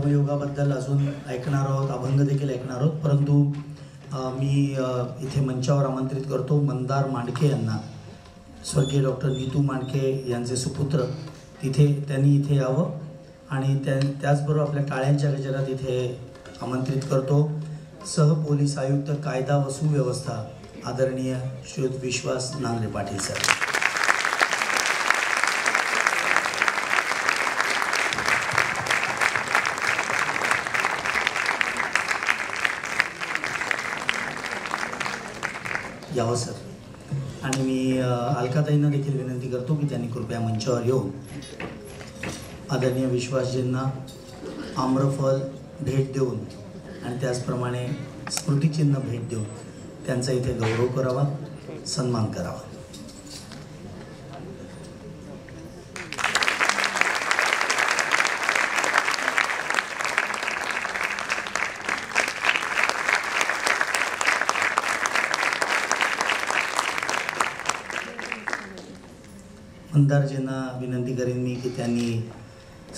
कर्मयोगाबद्दल अजून ऐकणार आहोत अभंग देखील ऐकणार आहोत परंतु मी इथे मंचावर आमंत्रित करतो मंदार मांडके यांना स्वर्गीय डॉक्टर नीतू मांडके यांचे सुपुत्र तिथे त्यांनी इथे यावं आणि त्या त्याचबरोबर आपल्या टाळ्यांच्या गजरात इथे आमंत्रित करतो सह पोलीस आयुक्त कायदा व सुव्यवस्था आदरणीय श्रीयुत विश्वास नांगरे पाटील सर द्यावा सर आणि मी अलकाताईंना देखील विनंती करतो की त्यांनी कृपया मंचावर येऊन आदरणीय विश्वासजींना आम्रफल भेट देऊन आणि त्याचप्रमाणे स्मृतिचिन्ह भेट देऊन त्यांचा इथे गौरव करावा सन्मान करावा तहसीलदारजींना विनंती करेन मी की त्यांनी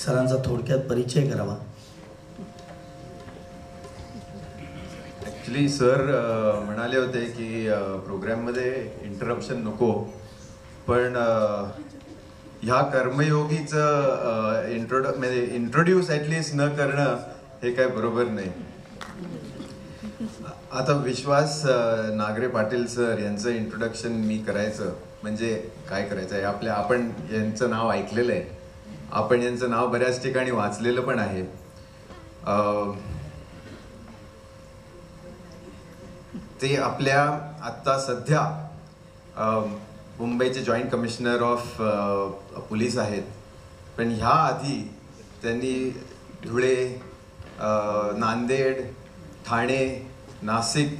सरांचा थोडक्यात परिचय करावा ॲक्च्युली सर म्हणाले होते की प्रोग्राममध्ये इंटरप्शन नको पण ह्या कर्मयोगीचं इंट्रोड म्हणजे इंट्रोड्यूस ॲटलीस्ट न करणं हे काय बरोबर नाही आता विश्वास नागरे पाटील सर यांचं इंट्रोडक्शन मी करायचं म्हणजे काय करायचं आहे आपल्या आपण यांचं नाव ऐकलेलं आहे आपण यांचं नाव बऱ्याच ठिकाणी वाचलेलं पण आहे ते आपल्या आत्ता सध्या मुंबईचे जॉईंट कमिशनर ऑफ पोलीस आहेत पण ह्या आधी त्यांनी धुळे नांदेड ठाणे नाशिक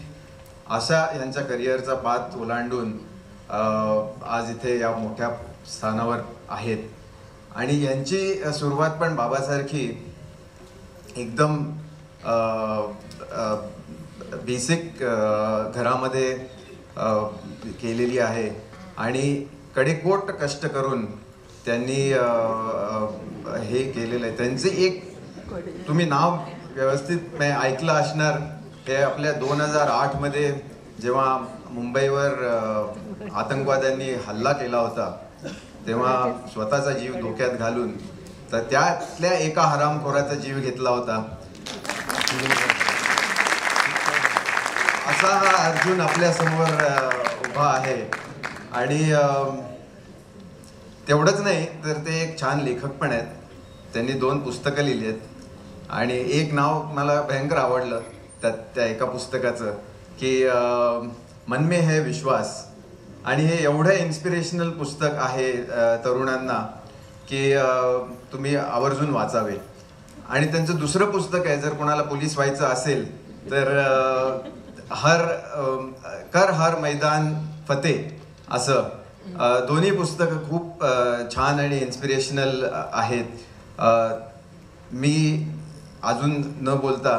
अशा यांच्या करिअरचा पाथ ओलांडून आज इथे या मोठ्या स्थानावर आहेत आणि यांची सुरुवात पण बाबासारखी एकदम बेसिक घरामध्ये केलेली आहे आणि कडेकोट कष्ट करून त्यांनी हे केलेलं आहे त्यांचे एक तुम्ही नाव व्यवस्थित ऐकलं असणार ते आपल्या दोन हजार आठमध्ये जेव्हा मुंबईवर आतंकवाद्यांनी हल्ला केला होता तेव्हा स्वतःचा जीव धोक्यात घालून तर त्यातल्या एका हरामखोराचा जीव घेतला होता असा हा अर्जुन आपल्यासमोर उभा आहे आणि तेवढंच नाही तर ते एक छान लेखक पण आहेत त्यांनी दोन पुस्तकं लिहिली आहेत आणि एक नाव मला भयंकर आवडलं त्यात त्या एका पुस्तकाचं की मनमे है विश्वास आणि हे एवढं इन्स्पिरेशनल पुस्तक आहे तरुणांना की तुम्ही आवर्जून वाचावे आणि त्यांचं दुसरं पुस्तक आहे जर कोणाला पोलीस व्हायचं असेल तर हर कर हर मैदान फते असं दोन्ही पुस्तकं खूप छान आणि इन्स्पिरेशनल आहेत मी अजून न बोलता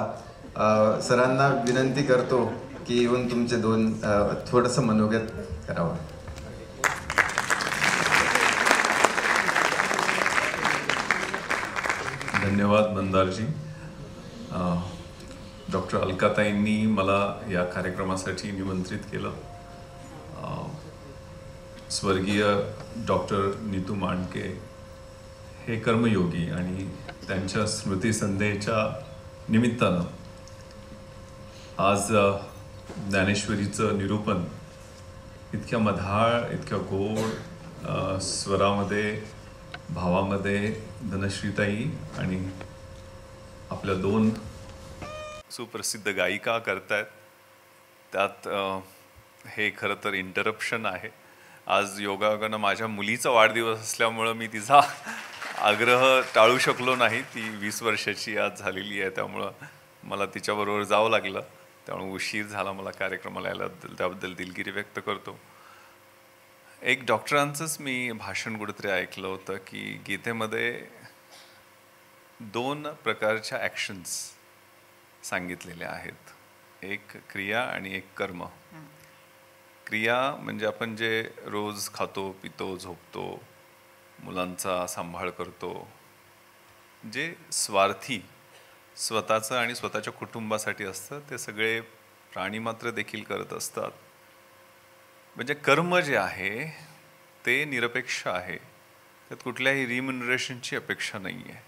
सरांना विनंती करतो की येऊन तुमचे दोन थोडंसं मनोगत करावं धन्यवाद मंदारजी डॉक्टर अलकाताईंनी मला या कार्यक्रमासाठी निमंत्रित केलं स्वर्गीय डॉक्टर नीतू मांडके हे कर्मयोगी आणि त्यांच्या स्मृतिसंधेच्या निमित्तानं आज ज्ञानेश्वरीचं निरूपण इतक्या मधाळ इतक्या गोड स्वरामध्ये भावामध्ये धनश्रीताई आणि आपल्या दोन सुप्रसिद्ध गायिका करतायत त्यात हे खरं तर इंटरप्शन आहे आज योगायोगानं माझ्या मुलीचा वाढदिवस असल्यामुळं मी तिचा आग्रह टाळू शकलो नाही ती वीस वर्षाची आज झालेली आहे त्यामुळं मला तिच्याबरोबर जावं लागलं त्यामुळे उशीर झाला मला कार्यक्रमाला यायला त्याबद्दल दिलगिरी व्यक्त करतो एक डॉक्टरांचंच मी भाषण कुठेतरी ऐकलं होतं की गीतेमध्ये दोन प्रकारच्या ॲक्शन्स सांगितलेल्या आहेत एक क्रिया आणि एक कर्म क्रिया म्हणजे आपण जे रोज खातो पितो झोपतो मुलांचा सांभाळ करतो जे स्वार्थी स्वतःचं आणि स्वतःच्या कुटुंबासाठी असतं ते सगळे प्राणी मात्र देखील करत असतात म्हणजे कर्म जे आहे ते निरपेक्ष आहे त्यात कुठल्याही रिम्युनरेशनची अपेक्षा नाही आहे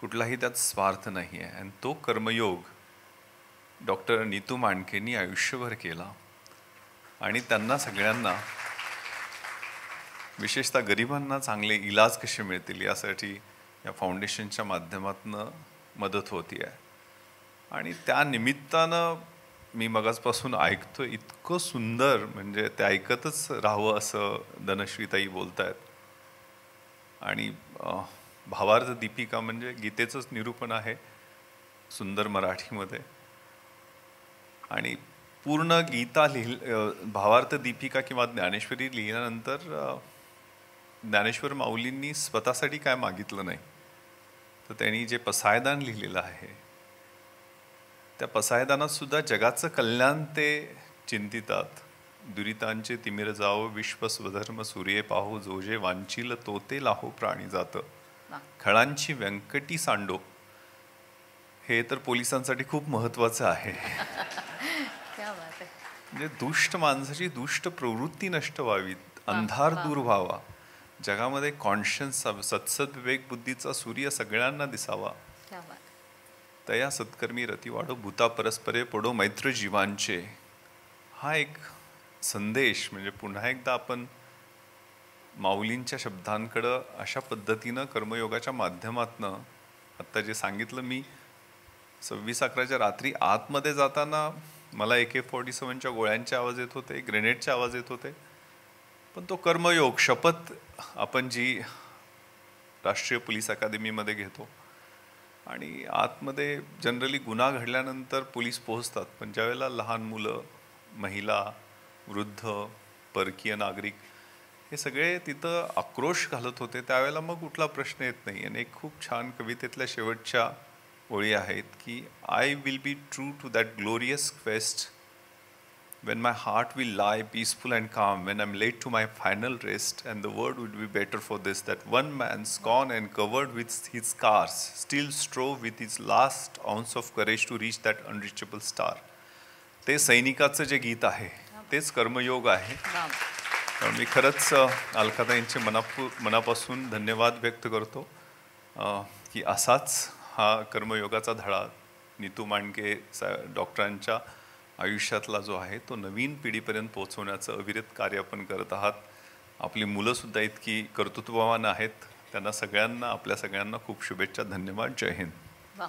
कुठलाही त्यात स्वार्थ नाही आहे आणि तो कर्मयोग डॉक्टर नीतू मांडकेंनी आयुष्यभर केला आणि त्यांना सगळ्यांना विशेषतः गरिबांना चांगले इलाज कसे मिळतील यासाठी या फाउंडेशनच्या माध्यमातून मदत होती आहे आणि त्या निमित्तानं मी मगाचपासून ऐकतो इतकं सुंदर म्हणजे ते ऐकतच राहावं असं धनश्रीताई बोलत आहेत आणि भावार्थ दीपिका म्हणजे गीतेचंच निरूपण आहे सुंदर मराठीमध्ये आणि पूर्ण गीता लिहि भावार्थ दीपिका किंवा ज्ञानेश्वरी लिहिल्यानंतर ज्ञानेश्वर माऊलींनी स्वतःसाठी काय मागितलं नाही तर त्यांनी जे पसायदान लिहिलेलं आहे त्या पसायदानातसुद्धा जगाचं कल्याण ते चिंतितात दुरितांचे तिमिर जाओ विश्व स्वधर्म सूर्य पाहो जोजे वांचिल तोते लाहो प्राणी जातं खळांची व्यंकटी सांडो हे तर पोलिसांसाठी खूप महत्वाचं आहे म्हणजे दुष्ट माणसाची दुष्ट प्रवृत्ती नष्ट व्हावी अंधार दूर व्हावा जगामध्ये कॉन्शियस विवेक बुद्धीचा सूर्य सगळ्यांना दिसावा तया सत्कर्मी रती वाढो भूता परस्परे पडो मैत्र जीवांचे हा एक संदेश म्हणजे पुन्हा एकदा आपण माऊलींच्या शब्दांकडं अशा पद्धतीनं कर्मयोगाच्या माध्यमातनं आत्ता जे सांगितलं मी सव्वीस अकराच्या रात्री आतमध्ये जाताना मला ए के फॉर्टी सेवनच्या गोळ्यांचे आवाज येत होते ग्रेनेडचे आवाज येत होते पण तो कर्मयोग शपथ आपण जी राष्ट्रीय पोलीस अकादमीमध्ये घेतो आणि आतमध्ये जनरली गुन्हा घडल्यानंतर पोलीस पोहोचतात पण ज्यावेळेला लहान मुलं महिला वृद्ध परकीय नागरिक हे सगळे तिथं आक्रोश घालत होते त्यावेळेला मग कुठला प्रश्न येत नाही आणि एक खूप छान कवितेतल्या शेवटच्या ओळी आहेत की I will be true to that glorious quest when my heart will lie peaceful and calm, when I'm late to my final rest, and the word would be better for this that one man, scorned and covered with his scars, still strove with his last ounce of courage to reach that unreachable star. ते सैनिकाचं जे गीत आहे तेच कर्मयोग आहे मी खरंच अलकाता यांचे मनापू मनापासून धन्यवाद व्यक्त करतो की असाच हा कर्मयोगाचा धडा नीतू मांडके सा डॉक्टरांच्या आयुष्यातला जो आहे तो नवीन पिढीपर्यंत पोहोचवण्याचं अविरत कार्य आपण करत आहात आपली मुलंसुद्धा इतकी कर्तृत्ववान आहेत त्यांना सगळ्यांना आपल्या सगळ्यांना खूप शुभेच्छा धन्यवाद जय हिंद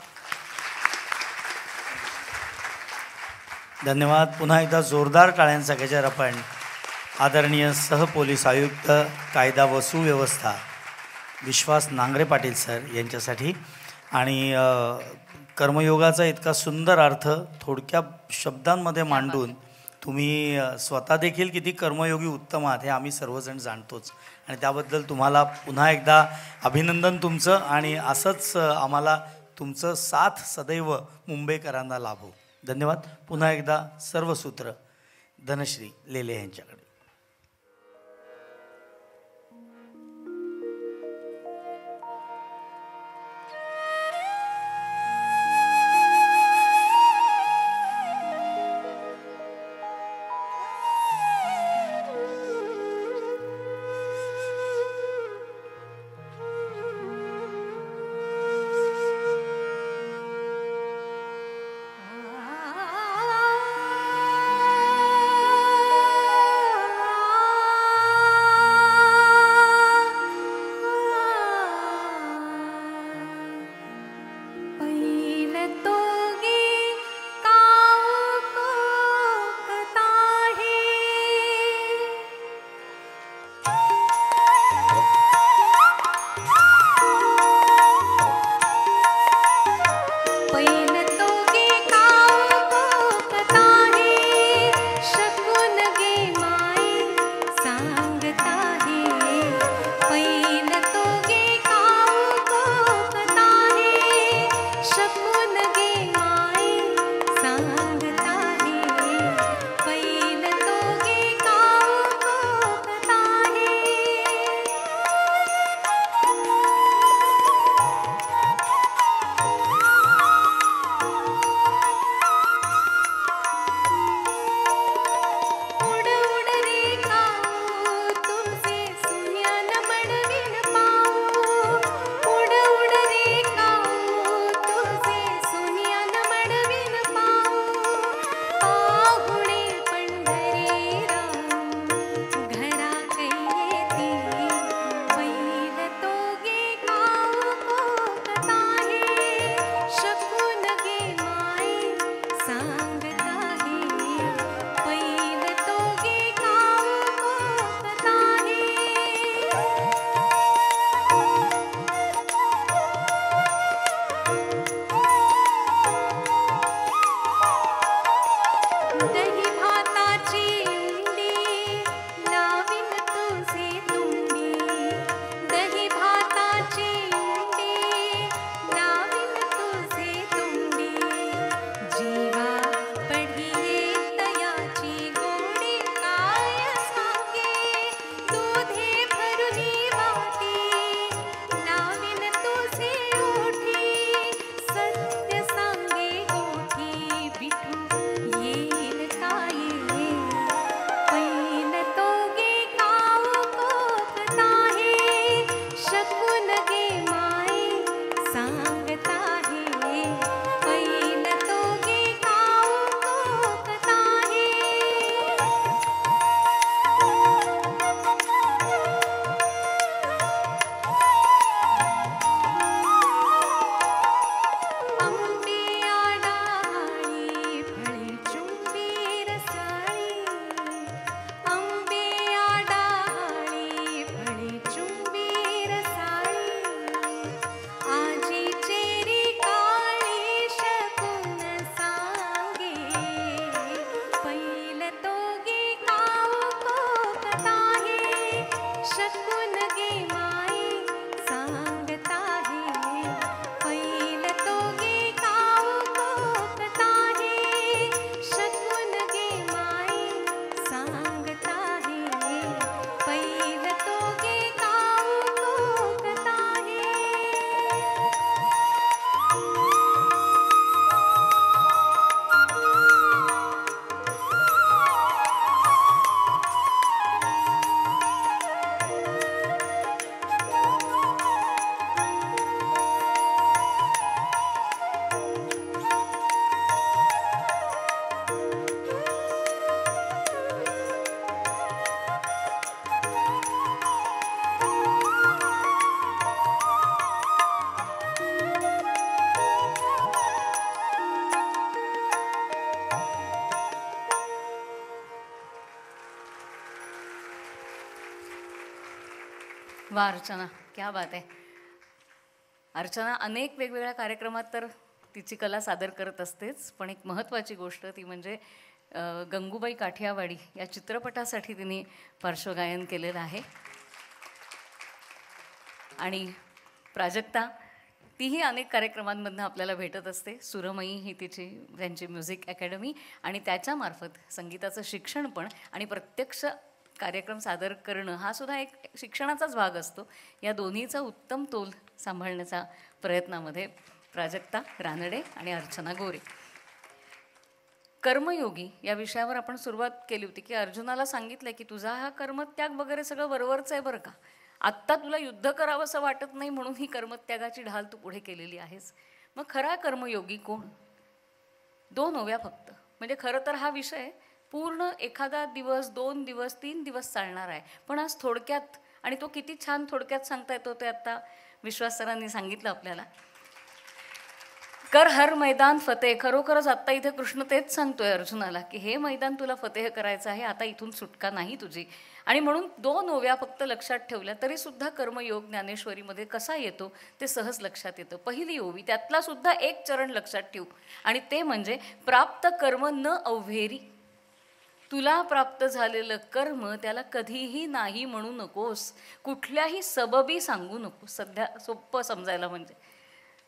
धन्यवाद पुन्हा एकदा जोरदार टाळ्यांचा गजर आपण आदरणीय सहपोलीस आयुक्त कायदा व सुव्यवस्था विश्वास नांगरे पाटील सर यांच्यासाठी आणि कर्मयोगाचा इतका सुंदर अर्थ थोडक्या शब्दांमध्ये मांडून तुम्ही स्वतः देखील किती कर्मयोगी उत्तम आहात हे आम्ही सर्वजण जाणतोच आणि त्याबद्दल तुम्हाला पुन्हा एकदा अभिनंदन तुमचं आणि असंच आम्हाला तुमचं साथ सदैव मुंबईकरांना लाभो धन्यवाद पुन्हा एकदा सर्व सूत्र धनश्री लेले यांच्याकडे वा अर्चना क्या बात आहे अर्चना अनेक वेगवेगळ्या कार्यक्रमात तर तिची कला सादर करत असतेच पण एक महत्त्वाची गोष्ट ती म्हणजे गंगूबाई काठियावाडी या चित्रपटासाठी तिने पार्श्वगायन केलेलं आहे आणि प्राजक्ता तीही अनेक कार्यक्रमांमधनं आपल्याला भेटत असते सुरमई ही तिची त्यांची म्युझिक अकॅडमी आणि त्याच्यामार्फत संगीताचं शिक्षण पण आणि प्रत्यक्ष कार्यक्रम सादर करणं हा सुद्धा एक शिक्षणाचाच भाग असतो या दोन्हीचा उत्तम तोल सांभाळण्याचा प्रयत्नामध्ये प्राजक्ता रानडे आणि अर्चना गोरे कर्मयोगी या विषयावर आपण सुरुवात केली होती की अर्जुनाला सांगितलं की तुझा हा कर्मत्याग वगैरे सगळं बरोबरचं आहे बरं का आत्ता तुला युद्ध करावं असं वाटत नाही म्हणून ही कर्मत्यागाची ढाल तू पुढे केलेली आहेस मग खरा कर्मयोगी कोण दोन होव्या फक्त म्हणजे खरं तर हा विषय पूर्ण एखादा दिवस दोन दिवस तीन दिवस चालणार आहे पण आज थोडक्यात आणि तो किती छान थोडक्यात सांगता येतो ते आता विश्वास सरांनी सांगितलं आपल्याला कर हर मैदान फतेह खरोखरच आता इथे कृष्ण तेच सांगतोय अर्जुनाला की हे मैदान तुला फतेह करायचं आहे आता इथून सुटका नाही तुझी आणि म्हणून दोन ओव्या फक्त लक्षात ठेवल्या तरी सुद्धा कर्मयोग ज्ञानेश्वरीमध्ये कसा येतो ते सहज लक्षात येतं पहिली ओवी त्यातला सुद्धा एक चरण लक्षात ठेवू आणि ते म्हणजे प्राप्त कर्म न अवघेरी तुला प्राप्त झालेलं कर्म त्याला कधीही नाही म्हणू नकोस कुठल्याही सबबी सांगू नकोस सध्या सोपं समजायला म्हणजे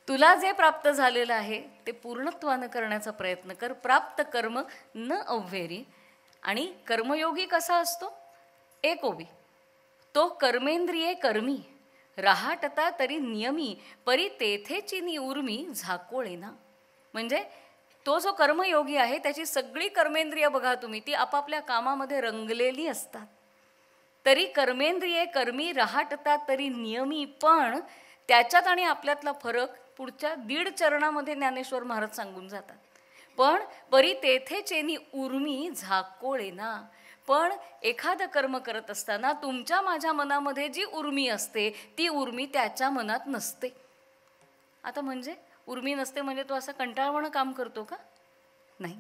तुला जे प्राप्त झालेलं आहे ते पूर्णत्वानं करण्याचा प्रयत्न कर प्राप्त कर्म न अव्हेरी आणि कर्मयोगी कसा असतो एकोबी तो कर्मेंद्रिये कर्मी राहाटता तरी नियमी परी तेथेची उर्मी झाकोळे ना म्हणजे तो जो कर्मयोगी आहे त्याची सगळी कर्मेंद्रिय बघा तुम्ही ती आपापल्या कामामध्ये रंगलेली असतात तरी कर्मेंद्रिये कर्मी रहाटतात तरी नियमी पण त्याच्यात आणि आपल्यातला फरक पुढच्या दीड चरणामध्ये ज्ञानेश्वर महाराज सांगून जातात पण परी तेथे चेनी उर्मी झाकोळे ना पण एखादं कर्म करत असताना तुमच्या माझ्या मनामध्ये जी उर्मी असते ती उर्मी त्याच्या मनात नसते आता म्हणजे उर्मी नसते म्हणजे तो असं कंटाळवणं काम करतो का नाही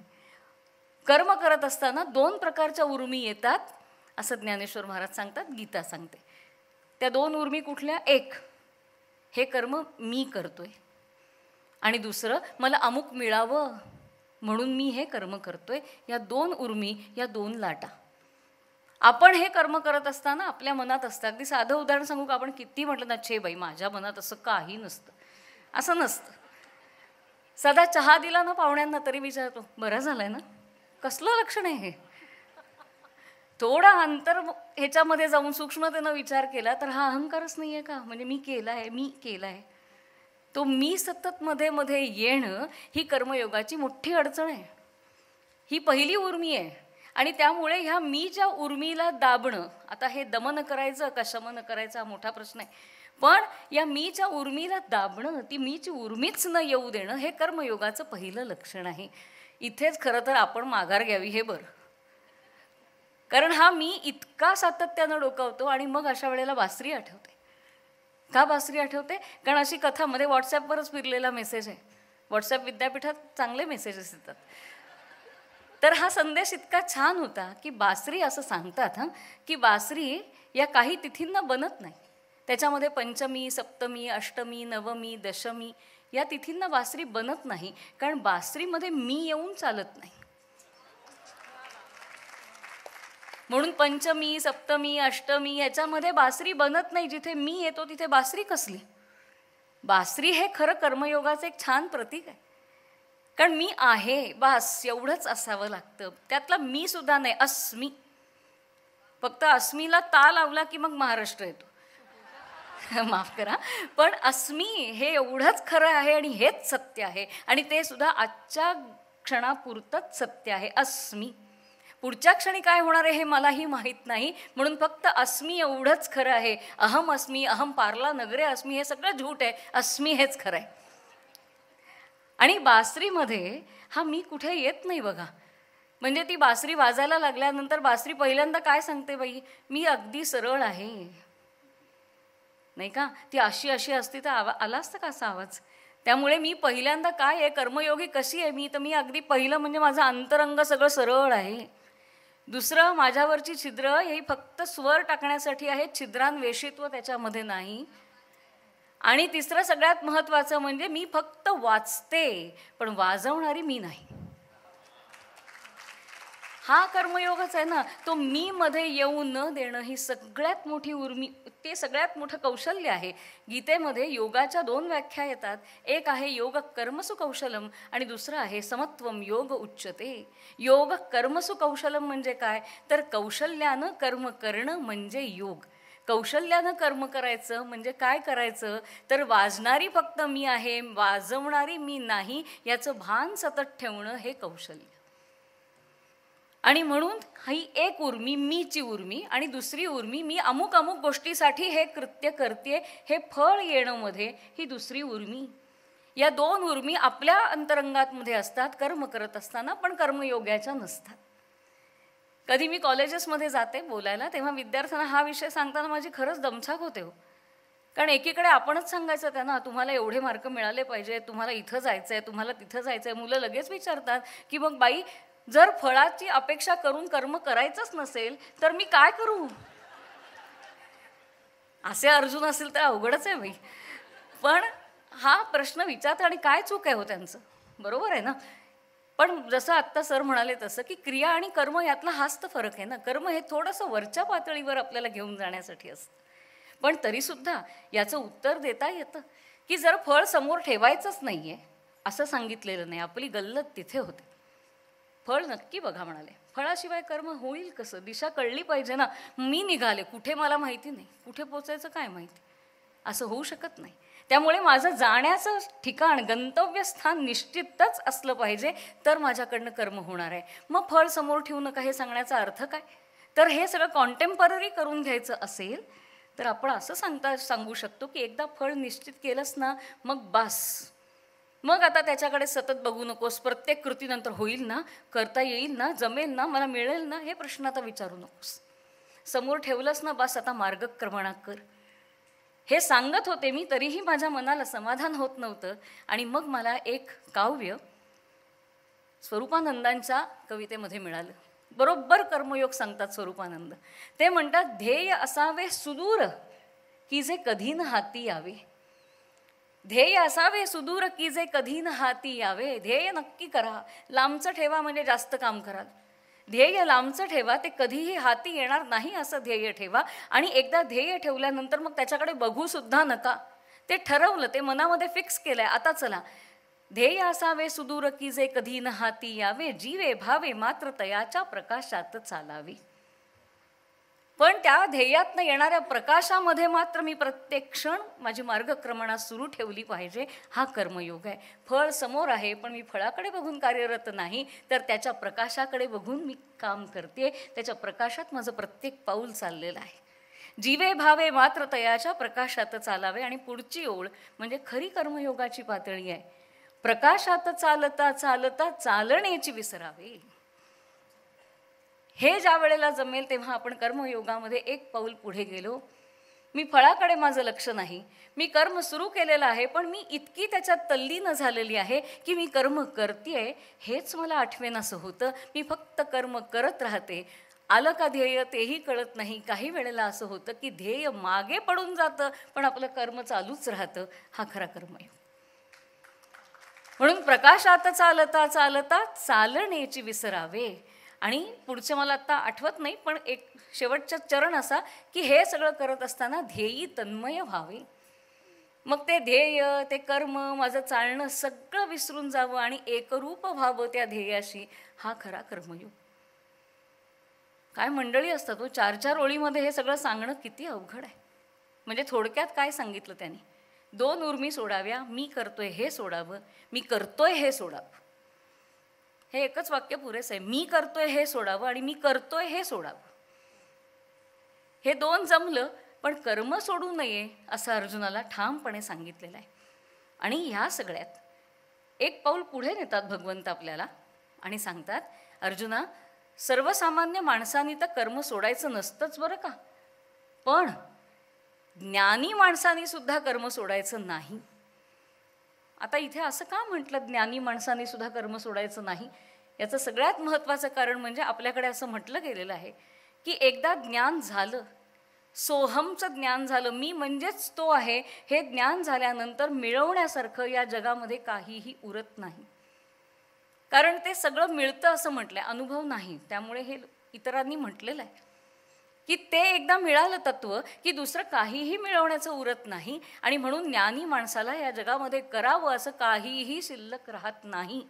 कर्म करत असताना दोन प्रकारच्या उर्मी येतात असं ज्ञानेश्वर महाराज सांगतात गीता सांगते त्या दोन उर्मी कुठल्या एक हे कर्म मी करतोय आणि दुसरं मला अमुक मिळावं म्हणून मी हे कर्म करतोय या दोन उर्मी या दोन लाटा आपण हे कर्म करत असताना आपल्या मनात असतं अगदी साधं उदाहरण सांगू का आपण किती म्हटलं ना छे बाई माझ्या मनात असं काही नसतं असं नसतं सदा चहा दिला ना पाहुण्यांना तरी विचारतो बरा झालंय ना कसलं लक्षण आहे हे थोडा अंतर ह्याच्यामध्ये जाऊन सूक्ष्मतेनं विचार केला तर हा अहंकारच नाही आहे का म्हणजे मी केला आहे मी केला आहे तो मी सतत मध्ये मध्ये येणं ही कर्मयोगाची मोठी अडचण आहे ही पहिली उर्मी आहे आणि त्यामुळे ह्या मी ज्या उर्मीला दाबणं आता हे दमन करायचं का शमन करायचं हा मोठा प्रश्न आहे पण या मीच्या उर्मीला दाबणं ती मीची उर्मीच न येऊ देणं हे कर्मयोगाचं पहिलं लक्षण आहे इथेच खरं तर आपण माघार घ्यावी हे बरं कारण हा मी इतका सातत्यानं डोकावतो आणि मग अशा वेळेला बासरी आठवते का बासरी आठवते कारण अशी कथामध्ये व्हॉट्सॲपवरच फिरलेला मेसेज आहे व्हॉट्सॲप विद्यापीठात चांगले मेसेजेस येतात तर हा संदेश इतका छान होता की बासरी असं सांगतात हां की बासरी या काही तिथींना बनत नाही त्याच्यामध्ये पंचमी सप्तमी अष्टमी नवमी दशमी या तिथींना बासरी बनत नाही कारण बासरीमध्ये मी येऊन चालत नाही म्हणून पंचमी सप्तमी अष्टमी याच्यामध्ये बासरी बनत नाही जिथे मी येतो तिथे बासरी कसली बासरी हे खरं कर्मयोगाचं एक छान प्रतीक आहे कारण मी आहे बास एवढंच असावं लागतं त्यातला मी सुद्धा नाही अस्मी फक्त अस्मीला ता लावला की मग महाराष्ट्र येतो माफ करा पण अस्मी हे एवढंच खरं आहे आणि हेच सत्य आहे आणि ते सुद्धा आजच्या क्षणापुरतंच सत्य आहे अस्मी पुढच्या क्षणी काय होणार आहे हे मलाही माहीत नाही म्हणून फक्त अस्मी एवढंच खरं आहे अहम अस्मी अहम पार्ला नगरे अस्मी हे सगळं झूट आहे अस्मी हेच खरं आहे आणि बासरीमध्ये हा मी कुठे येत नाही बघा म्हणजे ती बासरी वाजायला लागल्यानंतर बासरी पहिल्यांदा काय सांगते बाई मी अगदी सरळ आहे नाही का ती अशी अशी असती तर आवा आला तर का असा आवाज त्यामुळे मी पहिल्यांदा काय आहे कर्मयोगी कशी आहे मी तर मी अगदी पहिलं म्हणजे माझं अंतरंग सगळं सरळ आहे दुसरं माझ्यावरची छिद्र हे फक्त स्वर टाकण्यासाठी आहे छिद्रांवेषित्व त्याच्यामध्ये नाही आणि तिसरं सगळ्यात महत्त्वाचं म्हणजे मी फक्त वाचते पण वाजवणारी मी नाही हा कर्मयोगच आहे ना तो मी मध्ये येऊ न देणं ही सगळ्यात मोठी उर्मी ते सगळ्यात मोठं कौशल्य आहे गीतेमध्ये योगाच्या दोन व्याख्या येतात एक आहे योग कर्मसु कौशलम आणि दुसरं आहे समत्वम योग उच्चते योग कर्मसु कौशलम म्हणजे काय तर कौशल्यानं कर्म करणं म्हणजे योग कौशल्यानं कर्म करायचं म्हणजे काय करायचं तर वाजणारी फक्त मी आहे वाजवणारी मी नाही याचं भान सतत ठेवणं हे कौशल्य आणि म्हणून ही एक उर्मी मीची उर्मी आणि दुसरी उर्मी मी अमुक अमुक गोष्टीसाठी हे कृत्य करते हे फळ येणं मध्ये ही दुसरी उर्मी या दोन उर्मी आपल्या अंतरंगात मध्ये असतात कर्म करत असताना पण कर्मयोग्याच्या नसतात कधी मी कॉलेजेसमध्ये जाते बोलायला तेव्हा विद्यार्थ्यांना हा विषय सांगताना माझी खरंच दमछाक होते हो कारण एकीकडे आपणच सांगायचं त्यांना तुम्हाला एवढे मार्क मिळाले पाहिजे तुम्हाला इथं जायचं आहे तुम्हाला तिथं जायचं आहे मुलं लगेच विचारतात की मग बाई जर फळाची अपेक्षा करून कर्म करायचंच नसेल तर मी काय करू असे अर्जुन असेल तर अवघडच आहे मी पण हा प्रश्न विचारत आणि काय चूक आहे हो त्यांचं बरोबर आहे ना पण जसं आत्ता सर म्हणाले तसं की क्रिया आणि कर्म यातला हाच तर फरक आहे ना कर्म हे थोडंसं वरच्या पातळीवर आपल्याला घेऊन जाण्यासाठी असतं पण तरीसुद्धा याचं उत्तर देता येतं की जर फळ समोर ठेवायचंच नाही आहे असं सांगितलेलं नाही आपली गल्लत तिथे होते फळ नक्की बघा म्हणाले फळाशिवाय कर्म होईल कसं दिशा कळली पाहिजे ना मी निघाले कुठे मला माहिती नाही कुठे पोचायचं काय माहिती असं होऊ शकत नाही त्यामुळे माझं जाण्याचं ठिकाण गंतव्यस्थान निश्चितच असलं पाहिजे तर माझ्याकडनं कर्म होणार आहे मग फळ समोर ठेवू नका हे सांगण्याचा अर्थ काय तर हे सगळं कॉन्टेम्पररी करून घ्यायचं असेल तर आपण असं सांगता सांगू शकतो की एकदा फळ निश्चित केलंच ना मग बास मग आता त्याच्याकडे सतत बघू नकोस प्रत्येक कृतीनंतर होईल ना करता येईल ना जमेल ना मला मिळेल ना हे प्रश्न आता विचारू नकोस समोर ठेवलंच ना बस आता मार्गक्रमणा कर हे सांगत होते मी तरीही माझ्या मनाला समाधान होत नव्हतं आणि मग मला एक काव्य स्वरूपानंदांच्या कवितेमध्ये मिळालं बरोबर कर्मयोग सांगतात स्वरूपानंद ते म्हणतात ध्येय असावे सुदूर की जे कधी न हाती यावे ध्येय असावे सुदूर की जे कधी न हाती यावे ध्येय नक्की करा लांबचं ठेवा म्हणजे जास्त काम कराल ध्येय लांबचं ठेवा ते कधीही हाती येणार नाही असं ध्येय ठेवा आणि एकदा ध्येय ठेवल्यानंतर मग त्याच्याकडे बघूसुद्धा नका ते ठरवलं ते मनामध्ये फिक्स केलंय आता चला ध्येय असावे सुदूर की जे कधी न हाती यावे जीवे भावे मात्र तयाच्या प्रकाशात चालावी पण त्या ध्येयातनं येणाऱ्या प्रकाशामध्ये मात्र मी प्रत्येक क्षण माझी मार्गक्रमणा सुरू ठेवली पाहिजे हा कर्मयोग आहे फळ समोर आहे पण मी फळाकडे बघून कार्यरत नाही तर त्याच्या प्रकाशाकडे बघून मी काम करते त्याच्या प्रकाशात माझं प्रत्येक पाऊल चाललेलं आहे जीवे भावे मात्र तयाच्या प्रकाशात चालावे आणि पुढची ओळ म्हणजे खरी कर्मयोगाची पातळी आहे प्रकाशात चालता चालता चालण्याची विसरावी हे ज्या वेळेला जमेल तेव्हा आपण कर्मयोगामध्ये एक पाऊल पुढे गेलो मी फळाकडे माझं लक्ष नाही मी कर्म सुरू केलेलं आहे पण मी इतकी त्याच्यात तल्लीनं झालेली आहे की मी कर्म करते हेच मला आठवेन असं होतं मी फक्त कर्म करत राहते आलं का ध्येय तेही कळत नाही काही वेळेला असं होतं की ध्येय मागे पडून जातं पण आपलं कर्म चालूच राहतं हा खरा कर्म आहे म्हणून प्रकाशात चालता चालता चालण्याची विसरावे आणि पुढचे मला आत्ता आठवत नाही पण एक शेवटचा चरण असा की हे सगळं करत असताना ध्येयी तन्मय व्हावे मग ते ध्येय ते कर्म माझं चालणं सगळं विसरून जावं आणि एकरूप व्हावं त्या ध्येयाशी हा खरा कर्मयोग काय मंडळी असतात तो चार चार ओळीमध्ये हे सगळं सांगणं किती अवघड आहे म्हणजे थोडक्यात काय सांगितलं त्याने दोन उर्मी सोडाव्या मी करतोय हे सोडावं मी करतोय हे सोडावं हे एकच वाक्य पुरेस आहे मी करतोय हे सोडावं आणि मी करतोय हे सोडावं हे दोन जमलं पण कर्म सोडू नये असं अर्जुनाला ठामपणे सांगितलेलं आहे आणि ह्या सगळ्यात एक पाऊल पुढे नेतात भगवंत आपल्याला आणि सांगतात अर्जुना सर्वसामान्य माणसांनी तर कर्म सोडायचं नसतंच बरं का पण ज्ञानी माणसांनी सुद्धा कर्म सोडायचं नाही आता इथे असं का म्हटलं ज्ञानी माणसाने सुद्धा कर्म सोडायचं नाही याचं सगळ्यात महत्त्वाचं कारण म्हणजे आपल्याकडे असं म्हटलं गेलेलं आहे की एकदा ज्ञान झालं सोहमचं ज्ञान झालं मी म्हणजेच तो आहे हे ज्ञान झाल्यानंतर मिळवण्यासारखं या जगामध्ये काहीही उरत नाही कारण ते सगळं मिळतं असं म्हटलं अनुभव नाही त्यामुळे हे इतरांनी म्हटलेलं आहे की ते एकदा मिळालं तत्व की दुसरं काहीही मिळवण्याचं उरत नाही आणि म्हणून ज्ञानी माणसाला या जगामध्ये करावं असं काहीही शिल्लक राहत नाही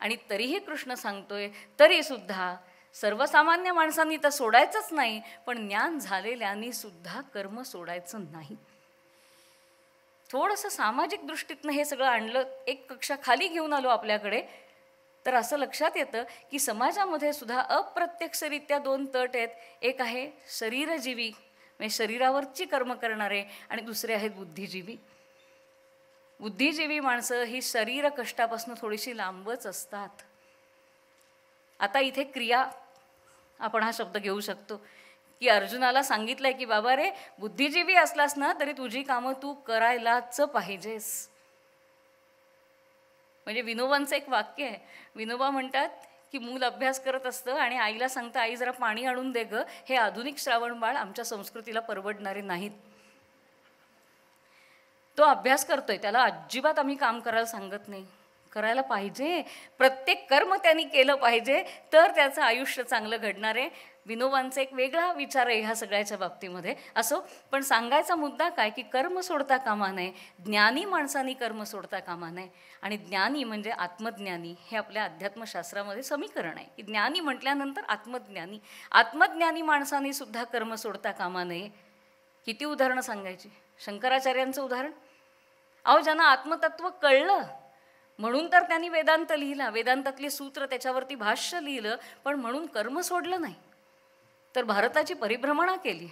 आणि तरीही कृष्ण सांगतोय तरी सुद्धा सर्वसामान्य माणसांनी तर सोडायचंच नाही पण ज्ञान झालेल्यांनी सुद्धा कर्म सोडायचं नाही थोडंसं सामाजिक दृष्टीतनं हे सगळं आणलं एक कक्षा खाली घेऊन आलो आपल्याकडे तर असं लक्षात येतं की समाजामध्ये सुद्धा अप्रत्यक्षरित्या दोन तट आहेत एक आहे शरीरजीवी म्हणजे शरीरावरची कर्म करणारे आणि दुसरे आहेत बुद्धिजीवी बुद्धिजीवी माणसं ही शरीर कष्टापासून थोडीशी लांबच असतात आता इथे क्रिया आपण हा शब्द घेऊ शकतो की अर्जुनाला सांगितलं की बाबा रे बुद्धिजीवी असलास ना तरी तुझी कामं तू करायलाच पाहिजेस म्हणजे विनोबांचं एक वाक्य आहे विनोबा म्हणतात की मूल अभ्यास करत असतं आणि आईला सांगतं आई जरा पाणी आणून दे गं हे आधुनिक श्रावण बाळ आमच्या संस्कृतीला परवडणारे नाहीत तो अभ्यास करतोय त्याला अजिबात आम्ही काम करायला सांगत नाही करायला पाहिजे प्रत्येक कर्म त्यांनी केलं पाहिजे तर त्याचं आयुष्य चांगलं घडणार आहे विनोबांचा एक वेगळा विचार आहे ह्या सगळ्याच्या बाबतीमध्ये असो पण सांगायचा मुद्दा काय की कर्म सोडता कामा नये ज्ञानी माणसांनी कर्म सोडता कामा नये आणि ज्ञानी म्हणजे आत्मज्ञानी हे आपल्या अध्यात्मशास्त्रामध्ये समीकरण आहे की ज्ञानी म्हटल्यानंतर आत्मज्ञानी आत्मज्ञानी माणसांनी सुद्धा कर्म सोडता कामा नये किती उदाहरणं सांगायची शंकराचार्यांचं उदाहरण अहो ज्यांना आत्मतत्व कळलं म्हणून तर त्यांनी वेदांत लिहिला वेदांतातले सूत्र त्याच्यावरती भाष्य लिहिलं पण म्हणून कर्म सोडलं नाही तर भारताची परिभ्रमणा केली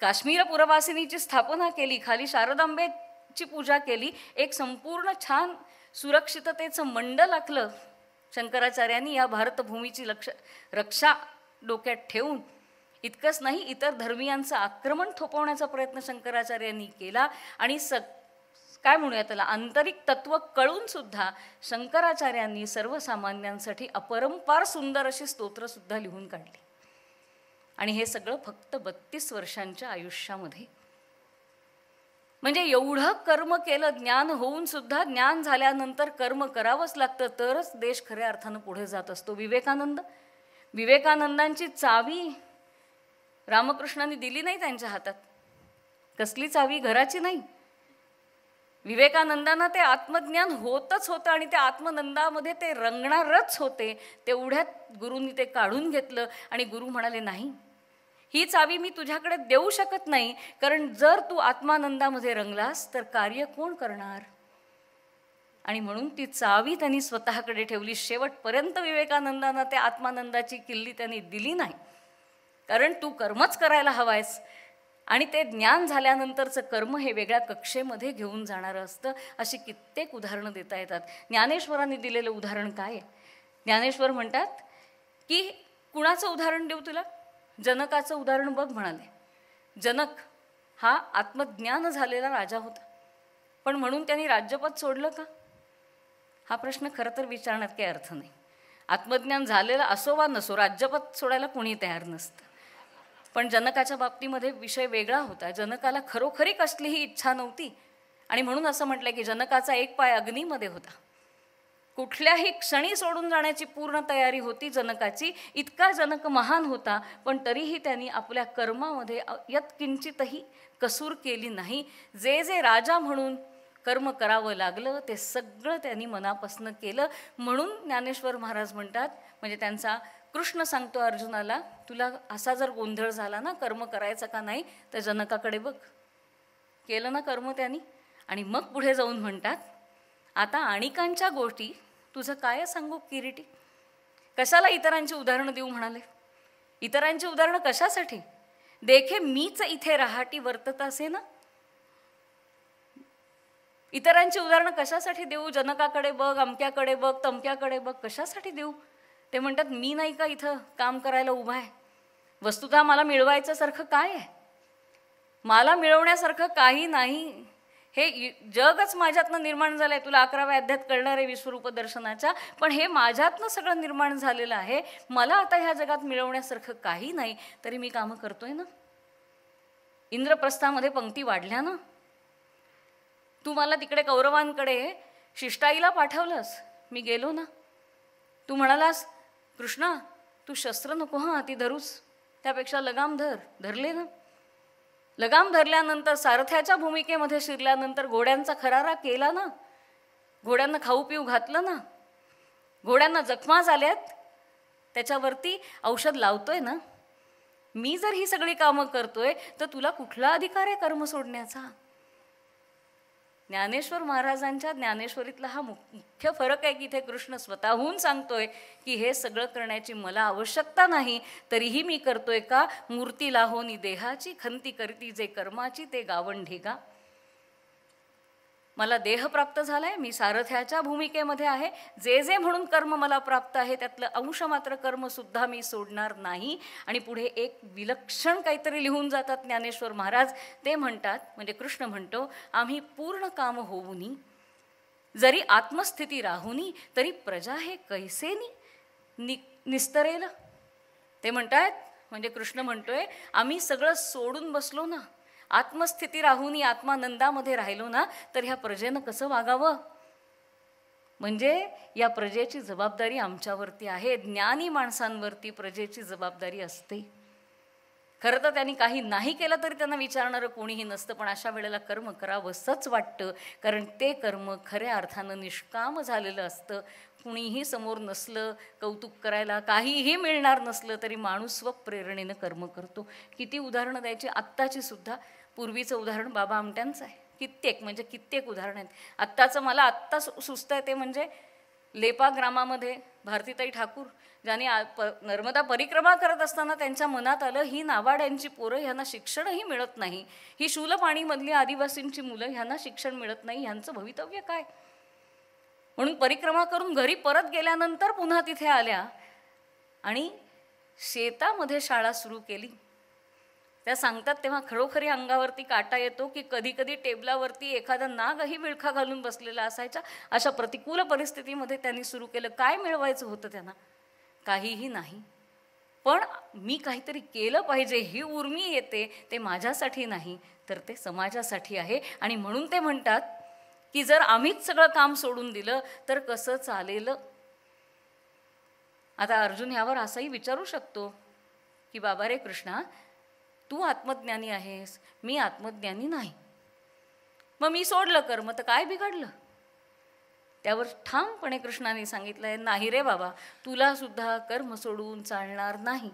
काश्मीर पुरवासिनीची स्थापना केली खाली शारदांबेची पूजा केली एक संपूर्ण छान सुरक्षिततेचं मंडल आखलं शंकराचार्यांनी या भारतभूमीची लक्ष रक्षा डोक्यात ठेवून इतकंच नाही इतर धर्मियांचं आक्रमण थोपवण्याचा प्रयत्न शंकराचार्यांनी केला आणि स काय म्हणूया त्याला आंतरिक तत्व कळून सुद्धा शंकराचार्यांनी सर्वसामान्यांसाठी अपरंपार सुंदर अशी स्तोत्रसुद्धा लिहून काढली आणि हे सगळं फक्त बत्तीस वर्षांच्या आयुष्यामध्ये म्हणजे एवढं कर्म केलं ज्ञान होऊन सुद्धा ज्ञान झाल्यानंतर कर्म करावंच लागतं तरच देश खऱ्या अर्थानं पुढे जात असतो विवेकानंद विवेकानंदांची चावी रामकृष्णांनी दिली नाही त्यांच्या हातात कसली चावी घराची नाही विवेकानंदांना ते आत्मज्ञान होतच होतं आणि त्या आत्मनंदामध्ये ते रंगणारच होते तेवढ्यात गुरुंनी ते काढून घेतलं आणि गुरु म्हणाले नाही ही चावी मी तुझ्याकडे देऊ शकत नाही कारण जर तू आत्मानंदामध्ये रंगलास तर कार्य कोण करणार आणि म्हणून ती चावी त्यांनी स्वतःकडे ठेवली शेवटपर्यंत विवेकानंदांना त्या आत्मानंदाची किल्ली त्यांनी दिली नाही कारण तू कर्मच करायला हवायस आणि ते ज्ञान झाल्यानंतरचं कर्म हे वेगळ्या कक्षेमध्ये घेऊन जाणारं असतं अशी कित्येक उदाहरणं देता येतात ज्ञानेश्वरांनी दिलेलं उदाहरण काय ज्ञानेश्वर म्हणतात की कुणाचं उदाहरण देऊ तुला जनकाचं उदाहरण बघ म्हणाले जनक हा आत्मज्ञान झालेला राजा होता पण म्हणून त्यांनी राज्यपद सोडलं का हा प्रश्न खरं तर विचारण्यात काही अर्थ नाही आत्मज्ञान झालेला असो वा नसो राज्यपद सोडायला कोणी तयार नसतं पण जनकाच्या बाबतीमध्ये विषय वेगळा होता जनकाला खरोखरी कसलीही इच्छा नव्हती आणि म्हणून असं म्हटलं की जनकाचा एक पाय अग्नीमध्ये होता कुठल्याही क्षणी सोडून जाण्याची पूर्ण तयारी होती जनकाची इतका जनक महान होता पण तरीही त्यांनी आपल्या कर्मामध्ये यत्किंचितही कसूर केली नाही जे जे राजा म्हणून कर्म करावं लागलं ते सगळं त्यांनी मनापासनं केलं म्हणून ज्ञानेश्वर महाराज म्हणतात म्हणजे त्यांचा कृष्ण सांगतो अर्जुनाला तुला असा जर गोंधळ झाला ना कर्म करायचा का नाही तर जनकाकडे बघ केलं ना कर्म त्यांनी आणि मग पुढे जाऊन म्हणतात आता आणिकांच्या गोष्टी तुझं काय सांगू किरीटी कशाला इतरांची उदाहरणं देऊ म्हणाले इतरांची उदाहरणं कशासाठी देखे मीच इथे रहाटी वर्तत असे ना इतरांची उदाहरणं कशासाठी देऊ जनकाकडे बघ अमक्याकडे बघ तमक्याकडे बघ कशासाठी देऊ ते म्हणतात मी नाही का इथं काम करायला उभा आहे वस्तुतः मला मिळवायचं सारखं काय आहे मला मिळवण्यासारखं काही नाही हे जगच माझ्यातनं निर्माण झालं आहे तुला अकराव्या अध्यात कळणार आहे विश्वरूप दर्शनाच्या पण हे माझ्यातनं सगळं निर्माण झालेलं आहे मला आता ह्या जगात मिळवण्यासारखं काही नाही तरी मी कामं करतोय ना इंद्रप्रस्थामध्ये पंक्ती वाढल्या ना तू मला तिकडे कौरवांकडे शिष्टाईला पाठवलंस मी गेलो ना तू म्हणालास कृष्णा तू शस्त्र नको हां ती धरूस त्यापेक्षा लगाम धर धरले ना लगाम धरल्यानंतर सारथ्याच्या भूमिकेमध्ये शिरल्यानंतर घोड्यांचा खरारा केला ना घोड्यांना खाऊ पिऊ घातलं ना घोड्यांना जखमा झाल्यात त्याच्यावरती औषध लावतोय ना मी जर ही सगळी कामं करतोय तर तुला कुठला अधिकार आहे कर्म सोडण्याचा ज्ञानेश्वर महाराजांच्या ज्ञानेश्वरीतला हा मुख्य फरक आहे की इथे कृष्ण स्वतःहून सांगतोय की हे सगळं करण्याची मला आवश्यकता नाही तरीही मी करतोय का मूर्तीला हो देहाची खंती करती जे कर्माची ते गावण ढिगा मला देह प्राप्त झाला आहे मी सारथ्याच्या भूमिकेमध्ये आहे जे जे म्हणून कर्म मला प्राप्त आहे त्यातलं अंश मात्र कर्मसुद्धा मी सोडणार नाही आणि पुढे एक विलक्षण काहीतरी लिहून जातात ज्ञानेश्वर महाराज ते म्हणतात म्हणजे कृष्ण म्हणतो आम्ही पूर्ण काम होऊनी जरी आत्मस्थिती राहूनी तरी प्रजा हे कैसेनी नि निस्तरेल ते म्हणतात म्हणजे कृष्ण म्हणतोय आम्ही सगळं सोडून बसलो ना आत्मस्थिती राहून आत्मानंदामध्ये राहिलो ना तर ह्या प्रजेनं कसं वागावं म्हणजे या प्रजेची जबाबदारी आमच्यावरती आहे ज्ञानी माणसांवरती प्रजेची जबाबदारी असते खरं तर त्यांनी काही नाही केलं तरी त्यांना विचारणारं कोणीही नसतं पण अशा वेळेला कर्म करावंसंच वाटतं कारण ते कर्म खऱ्या अर्थानं निष्काम झालेलं असतं कुणीही समोर नसलं कौतुक करायला काहीही मिळणार नसलं तरी माणूस स्वप्रेरणेनं कर्म करतो किती उदाहरणं द्यायची आत्ताची सुद्धा पूर्वीचं उदाहरण बाबा आमट्यांचं आहे कित्येक म्हणजे कित्येक उदाहरण आहेत आत्ताचं मला आत्ता सुचतं आहे ते म्हणजे लेपा ग्रामामध्ये भारतीताई ठाकूर ज्यांनी प नर्मदा परिक्रमा करत असताना त्यांच्या मनात आलं ही नावाड्यांची पोरं ह्यांना शिक्षणही मिळत नाही ही शूलपाणीमधली आदिवासींची मुलं ह्यांना शिक्षण मिळत नाही ह्यांचं भवितव्य काय म्हणून परिक्रमा करून घरी परत गेल्यानंतर पुन्हा तिथे आल्या आणि शेतामध्ये शाळा सुरू केली त्या सांगतात तेव्हा खरोखरी अंगावरती काटा येतो की कधी कधी टेबलावरती एखादा नागही विळखा घालून बसलेला असायचा अशा प्रतिकूल परिस्थितीमध्ये त्यांनी सुरू केलं काय मिळवायचं होतं त्यांना काहीही नाही पण मी काहीतरी केलं पाहिजे ही उर्मी येते ते माझ्यासाठी नाही तर ते समाजासाठी आहे आणि म्हणून ते म्हणतात की जर आम्हीच सगळं काम सोडून दिलं तर कसं चालेल आता अर्जुन यावर असाही विचारू शकतो की बाबा रे कृष्णा तू आत्मज्ञानी आहेस मी आत्मज्ञानी नाही मग मी सोडलं कर्म तर काय बिघडलं त्यावर ठामपणे कृष्णाने सांगितलं नाही रे बाबा तुला सुद्धा कर्म सोडून चालणार नाही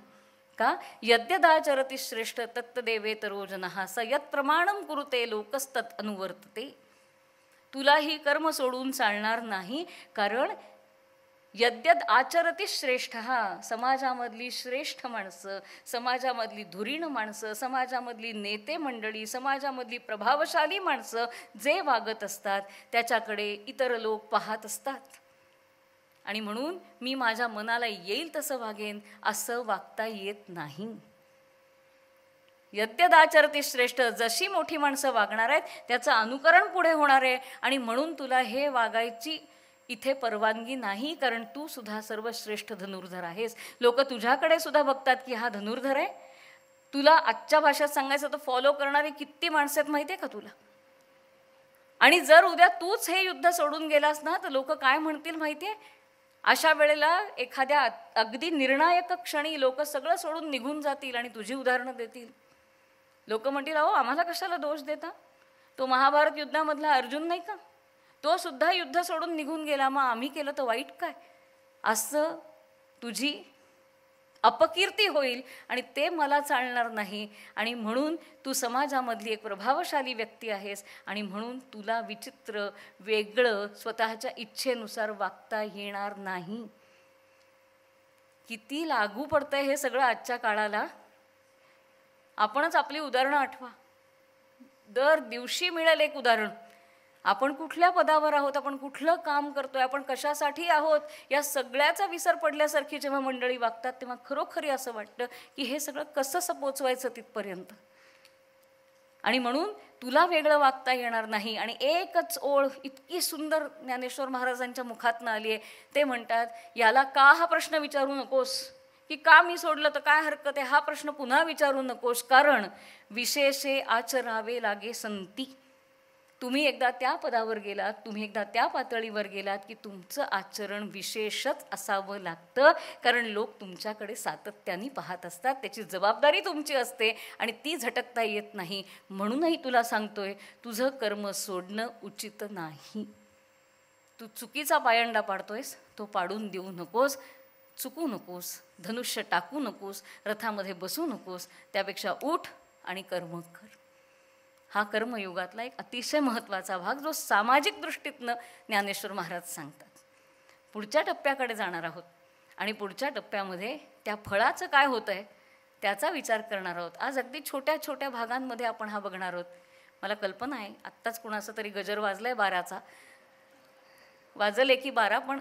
का यद्यदाचरती श्रेष्ठ तत्तदेवेतरोजन स प्रमाणम कुरुते लोकस्तत अनुवर्तते तुलाही कर्म सोडून चालणार नाही कारण यद्यद आचरती श्रेष्ठ हा समाजामधली श्रेष्ठ माणसं समाजामधली धुरीण माणसं समाजामधली नेते मंडळी समाजामधली प्रभावशाली माणसं जे वागत असतात त्याच्याकडे इतर लोक पाहत असतात आणि म्हणून मी माझ्या मनाला येईल तसं वागेन असं वागता येत नाही यद्यदाचरते श्रेष्ठ जशी मोठी माणसं वागणार आहेत त्याचं अनुकरण पुढे होणार आहे आणि म्हणून तुला हे वागायची इथे परवानगी नाही कारण तू सुद्धा सर्वश्रेष्ठ धनुर्धर आहेस लोक तुझ्याकडे सुद्धा बघतात की हा धनुर्धर आहे तुला आजच्या भाषेत सांगायचं तर फॉलो करणारी किती माणसं आहेत माहिती आहे का तुला आणि जर उद्या तूच हे युद्ध सोडून गेलास ना तर लोक काय म्हणतील माहिती आहे अशा वेळेला एखाद्या अगदी निर्णायक क्षणी लोक सगळं सोडून निघून जातील आणि तुझी उदाहरणं देतील लोक म्हणतील अहो आम्हाला कशाला दोष देता तो महाभारत युद्धामधला अर्जुन नाही का तो सुद्धा युद्ध सोडून निघून गेला मग आम्ही केलं तर वाईट काय असं तुझी अपकीर्ती होईल आणि ते मला चालणार नाही आणि म्हणून तू समाजामधली एक प्रभावशाली व्यक्ती आहेस आणि म्हणून तुला विचित्र वेगळं स्वतःच्या इच्छेनुसार वागता येणार नाही किती लागू पडतंय हे सगळं आजच्या काळाला आपणच आपली उदाहरणं आठवा दर दिवशी मिळेल एक उदाहरण आपण कुठल्या पदावर आहोत आपण कुठलं काम करतोय आपण कशासाठी आहोत या सगळ्याचा विसर पडल्यासारखी जेव्हा मंडळी वागतात तेव्हा खरोखरी असं वाटतं की हे सगळं कसं पोचवायचं तिथपर्यंत आणि म्हणून तुला वेगळं वागता येणार नाही आणि एकच ओळ इतकी सुंदर ज्ञानेश्वर महाराजांच्या मुखातनं आली आहे ते म्हणतात याला का हा प्रश्न विचारू नकोस की का मी सोडलं तर काय हरकत आहे हा प्रश्न पुन्हा विचारू नकोस कारण विशेषे आचरावे लागे संती तुम्ही एकदा त्या पदावर गेलात तुम्ही एकदा त्या पातळीवर गेलात की तुमचं आचरण विशेषच असावं लागतं कारण लोक तुमच्याकडे सातत्याने पाहत असतात त्याची जबाबदारी तुमची असते आणि ती झटकता येत नाही म्हणूनही तुला सांगतोय तुझं कर्म सोडणं उचित नाही तू चुकीचा पायंडा पाडतोयस तो पाडून देऊ नकोस चुकू नकोस धनुष्य टाकू नकोस रथामध्ये बसू नकोस त्यापेक्षा उठ आणि कर्म कर हा कर्मयुगातला एक अतिशय महत्त्वाचा भाग जो सामाजिक दृष्टीतनं ज्ञानेश्वर महाराज सांगतात पुढच्या टप्प्याकडे जाणार आहोत आणि पुढच्या टप्प्यामध्ये त्या फळाचं काय होतं आहे त्याचा विचार करणार आहोत आज अगदी छोट्या छोट्या भागांमध्ये आपण हा बघणार आहोत मला कल्पना आहे आत्ताच कुणाचा तरी गजर वाजला आहे बाराचा वाजले की बारा पण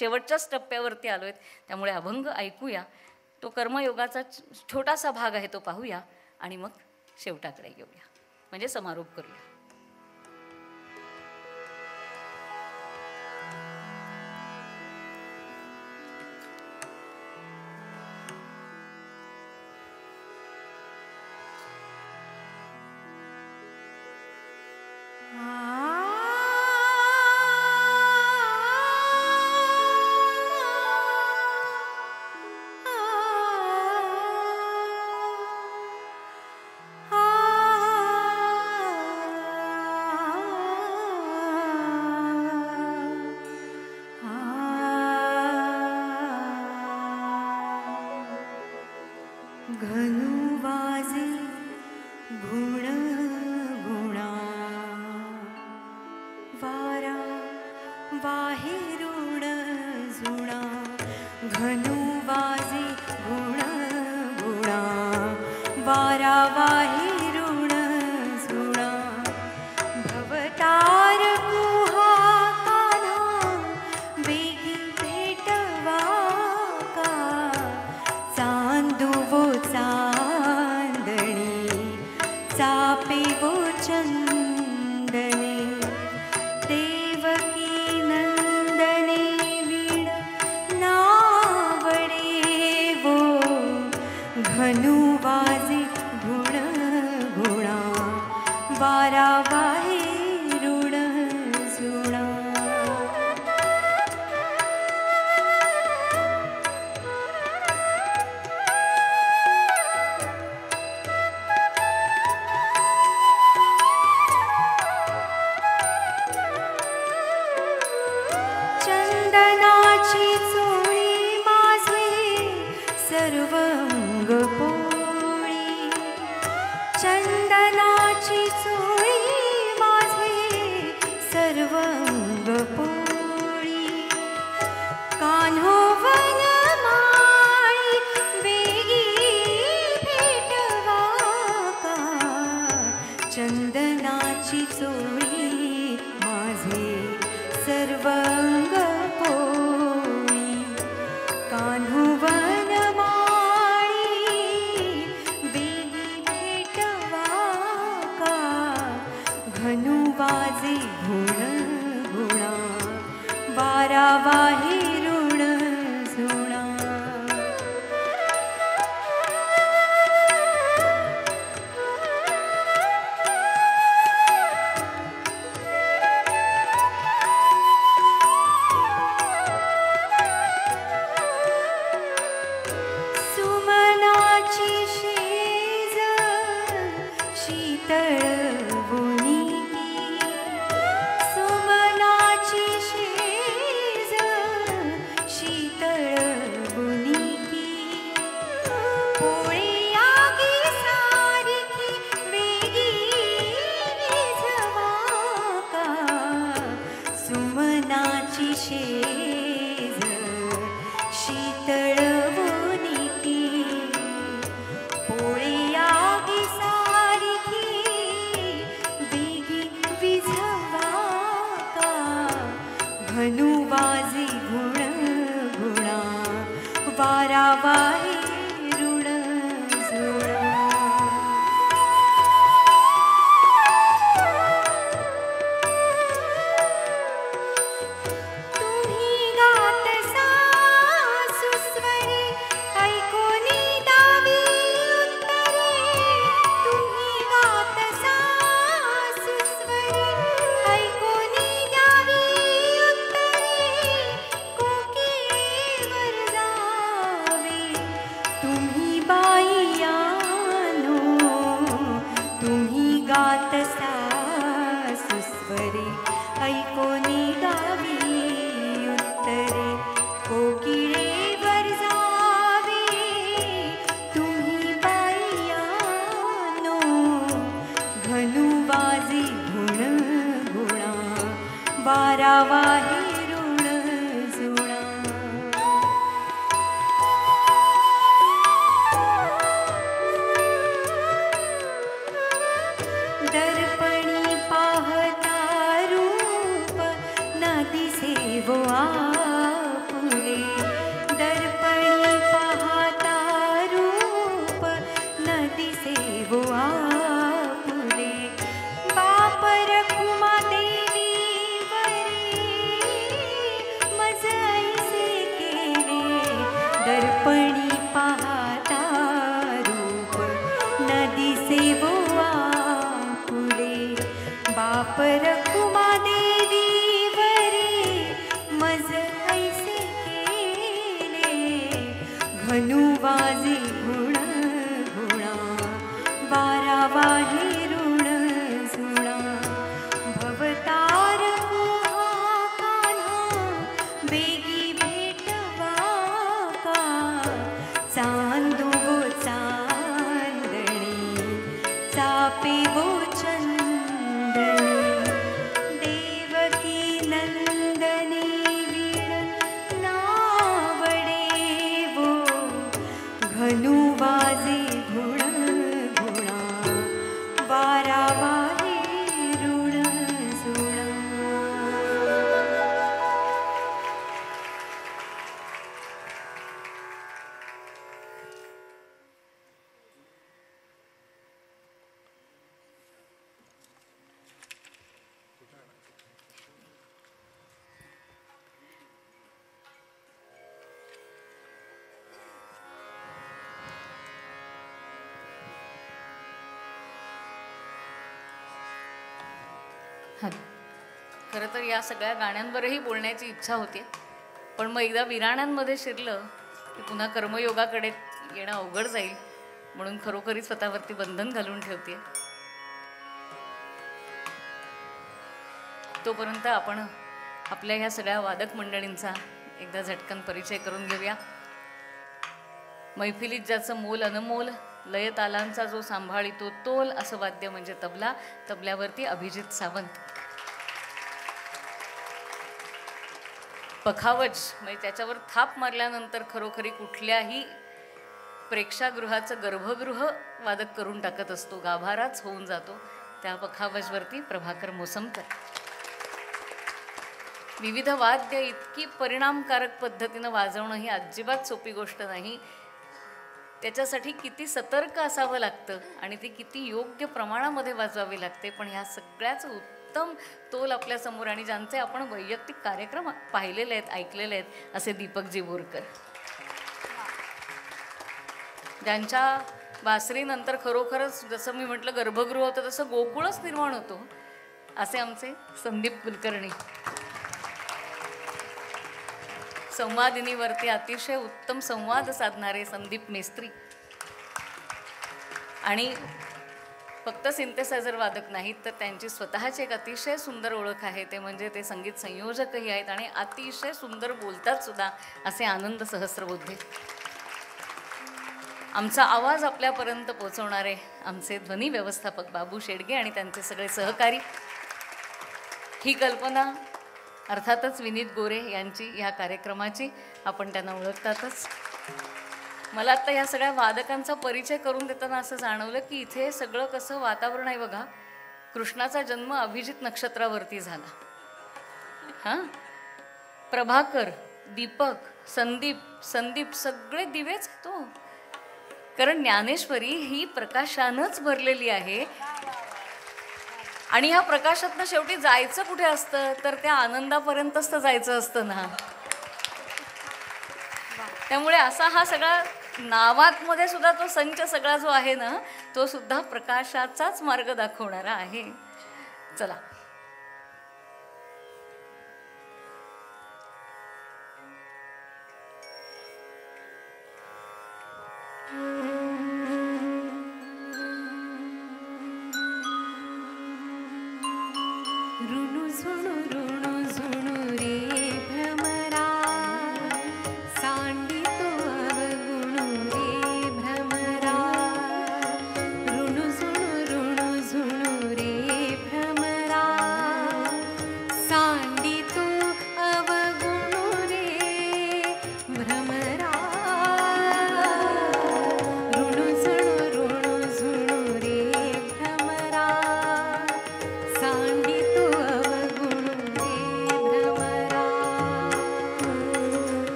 शेवटच्याच टप्प्यावरती आलो आहेत त्यामुळे अभंग ऐकूया तो कर्मयोगाचा छोटासा भाग आहे तो पाहूया आणि मग शेवटाकडे येऊया म्हणजे समारोप करूया ुम्ण या सगळ्या गाण्यांवरही बोलण्याची इच्छा होती पण मग एकदा विराण्यांमध्ये शिरलं की पुन्हा कर्मयोगाकडे येणं अवघड जाईल म्हणून खरोखरी स्वतःवरती बंधन घालून ठेवते तोपर्यंत आपण आपल्या ह्या सगळ्या वादक मंडळींचा एकदा झटकन परिचय करून घेऊया मैफिलीत ज्याचं मोल अनमोल लयतालांचा जो जो सांभाळितो तोल असं वाद्य म्हणजे तबला तबल्यावरती अभिजित सावंत पखावज म्हणजे त्याच्यावर थाप मारल्यानंतर खरोखरी कुठल्याही प्रेक्षागृहाचं गर्भगृह वादक करून टाकत असतो गाभाराच होऊन जातो त्या पखावजवरती प्रभाकर मोसमकर विविध वाद्य इतकी परिणामकारक पद्धतीनं वाजवणं ही अजिबात सोपी गोष्ट नाही त्याच्यासाठी किती सतर्क असावं लागतं आणि ती किती योग्य प्रमाणामध्ये वाजवावी लागते पण ह्या सगळ्याच उत्तम तोल आपल्यासमोर आणि ज्यांचे आपण वैयक्तिक कार्यक्रम पाहिलेले आहेत ऐकलेले आहेत असे दीपकजी बोरकर ज्यांच्या बासरीनंतर खरोखरच जसं मी म्हटलं गर्भगृह होतं तसं गोकुळच निर्माण होतो असे आमचे संदीप कुलकर्णी संवादिनीवरती अतिशय उत्तम संवाद साधणारे संदीप मेस्त्री आणि फक्त सिंथेसायझर वादक नाहीत तर त्यांची स्वतःची एक अतिशय सुंदर ओळख आहे ते म्हणजे ते संगीत संयोजकही आहेत आणि अतिशय सुंदर बोलतात सुद्धा असे आनंद सहस्रबुद्धे आमचा आवाज आपल्यापर्यंत पोहोचवणारे आमचे ध्वनी व्यवस्थापक बाबू शेडगे आणि त्यांचे सगळे सहकारी ही कल्पना अर्थातच विनीत गोरे यांची या कार्यक्रमाची आपण त्यांना ओळखतातच मला आता ह्या सगळ्या वादकांचा परिचय करून देताना असं जाणवलं की इथे सगळं कसं वातावरण आहे बघा कृष्णाचा जन्म अभिजित नक्षत्रावरती झाला हा प्रभाकर दीपक संदीप संदीप सगळे दिवेच तो हो. कारण ज्ञानेश्वरी ही प्रकाशानच भरलेली आहे आणि ह्या प्रकाशातनं शेवटी जायचं कुठे असतं तर त्या आनंदापर्यंतच तर जायचं असतं ना त्यामुळे असा हा सगळा नावात मध्ये सुद्धा तो संच सगळा जो आहे ना तो सुद्धा प्रकाशाचाच मार्ग दाखवणारा आहे चला mm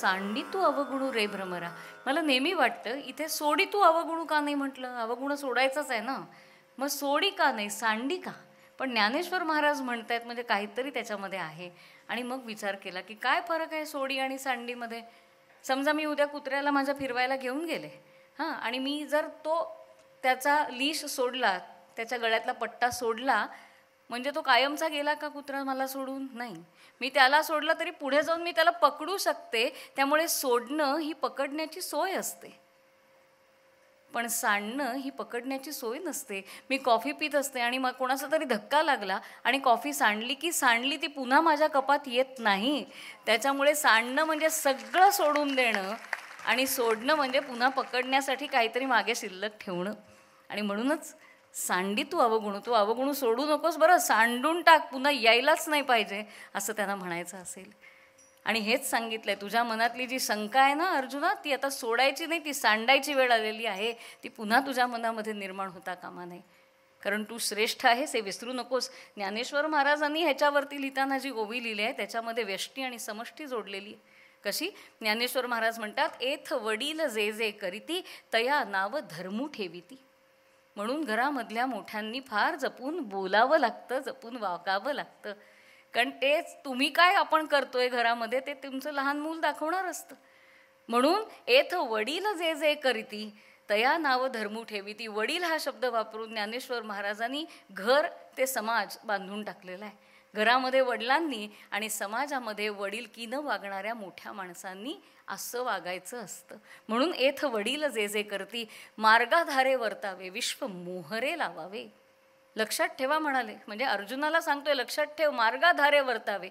सांडी तू अवगुणू रे भ्रमरा मला नेहमी वाटतं इथे सोडी तू अवगुणू का नाही म्हटलं अवगुण सोडायचंच आहे ना मग सोडी का नाही सांडी का पण ज्ञानेश्वर महाराज म्हणत आहेत म्हणजे काहीतरी त्याच्यामध्ये आहे आणि मग विचार केला की काय फरक आहे सोडी आणि सांडीमध्ये समजा मी उद्या कुत्र्याला माझ्या फिरवायला घेऊन गेले हां आणि मी जर तो त्याचा लीश सोडला त्याच्या गळ्यातला पट्टा सोडला म्हणजे तो कायमचा गेला का कुत्रा मला सोडून नाही मी त्याला सोडला तरी पुढे जाऊन मी त्याला पकडू शकते त्यामुळे सोडणं ही पकडण्याची सोय असते पण सांडणं ही पकडण्याची सोय नसते मी कॉफी पित असते आणि मग कोणाचा तरी धक्का लागला आणि कॉफी सांडली की सांडली ती पुन्हा माझ्या कपात येत नाही त्याच्यामुळे सांडणं म्हणजे सगळं सोडून देणं आणि सोडणं म्हणजे पुन्हा पकडण्यासाठी काहीतरी मागे शिल्लक ठेवणं आणि म्हणूनच सांडी तू अवगुण तू अवगुण सोडू नकोस बरं सांडून टाक पुन्हा यायलाच नाही पाहिजे असं त्यांना म्हणायचं असेल आणि हेच सांगितलंय तुझ्या मनातली जी शंका आहे ना अर्जुना ती आता सोडायची नाही ती सांडायची वेळ आलेली आहे ती पुन्हा तुझ्या मनामध्ये निर्माण होता कामा नये कारण तू श्रेष्ठ आहेस हे विसरू नकोस ज्ञानेश्वर महाराजांनी ह्याच्यावरती लिहिताना जी ओवी लिहिली आहे त्याच्यामध्ये व्यष्टी आणि समष्टी जोडलेली आहे कशी ज्ञानेश्वर महाराज म्हणतात एथ वडील जे जे करीती तया नाव धर्मू ठेविती म्हणून घरामधल्या मोठ्यांनी फार जपून बोलावं लागतं जपून वागावं लागतं कारण तेच तुम्ही काय आपण करतोय घरामध्ये ते तुमचं लहान मूल दाखवणार असतं म्हणून एथ वडील जे जे करीती तया नाव धर्मू ठेवी ती वडील हा शब्द वापरून ज्ञानेश्वर महाराजांनी घर ते समाज बांधून टाकलेला आहे घरामध्ये वडिलांनी आणि समाजामध्ये वडील की न वागणाऱ्या मोठ्या माणसांनी असं वागायचं असतं म्हणून एथ वडील जे जे करती मार्गाधारे वर्तावे विश्व मोहरे लावावे लक्षात ठेवा म्हणाले म्हणजे अर्जुनाला सांगतोय लक्षात ठेव मार्गाधारे वर्तावे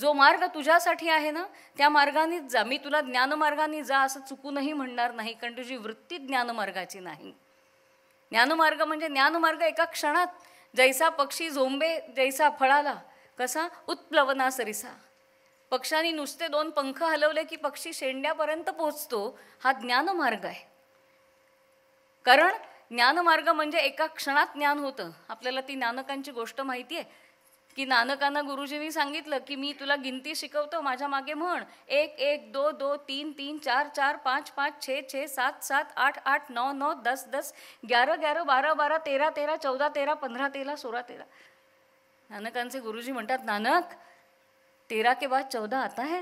जो मार्ग तुझ्यासाठी आहे ना त्या मार्गानेच जा मी तुला ज्ञानमार्गाने जा असं चुकूनही म्हणणार नाही कारण तुझी वृत्ती ज्ञानमार्गाची नाही ज्ञानमार्ग म्हणजे ज्ञानमार्ग एका क्षणात जैसा पक्षी झोंबे जैसा फळाला कसा उत्प्लवना सरिसा पक्षांनी नुसते दोन पंख हलवले की पक्षी शेंड्यापर्यंत पोहोचतो हा ज्ञानमार्ग आहे कारण ज्ञानमार्ग म्हणजे एका क्षणात ज्ञान होतं आपल्याला ती नानकांची गोष्ट माहिती आहे की नानकांना गुरुजींनी सांगितलं की मी तुला गिनती शिकवतो माझ्या मागे म्हण एक एक दो दो तीन तीन चार चार पाच पाच छे छे सात सात आठ आठ नऊ नऊ दस दस ग्यारह ग्यारह बारा बारा तेरा तेरा चौदा तेरा पंधरा तेरा सोळा तेरा नानकांचे गुरुजी म्हणतात नानक तेरा के बाद चौदह आता है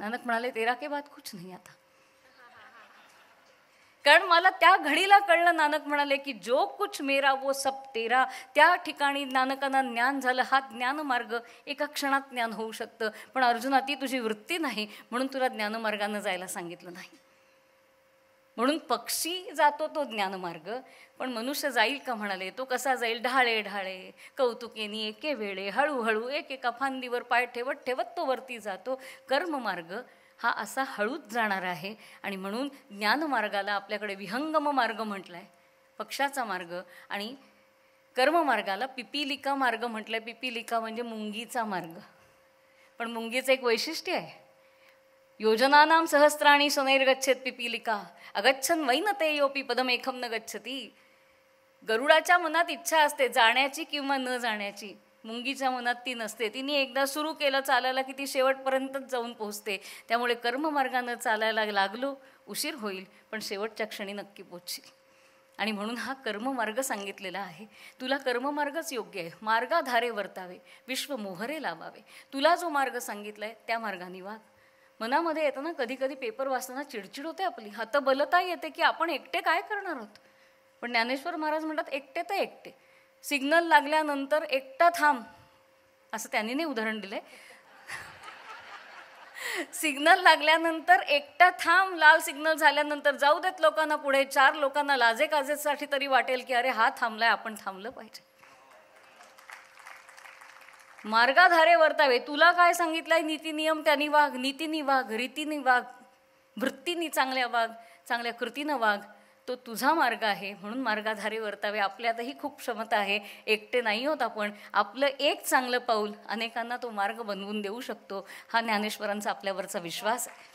नानक म्हणाले तेरा के बाद कुछ नाही आता कारण मला त्या घडीला कळलं नानक म्हणाले की जो कुछ मेरा वो सब तेरा त्या ठिकाणी नानकांना ज्ञान झालं हा ज्ञानमार्ग एका क्षणात ज्ञान होऊ शकतं पण अर्जुना ती तुझी वृत्ती नाही म्हणून तुला ज्ञानमार्गानं जायला सांगितलं नाही म्हणून पक्षी जातो तो ज्ञानमार्ग पण मनुष्य जाईल का म्हणाले तो कसा जाईल ढाळे ढाळे कौतुकेनी एके वेळे हळूहळू एकेका फांदीवर पाय ठेवत ठेवत तो वरती जातो कर्ममार्ग हा असा हळूच जाणार आहे आणि म्हणून ज्ञानमार्गाला आपल्याकडे विहंगम मार्ग म्हटला आहे पक्षाचा मार्ग आणि कर्ममार्गाला पिपीलिका मार्ग म्हटलं आहे पिपीलिका म्हणजे मुंगीचा मार्ग पण मुंगीचं एक वैशिष्ट्य आहे योजनानां सहस्राणी सुनैर्गच्छेत पिपीलिका अगच्छन वैन ते योपी एखम न गच्छती गरुडाच्या मनात इच्छा असते जाण्याची किंवा न जाण्याची मुंगीच्या मनात ती नसते तिने एकदा सुरू केलं चालायला की ती शेवटपर्यंतच जाऊन पोहोचते त्यामुळे कर्ममार्गानं चालायला लागलो उशीर होईल पण शेवटच्या क्षणी नक्की पोचशील आणि म्हणून हा कर्ममार्ग सांगितलेला आहे तुला कर्ममार्गच योग्य आहे मार्गाधारे वर्तावे विश्व मोहरे लावावे तुला जो मार्ग सांगितला आहे त्या मार्गाने वाघ मनामध्ये येताना कधी कधी पेपर वाचताना चिडचिड होते आपली बलता येते की आपण एकटे काय करणार आहोत पण ज्ञानेश्वर महाराज म्हणतात एकटे तर एकटे सिग्नल लागल्यानंतर एकटा थांब असं त्यांनी नाही उदाहरण दिले सिग्नल लागल्यानंतर एकटा थांब लाल सिग्नल झाल्यानंतर जाऊ देत लोकांना पुढे चार लोकांना लाजे काजेसाठी तरी वाटेल की अरे हा थांबलाय आपण थांबलं पाहिजे मार्गाधारे वर्तावे तुला काय सांगितलं आहे नियम त्यांनी वाघ नीतीने वाघ रीतीने वाघ वृत्तीने चांगल्या वाघ चांगल्या कृतीनं वाघ तो तुझा मार्ग आहे म्हणून मार्गाधारे वर्तावे आपल्यातही खूप क्षमता आहे एकटे नाही होत आपण आपलं एक चांगलं पाऊल अनेकांना तो मार्ग बनवून देऊ शकतो हा ज्ञानेश्वरांचा आपल्यावरचा विश्वास आहे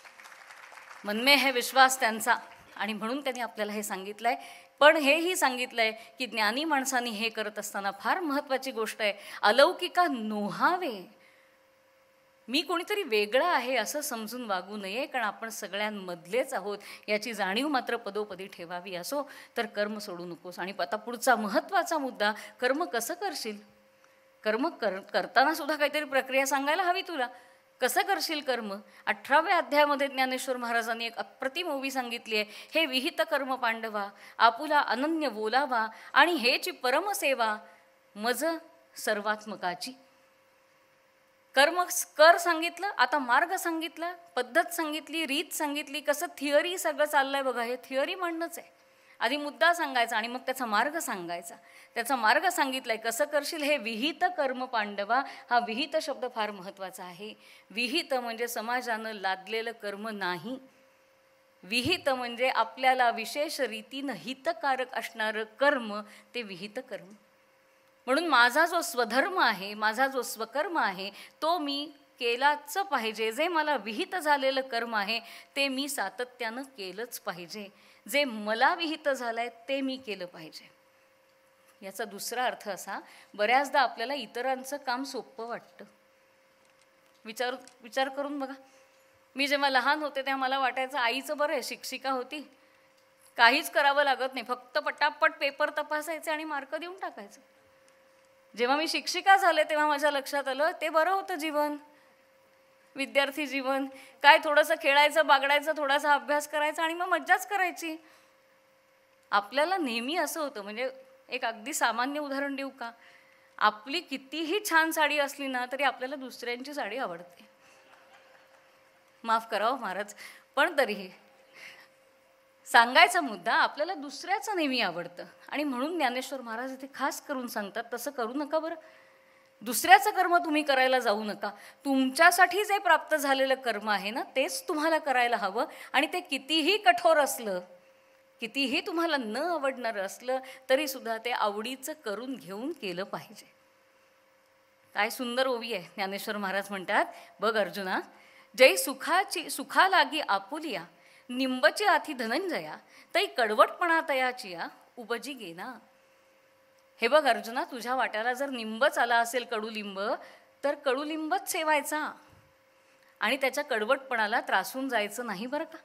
मनमे हे विश्वास त्यांचा आणि म्हणून त्यांनी आपल्याला हे सांगितलं आहे पण हेही सांगितलंय की ज्ञानी माणसांनी हे करत असताना फार महत्त्वाची गोष्ट आहे अलौकिका नोहावे मी कोणीतरी वेगळा आहे असं समजून वागू नये कारण आपण सगळ्यांमधलेच आहोत याची जाणीव मात्र पदोपदी ठेवावी असो तर कर्म सोडू नकोस आणि आता पुढचा महत्त्वाचा मुद्दा कर्म कसं करशील कर्म कर करताना सुद्धा काहीतरी प्रक्रिया सांगायला हवी तुला कसं करशील कर्म अठराव्या अध्यायामध्ये ज्ञानेश्वर महाराजांनी एक अप्रतिम ओवी सांगितली आहे हे विहित कर्म पांडवा आपुला अनन्य बोलावा आणि हेची परमसेवा मज सर्वात्मकाची कर्म कर सांगितलं आता मार्ग सांगितला पद्धत सांगितली रीत सांगितली कसं थिअरी सगळं चाललंय बघा हे थिअरी म्हणणंच आहे आधी मुद्दा सांगायचा आणि मग त्याचा मार्ग सांगायचा त्याचा मार्ग सांगितलाय कसं करशील हे विहित कर्म पांडवा हा विहित शब्द फार महत्त्वाचा आहे विहित म्हणजे समाजानं लादलेलं कर्म नाही विहित म्हणजे आपल्याला विशेष रीतीनं हितकारक असणारं कर्म ते विहित कर्म म्हणून माझा जो स्वधर्म आहे माझा जो स्वकर्म आहे तो मी केलाच पाहिजे जे मला विहित झालेलं कर्म आहे ते मी सातत्यानं केलंच पाहिजे जे मला विहित झालं आहे ते मी केलं पाहिजे याचा दुसरा अर्थ असा बऱ्याचदा आपल्याला इतरांचं काम सोपं वाटतं विचार विचार करून बघा मी जेव्हा लहान होते तेव्हा मला वाटायचं आईचं बरं आहे शिक्षिका होती काहीच करावं लागत नाही फक्त पटापट पेपर तपासायचे आणि मार्क देऊन टाकायचं जेव्हा मी शिक्षिका झाले तेव्हा माझ्या लक्षात आलं ते बरं होतं जीवन विद्यार्थी जीवन काय थोडंसं खेळायचं बागडायचं थोडासा अभ्यास करायचा आणि मग मज्जाच करायची आपल्याला नेहमी असं होतं म्हणजे एक अगदी सामान्य उदाहरण देऊ का आपली कितीही छान साडी असली ना तरी आपल्याला दुसऱ्यांची साडी आवडते माफ करावं महाराज पण तरीही सांगायचा मुद्दा आपल्याला दुसऱ्याचं नेहमी आवडतं आणि म्हणून ज्ञानेश्वर महाराज इथे खास करून सांगतात तसं करू नका बरं दुसऱ्याचं कर्म तुम्ही करायला जाऊ नका तुमच्यासाठी जे प्राप्त झालेलं कर्म आहे ना तेच तुम्हाला करायला हवं आणि ते कितीही कठोर असलं कितीही तुम्हाला न आवडणारं असलं तरी सुद्धा ते आवडीचं करून घेऊन केलं पाहिजे काय सुंदर ओवी आहे ज्ञानेश्वर महाराज म्हणतात बघ अर्जुना जय सुखाची सुखालागी आपुलिया निंबची आथी धनंजया तई कडवटपणा तयाची या उपजी गेना हे बघ अर्जुना तुझ्या वाट्याला जर निंबच आला असेल कडुलिंब तर कडुलिंबच सेवायचा आणि त्याच्या कडवटपणाला त्रासून जायचं नाही बरं का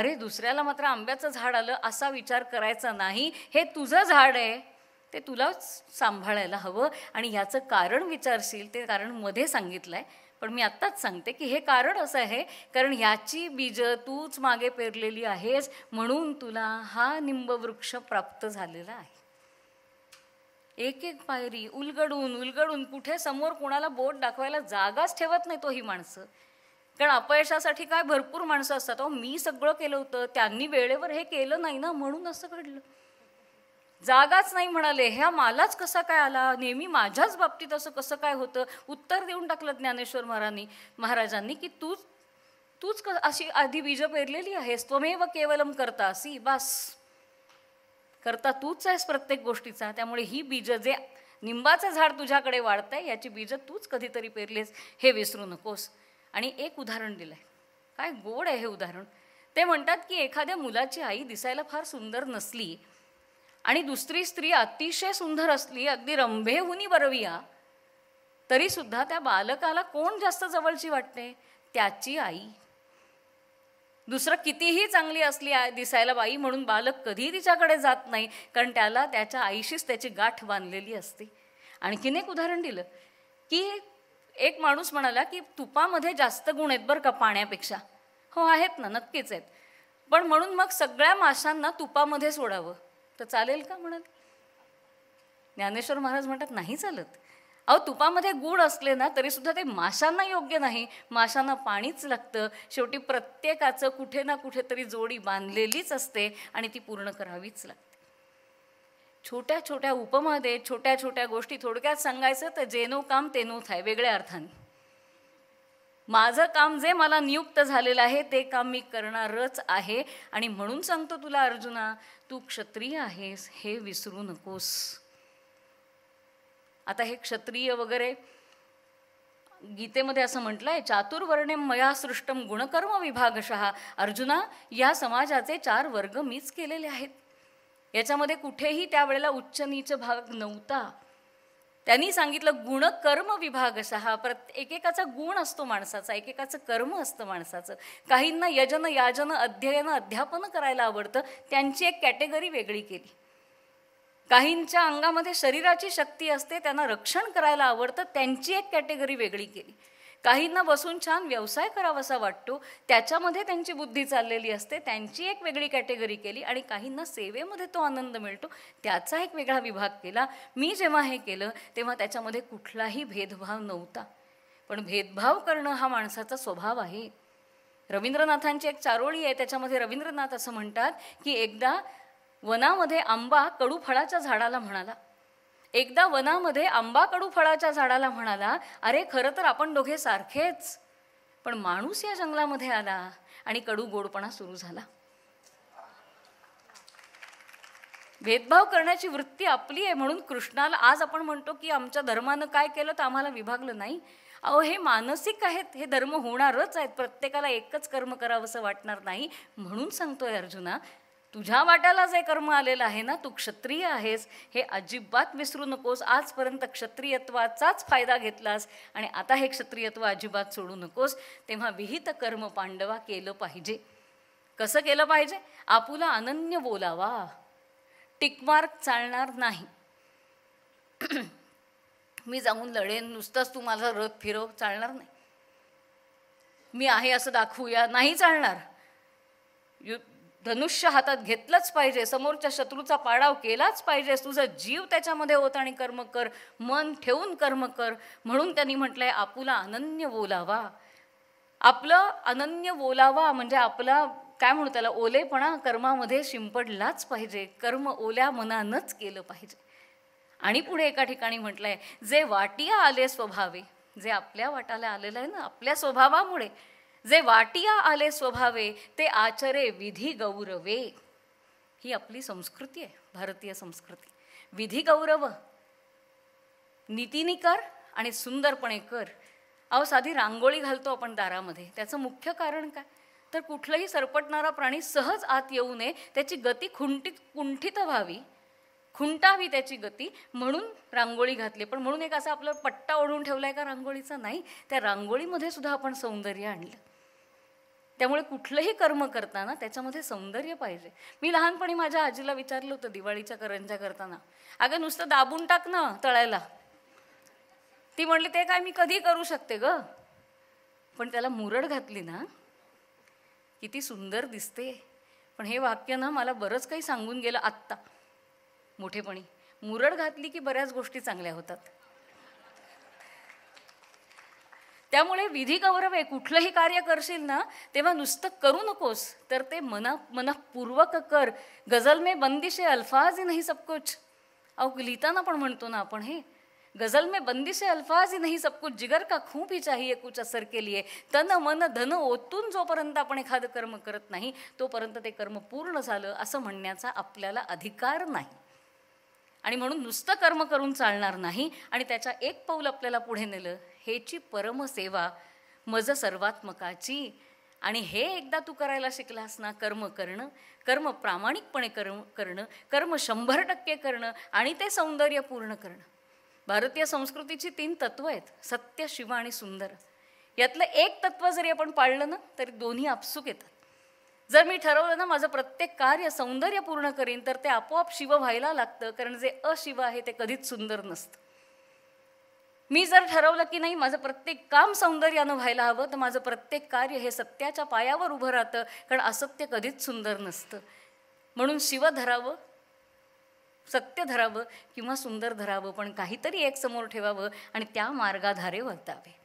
अरे दुसऱ्याला मात्र आंब्याचं झाड आलं असा विचार करायचा नाही हे तुझं झाड आहे ते तुलाच सांभाळायला हवं आणि ह्याचं कारण विचारशील ते कारण मध्ये सांगितलं आहे पण मी आत्ताच सांगते की हे कारण असं आहे कारण ह्याची बीजं तूच मागे पेरलेली आहेस म्हणून तुला हा निंबवृक्ष प्राप्त झालेला आहे एक एक पायरी उलगडून उलगडून कुठे समोर कोणाला बोट दाखवायला जागाच ठेवत नाही तो ही माणसं कारण अपयशासाठी काय भरपूर माणसं असतात अहो मी सगळं केलं होतं त्यांनी वेळेवर हे केलं नाही ना म्हणून असं घडलं जागाच नाही म्हणाले ह्या मालाच कसा काय आला नेहमी माझ्याच बाबतीत असं कसं काय होतं उत्तर देऊन टाकलं ज्ञानेश्वर महाराणी महाराजांनी की तूच तूच क अशी आधी बीजं पेरलेली आहेस त्वमेव केवलम करता असी बास करता तूच आहेस प्रत्येक गोष्टीचा त्यामुळे ही बीज जे निंबाचं झाड तुझ्याकडे वाढतंय आहे याची बीजं तूच कधीतरी पेरलीस हे विसरू नकोस आणि एक उदाहरण दिलं आहे काय गोड आहे हे उदाहरण ते म्हणतात की एखाद्या मुलाची आई दिसायला फार सुंदर नसली आणि दुसरी स्त्री अतिशय सुंदर असली अगदी रंभेहुनी बरविया तरीसुद्धा त्या बालकाला कोण जास्त जवळची वाटते त्याची आई दुसरं कितीही चांगली असली दिसायला बाई म्हणून बालक कधी तिच्याकडे जात नाही कारण त्याला त्याच्या आईशीच त्याची गाठ बांधलेली असते आणखीन एक उदाहरण दिलं की एक माणूस म्हणाला की तुपामध्ये जास्त गुण आहेत बरं का पाण्यापेक्षा हो आहेत ना नक्कीच आहेत पण म्हणून मग सगळ्या माशांना तुपामध्ये सोडावं तर चालेल का म्हणाल ज्ञानेश्वर महाराज म्हणतात नाही चालत अहो तुपामध्ये गूळ असले ना तरी सुद्धा ते माशांना योग्य नाही माशांना पाणीच लागतं शेवटी प्रत्येकाचं कुठे ना कुठेतरी जोडी बांधलेलीच असते आणि ती पूर्ण करावीच लागते छोट्या छोट्या उपमा छोट्या छोट्या गोष्टी थोडक्यात सांगायचं तर जेनो काम तेनो थाय वेगळ्या अर्थाने माझं काम जे मला नियुक्त झालेलं आहे ते काम मी करणारच आहे आणि म्हणून सांगतो तुला अर्जुना तू क्षत्रिय आहेस हे विसरू नकोस आता हे क्षत्रिय वगैरे गीतेमध्ये असं म्हटलं आहे चातुर्वर्णे मया सृष्टम गुणकर्म विभागशः अर्जुना या समाजाचे चार वर्ग मीच केलेले आहेत याच्यामध्ये कुठेही त्यावेळेला उच्च नीच भाग नव्हता त्यांनी सांगितलं गुणकर्म विभागशः प्रत्येक एकेकाचा गुण असतो माणसाचा एकेकाचं कर्म असतं माणसाचं काहींना यजन याजन अध्ययन अध्यापन करायला आवडतं त्यांची एक कॅटेगरी वेगळी केली काहींच्या अंगामध्ये शरीराची शक्ती असते त्यांना रक्षण करायला आवडतं त्यांची एक कॅटेगरी वेगळी केली काहींना बसून छान व्यवसाय करावासा वाटतो त्याच्यामध्ये त्यांची बुद्धी चाललेली असते त्यांची एक वेगळी कॅटेगरी केली आणि काहींना सेवेमध्ये तो आनंद मिळतो त्याचा एक वेगळा विभाग केला मी जेव्हा हे केलं तेव्हा त्याच्यामध्ये कुठलाही भेदभाव नव्हता पण भेदभाव करणं हा माणसाचा स्वभाव आहे रवींद्रनाथांची एक चारोळी आहे त्याच्यामध्ये रवींद्रनाथ असं म्हणतात की एकदा वनामध्ये आंबा कडू फळाच्या झाडाला म्हणाला एकदा वनामध्ये आंबा कडू फळाच्या झाडाला म्हणाला अरे खरं तर आपण दोघे सारखेच पण माणूस या जंगलामध्ये आला आणि कडू गोडपणा सुरू झाला भेदभाव करण्याची वृत्ती आपली आहे म्हणून कृष्णाला आज आपण म्हणतो की आमच्या धर्मानं काय केलं तर आम्हाला विभागलं नाही अहो हे मानसिक आहेत हे धर्म होणारच आहेत प्रत्येकाला एकच कर्म असं वाटणार नाही म्हणून सांगतोय अर्जुना तुझ्या वाट्याला जे कर्म आलेलं आहे ना तू क्षत्रिय आहेस हे अजिबात विसरू नकोस आजपर्यंत क्षत्रियत्वाचाच फायदा घेतलास आणि आता हे क्षत्रियत्व अजिबात सोडू नकोस तेव्हा विहित कर्म पांडवा केलं पाहिजे कसं केलं पाहिजे आपुला अनन्य बोलावा टिकमार्क चालणार नाही मी जाऊन लढेन नुसतंच तू माझा रथ फिरव चालणार नाही मी आहे असं दाखवूया नाही चालणार धनुष्य हातात घेतलंच पाहिजे समोरच्या शत्रूचा पाडाव केलाच पाहिजे तुझा जीव त्याच्यामध्ये होत आणि कर्म कर मन ठेवून कर्म कर म्हणून त्यांनी म्हटलंय आपुला अनन्य बोलावा आपलं अनन्य बोलावा म्हणजे आपला काय म्हणू त्याला ओलेपणा कर्मामध्ये शिंपडलाच पाहिजे कर्म ओल्या मनानंच केलं पाहिजे आणि पुढे एका ठिकाणी म्हटलंय जे वाटिया आले स्वभावे जे आपल्या वाटाला आलेलं आहे ना आपल्या स्वभावामुळे जे वाटिया आले स्वभावे ते आचरे विधी गौरवे ही आपली संस्कृती आहे भारतीय संस्कृती विधी गौरव नीतीने कर आणि सुंदरपणे कर अहो साधी रांगोळी घालतो आपण दारामध्ये त्याचं मुख्य कारण काय तर कुठलंही सरपटणारा प्राणी सहज आत येऊ नये त्याची गती खुंटीत कुंठित व्हावी खुंटावी त्याची गती म्हणून रांगोळी घातली पण म्हणून एक असा आपला पट्टा ओढून ठेवला आहे का रांगोळीचा नाही त्या रांगोळीमध्ये सुद्धा आपण सौंदर्य आणलं त्यामुळे कुठलंही कर्म करताना त्याच्यामध्ये सौंदर्य पाहिजे मी लहानपणी माझ्या आजीला विचारलं होतं दिवाळीच्या करंजा करताना अगं नुसतं दाबून टाक ना तळायला ती म्हणली ते काय मी कधी करू शकते ग पण त्याला मुरड घातली ना किती सुंदर दिसते पण हे वाक्य ना मला बरंच काही सांगून गेलं आत्ता मोठेपणी मुरड घातली की बऱ्याच गोष्टी चांगल्या होतात त्यामुळे विधी गौरव आहे कुठलंही कार्य करशील ना तेव्हा नुसतं करू नकोस तर ते मना मनपूर्वक कर गझल मे बंदिशे आहे अल्फाज नाही सब अहो लिहिताना पण म्हणतो ना आपण हे गजल में बंदिशे अल्फाज ही नाही सब जिगर का खूप ही चाहिए कुछ असर केली आहे तन मन धन ओतून जोपर्यंत आपण एखादं कर्म करत नाही तोपर्यंत ते कर्म पूर्ण झालं असं म्हणण्याचा आपल्याला अधिकार नाही आणि म्हणून नुसतं कर्म करून चालणार नाही आणि त्याच्या एक पाऊल आपल्याला पुढे नेलं हेची परमसेवा मज सर्वात्मकाची आणि हे एकदा तू करायला शिकलास ना कर्म करणं कर्म प्रामाणिकपणे कर्म करणं कर्म शंभर टक्के करणं आणि ते सौंदर्य पूर्ण करणं भारतीय संस्कृतीची तीन तत्व आहेत सत्य शिव आणि सुंदर यातलं एक तत्व जरी आपण पाळलं ना तरी दोन्ही आपसूक येतात जर मी ठरवलं ना माझं प्रत्येक कार्य सौंदर्य पूर्ण करीन तर ते आपोआप शिव व्हायला लागतं कारण जे अशिव आहे ते कधीच सुंदर नसतं मी जर ठरवलं की नाही माझं प्रत्येक काम सौंदर्यानं व्हायला हवं तर माझं प्रत्येक कार्य हे सत्याच्या पायावर उभं राहतं कारण असत्य कधीच सुंदर नसतं म्हणून शिव धरावं सत्य धरावं किंवा सुंदर धरावं पण काहीतरी एक समोर ठेवावं आणि त्या मार्गाधारे वर्तावे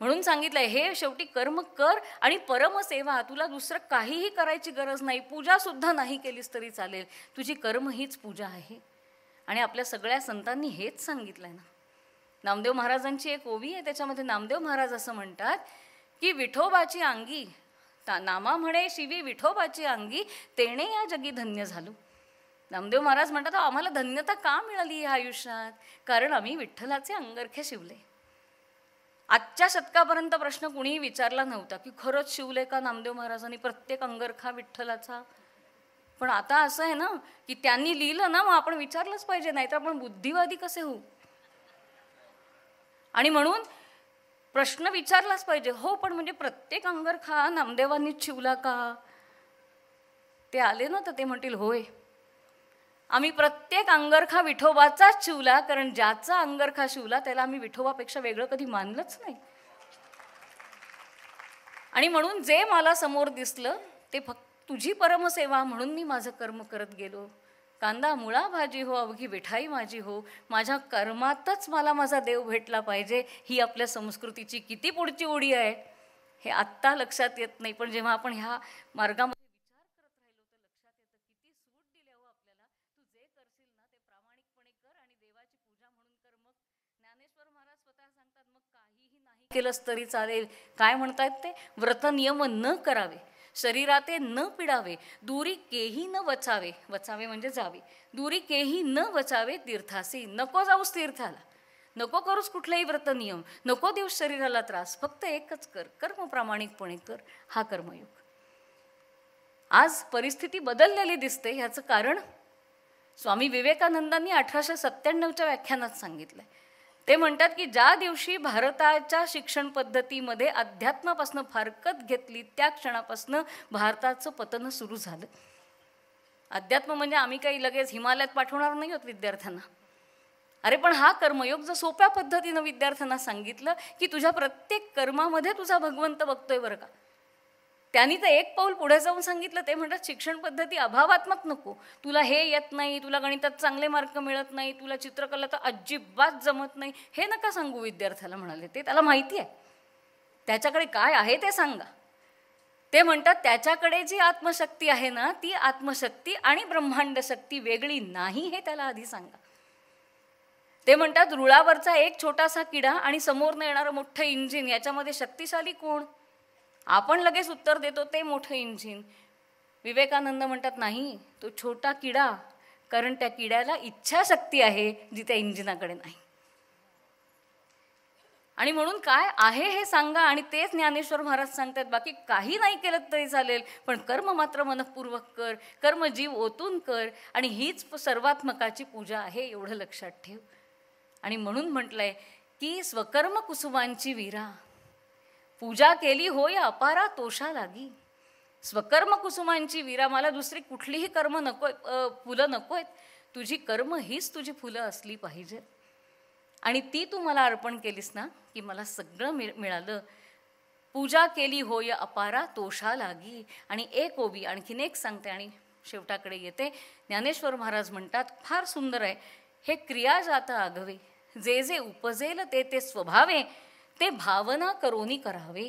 म्हणून सांगितलं हे शेवटी कर्म कर आणि परमसेवा तुला दुसरं काहीही करायची गरज नाही पूजासुद्धा नाही केलीस तरी चालेल तुझी कर्म हीच पूजा आहे आणि आपल्या सगळ्या संतांनी हेच सांगितलं आहे ना नामदेव महाराजांची एक ओवी आहे त्याच्यामध्ये नामदेव महाराज असं म्हणतात की विठोबाची अंगी ता नामा म्हणे शिवी विठोबाची अंगी तेणे या जगी धन्य झालो नामदेव महाराज म्हणतात आम्हाला धन्यता का मिळाली या आयुष्यात कारण आम्ही विठ्ठलाचे अंगरखे शिवले आजच्या शतकापर्यंत प्रश्न कुणीही विचारला नव्हता की खरंच शिवले का नामदेव महाराजांनी प्रत्येक अंगरखा विठ्ठलाचा पण आता असं आहे ना की त्यांनी लिहिलं ना मग आपण विचारलंच पाहिजे नाहीतर आपण बुद्धिवादी कसे होऊ आणि म्हणून प्रश्न विचारलाच पाहिजे हो पण म्हणजे प्रत्येक अंगरखा नामदेवांनीच शिवला का ते आले ना तर ते म्हणतील होय आम्ही प्रत्येक अंगरखा विठोबाचाच शिवला कारण ज्याचा अंगरखा शिवला त्याला आम्ही विठोबापेक्षा वेगळं कधी मानलंच नाही आणि म्हणून जे मला समोर दिसलं ते फक्त तुझी परमसेवा म्हणून मी माझं कर्म करत गेलो कांदा मुळा भाजी हो अवघी विठाई माझी हो माझ्या कर्मातच मला माझा देव भेटला पाहिजे ही आपल्या संस्कृतीची किती पुढची उडी आहे हे आत्ता लक्षात येत नाही पण जेव्हा आपण ह्या मार्गामध्ये लक्षात येतं किती सूट दिल्यावर आपल्याला तू जे करशील ना ते प्रामाणिकपणे कर आणि देवाची पूजा म्हणून तर मग ज्ञानेश्वर महाराज स्वतः सांगतात मग काहीही नाही केलंच तरी चालेल काय म्हणतायत ते व्रत नियम न करावे शरीराते न पिडावे दुरी केही न वचावे वचावे म्हणजे जावे दुरी केही न वचावे तीर्थासी नको जाऊस तीर्थाला नको करूच कुठलाही नियम नको देऊस शरीराला त्रास फक्त एकच कर कर्म प्रामाणिकपणे कर हा कर्मयोग आज परिस्थिती बदललेली दिसते ह्याचं कारण स्वामी विवेकानंदांनी अठराशे सत्त्याण्णवच्या व्याख्यानात सांगितलं ते म्हणतात की ज्या दिवशी भारताच्या शिक्षण पद्धतीमध्ये अध्यात्मापासून फारकत घेतली त्या क्षणापासून भारताचं पतन सुरू झालं अध्यात्म म्हणजे आम्ही काही लगेच हिमालयात पाठवणार नाही होत विद्यार्थ्यांना अरे पण हा कर्मयोग जर सोप्या पद्धतीनं विद्यार्थ्यांना सांगितलं की तुझ्या प्रत्येक कर्मामध्ये तुझा भगवंत बघतोय बरं का त्यांनी तर एक पाऊल पुढे जाऊन सांगितलं ते म्हणतात शिक्षण पद्धती अभावात्मक नको तुला हे येत नाही तुला गणितात चांगले मार्क मिळत नाही तुला चित्रकला तर अजिबात जमत नाही हे नका सांगू विद्यार्थ्याला म्हणाले ते त्याला माहिती आहे त्याच्याकडे काय आहे ते सांगा ते म्हणतात त्याच्याकडे जी आत्मशक्ती आहे ना ती आत्मशक्ती आणि ब्रह्मांड शक्ती वेगळी नाही हे त्याला आधी सांगा ते म्हणतात रुळावरचा एक छोटासा किडा आणि समोरनं येणारं मोठं इंजिन याच्यामध्ये शक्तिशाली कोण आपण लगेच उत्तर देतो ते मोठं इंजिन विवेकानंद म्हणतात नाही तो छोटा किडा कारण त्या किड्याला इच्छाशक्ती आहे जी त्या इंजिनाकडे नाही आणि म्हणून काय आहे हे सांगा आणि तेच ज्ञानेश्वर महाराज सांगतात बाकी काही नाही केलं तरी चालेल पण कर्म मात्र मनपूर्वक कर कर्म जीव ओतून कर आणि हीच सर्वात्मकाची पूजा आहे एवढं लक्षात ठेव आणि म्हणून म्हटलंय की स्वकर्म कुसुमांची विरा पूजा केली होय अपारा तोषा लागी स्वकर्म कुसुमांची वीरा मला दुसरी कुठलीही कर्म नको फुलं नको आहेत तुझी कर्म हीच तुझी फुलं असली पाहिजे आणि ती तू मला अर्पण केलीस ना की मला सगळं मिळालं पूजा केली होय अपारा तोषा लागी आणि एक ओबी आणखीन एक सांगते आणि शेवटाकडे येते ज्ञानेश्वर महाराज म्हणतात फार सुंदर आहे हे क्रिया जात आघवे जे जे उपजेल ते ते स्वभावे ते भावना करोनी करावे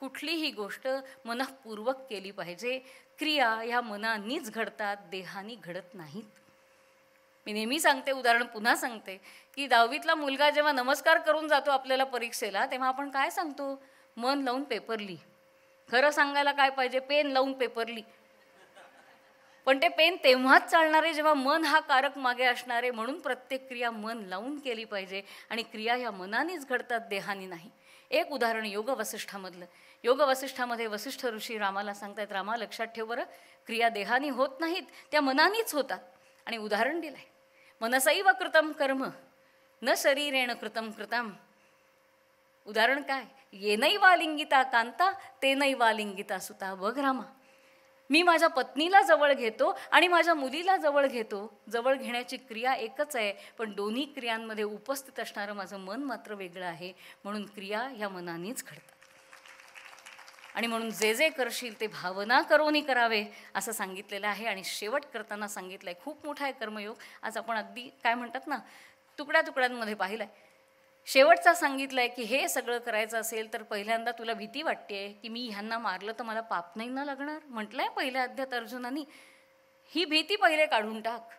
कुठलीही गोष्ट मनःपूर्वक केली पाहिजे क्रिया ह्या मनानीच घडतात देहानी घडत नाहीत मी नेहमी सांगते उदाहरण पुन्हा सांगते की दहावीतला मुलगा जेव्हा नमस्कार करून जातो आपल्याला परीक्षेला तेव्हा आपण काय सांगतो मन लावून पेपरली खरं सांगायला काय पाहिजे पेन लावून पेपरली पण ते पेन तेव्हाच चालणारे जेव्हा मन हा कारक मागे असणारे म्हणून प्रत्येक क्रिया मन लावून केली पाहिजे आणि क्रिया ह्या मनानेच घडतात देहानी नाही एक उदाहरण योग वसिष्ठामधलं योग वसिष्ठामध्ये वसिष्ठ ऋषी रामाला सांगतायत रामा लक्षात ठेव बरं क्रिया देहानी होत नाहीत त्या मनानीच होतात आणि उदाहरण दिलं मनसैव कृतम कर्म न शरीरेण कृतम कृतम उदाहरण काय येनैवालिंगिता कांता तेनैवालिंगिता सुता बघ रामा मी माझ्या पत्नीला जवळ घेतो आणि माझ्या मुलीला जवळ घेतो जवळ घेण्याची क्रिया एकच आहे पण दोन्ही क्रियांमध्ये उपस्थित असणारं माझं मन मात्र वेगळं आहे म्हणून क्रिया ह्या मनानेच घडतात आणि म्हणून जे जे करशील ते भावना करोनी करावे असं सांगितलेलं आहे आणि शेवट करताना सांगितलं आहे खूप मोठा आहे कर्मयोग आज आपण अगदी काय म्हणतात ना तुकड्या तुकड्यांमध्ये पाहिलं आहे शेवटचा सांगितलं आहे की हे सगळं करायचं असेल तर पहिल्यांदा तुला भीती वाटते की मी ह्यांना मारलं तर मला पाप नाही ना लागणार म्हटलं आहे पहिल्या अध्यात अर्जुनानी ही भीती पहिले काढून टाक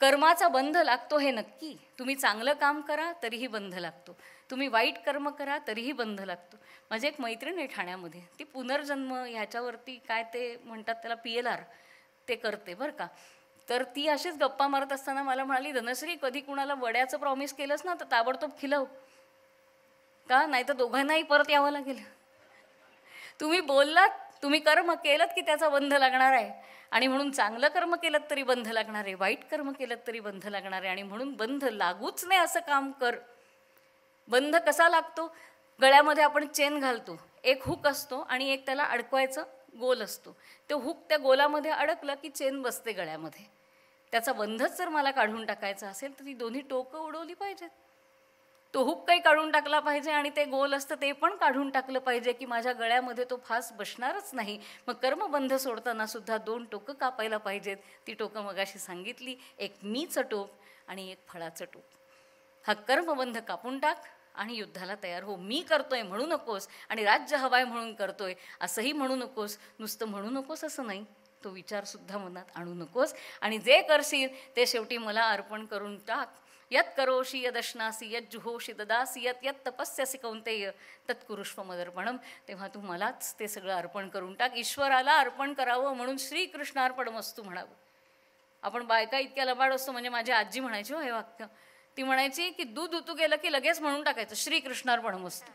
कर्माचा बंध लागतो हे नक्की तुम्ही चांगलं काम करा तरीही बंध लागतो तुम्ही वाईट कर्म करा तरीही बंध लागतो माझी एक मैत्रीण आहे ठाण्यामध्ये ती पुनर्जन्म ह्याच्यावरती काय ते म्हणतात त्याला पी एल आर ते करते बरं का तर ती अशीच गप्पा मारत असताना मला म्हणाली धनश्री कधी कुणाला वड्याचं प्रॉमिस केलंस ना तर ताबडतोब खिलव का नाही तर दोघांनाही परत यावं लागेल तुम्ही बोललात तुम्ही कर्म केलं की त्याचा बंध लागणार आहे आणि म्हणून चांगलं कर्म केलं तरी बंध लागणार आहे वाईट कर्म केलं तरी बंध लागणार आहे आणि म्हणून बंध लागूच नाही असं काम कर बंध कसा लागतो गळ्यामध्ये आपण चेन घालतो एक हुक असतो आणि एक त्याला अडकवायचं गोल असतो तो हुक त्या गोलामध्ये अडकला की चेन बसते गळ्यामध्ये त्याचा बंधच जर मला काढून टाकायचा असेल तर ती दोन्ही टोकं उडवली पाहिजेत तो हुक काही काढून टाकला पाहिजे आणि ते गोल असतं ते पण काढून टाकलं पाहिजे की माझ्या गळ्यामध्ये तो फास बसणारच नाही मग कर्मबंध सोडताना सुद्धा दोन टोकं कापायला पाहिजेत ती टोकं मगाशी सांगितली एक मीचं टोक आणि एक फळाचं टोक हा कर्मबंध कापून टाक आणि युद्धाला तयार हो मी करतोय म्हणू नकोस आणि राज्य हवाय म्हणून करतोय असंही म्हणू नकोस नुसतं म्हणू नकोस असं नाही तो विचारसुद्धा मनात आणू नकोस आणि जे करशील ते शेवटी मला अर्पण करून टाक यत करोशी यदशनासी यत जुहोशी ददासी यत यत तपस्यासी कौंतेय तत्कुरुष्व मदर्पणम तेव्हा तू मलाच ते सगळं अर्पण करून टाक ईश्वराला अर्पण करावं म्हणून श्रीकृष्णार्पण वस्तू म्हणावं आपण बायका इतक्या लबाड असतो म्हणजे माझी आजी म्हणायची हो हे वाक्य ती म्हणायची की दूध उतू गेलं की लगेच म्हणून टाकायचं श्रीकृष्णार मस्त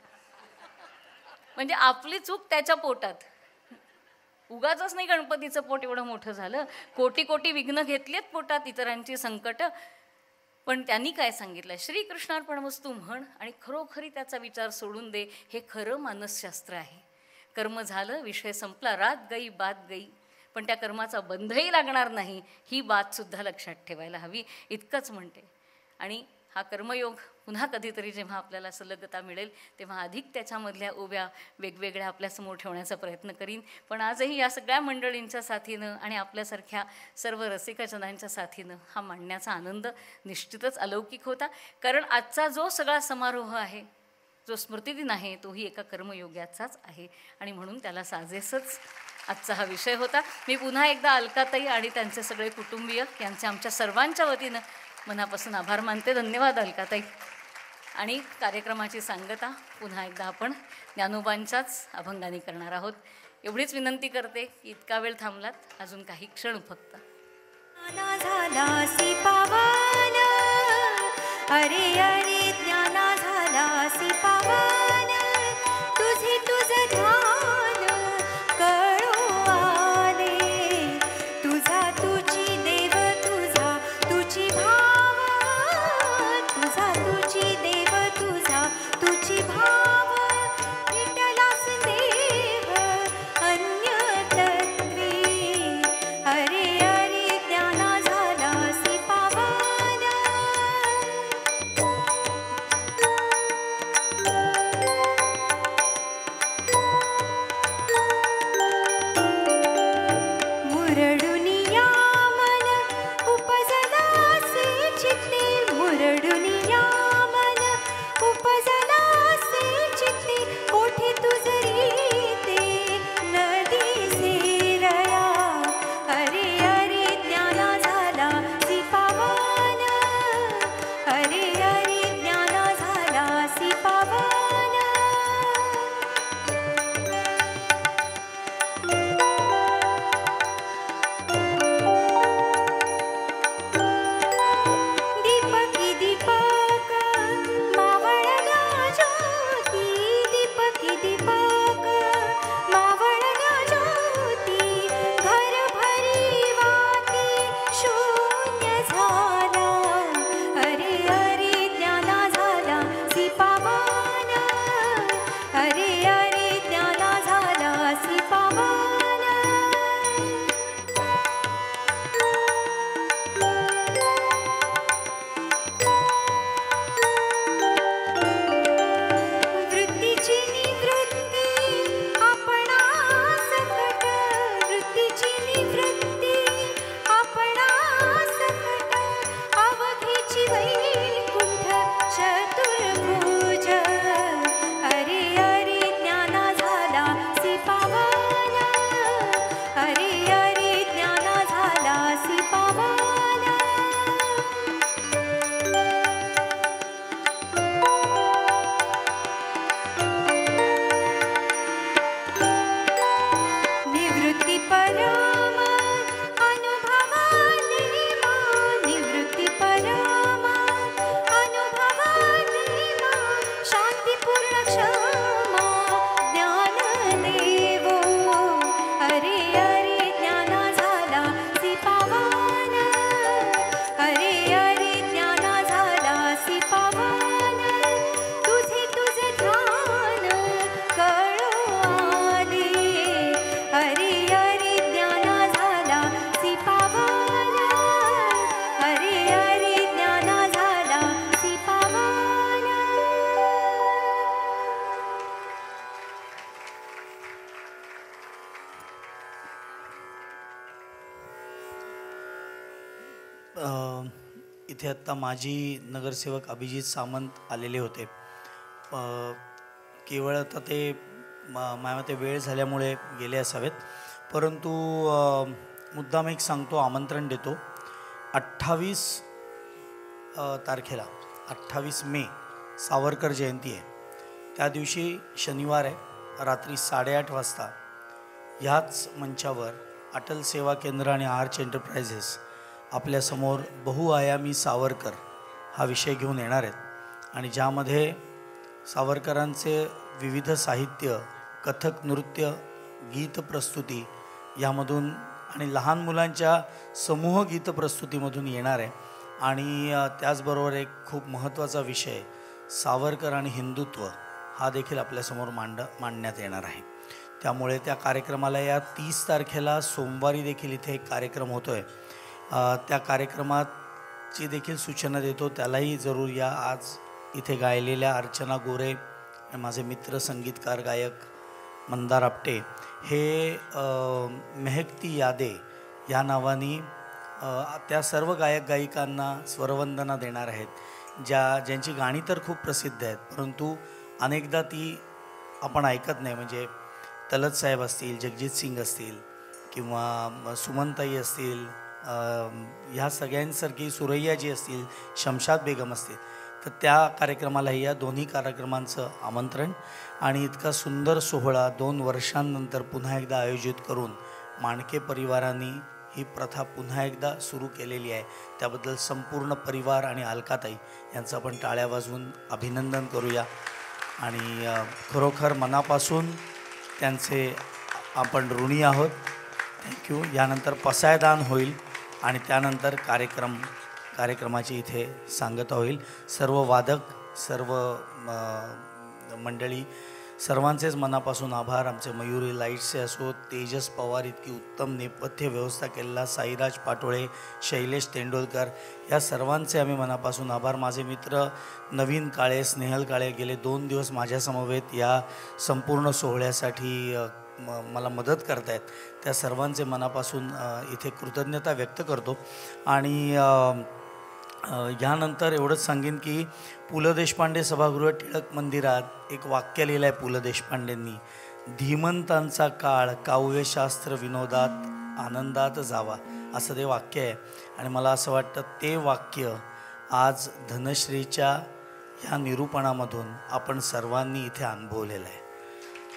म्हणजे आपली चूक त्याच्या पोटात उगाच नाही गणपतीचं पोट एवढं मोठं झालं कोटी कोटी विघ्न घेतलेत पोटात इतरांची संकट पण त्यांनी काय सांगितलं श्रीकृष्णार्पण वस्तू म्हण आणि खरोखरी त्याचा विचार सोडून दे हे खरं मानसशास्त्र आहे कर्म झालं विषय संपला रात गई बात गई पण त्या कर्माचा बंधही लागणार नाही ही बातसुद्धा लक्षात ठेवायला हवी इतकंच म्हणते आणि हा कर्मयोग पुन्हा कधीतरी जेव्हा आपल्याला सलगता मिळेल तेव्हा अधिक त्याच्यामधल्या उभ्या वेगवेगळ्या आपल्यासमोर ठेवण्याचा प्रयत्न करीन पण आजही या सगळ्या मंडळींच्या साथीनं आणि आपल्यासारख्या सर्व रसिकाजनांच्या साथीनं हा मांडण्याचा आनंद निश्चितच अलौकिक होता कारण आजचा जो सगळा समारोह आहे जो स्मृतिदिन आहे तोही एका कर्मयोगाचाच आहे आणि म्हणून त्याला साजेसच आजचा हा विषय होता मी पुन्हा एकदा अलकाताई आणि त्यांचे सगळे कुटुंबीय यांचे आमच्या सर्वांच्या वतीनं मनापासून आभार मानते धन्यवाद अलकाताई आणि कार्यक्रमाची सांगता पुन्हा एकदा आपण ज्ञानोबांच्याच अभंगाने करणार आहोत एवढीच विनंती करते की इतका वेळ थांबलात अजून काही क्षण फक्त अरे अरे ज्ञाना झाला आता माझी नगरसेवक अभिजित सामंत आलेले होते केवळ आता ते मते वेळ झाल्यामुळे गेले असावेत परंतु मुद्दाम एक सांगतो आमंत्रण देतो अठ्ठावीस तारखेला अठ्ठावीस मे सावरकर जयंती आहे त्या दिवशी शनिवार आहे रात्री साडेआठ वाजता ह्याच मंचावर अटल सेवा केंद्र आणि आर्च एंटरप्राइजेस आपल्यासमोर बहुआयामी सावरकर हा विषय घेऊन येणार आहेत आणि ज्यामध्ये सावरकरांचे विविध साहित्य कथक नृत्य गीत प्रस्तुती यामधून आणि लहान मुलांच्या समूह गीत प्रस्तुतीमधून येणार आहे आणि त्याचबरोबर एक खूप महत्त्वाचा विषय सावरकर आणि हिंदुत्व हा देखील आपल्यासमोर मांड मांडण्यात येणार आहे त्यामुळे त्या कार्यक्रमाला या तीस तारखेला सोमवारी देखील इथे एक कार्यक्रम होतो आहे त्या कार्यक्रमाची देखील सूचना देतो त्यालाही जरूर या आज इथे गायलेल्या अर्चना गोरे माझे मित्र संगीतकार गायक मंदार आपटे हे मेहकती यादे या नावाने त्या सर्व गायक गायिकांना स्वरवंदना देणार आहेत ज्या ज्यांची गाणी तर खूप प्रसिद्ध आहेत परंतु अनेकदा ती आपण ऐकत नाही म्हणजे तलत साहेब असतील जगजित सिंग असतील किंवा सुमंताई असतील ह्या सगळ्यांसारखी सुरैया जी असतील शमशाद बेगम असतील तर त्या कार्यक्रमाला या दोन्ही कार्यक्रमांचं आमंत्रण आणि इतका सुंदर सोहळा दोन वर्षांनंतर पुन्हा एकदा आयोजित करून माणके परिवारांनी ही प्रथा पुन्हा एकदा सुरू केलेली आहे त्याबद्दल संपूर्ण परिवार आणि अलकाताई यांचं आपण टाळ्या वाजवून अभिनंदन करूया आणि खरोखर मनापासून त्यांचे आपण ऋणी आहोत थँक्यू यानंतर पसायदान होईल आणि त्यानंतर कार्यक्रम कार्यक्रमाची इथे सांगता होईल सर्व वादक सर्व मंडळी सर्वांचेच मनापासून आभार आमचे मयुरी लाईट्सचे असो तेजस पवार इतकी उत्तम नेपथ्य व्यवस्था केलेला साईराज पाटोळे शैलेश तेंडोलकर या सर्वांचे आम्ही मनापासून आभार माझे मित्र नवीन काळे स्नेहल काळे गेले दोन दिवस माझ्यासमवेत या संपूर्ण सोहळ्यासाठी म मला मदत करतायत त्या सर्वांचे मनापासून इथे कृतज्ञता व्यक्त करतो आणि ह्यानंतर एवढंच सांगेन की पु ल देशपांडे सभागृह टिळक मंदिरात एक वाक्य लिहिलं आहे पु ल देशपांडेंनी धीमंतांचा काळ काव्यशास्त्र विनोदात आनंदात जावा असं ते वाक्य आहे आणि मला असं वाटतं ते वाक्य आज धनश्रीच्या ह्या निरूपणामधून आपण सर्वांनी इथे अनुभवलेलं आहे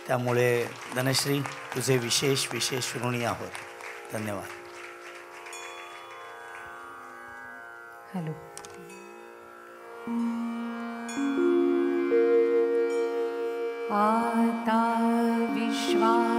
त्यामुळे धनश्री तुझे विशेष विशेष ऋणी आहोत धन्यवाद हॅलो आता विश्वास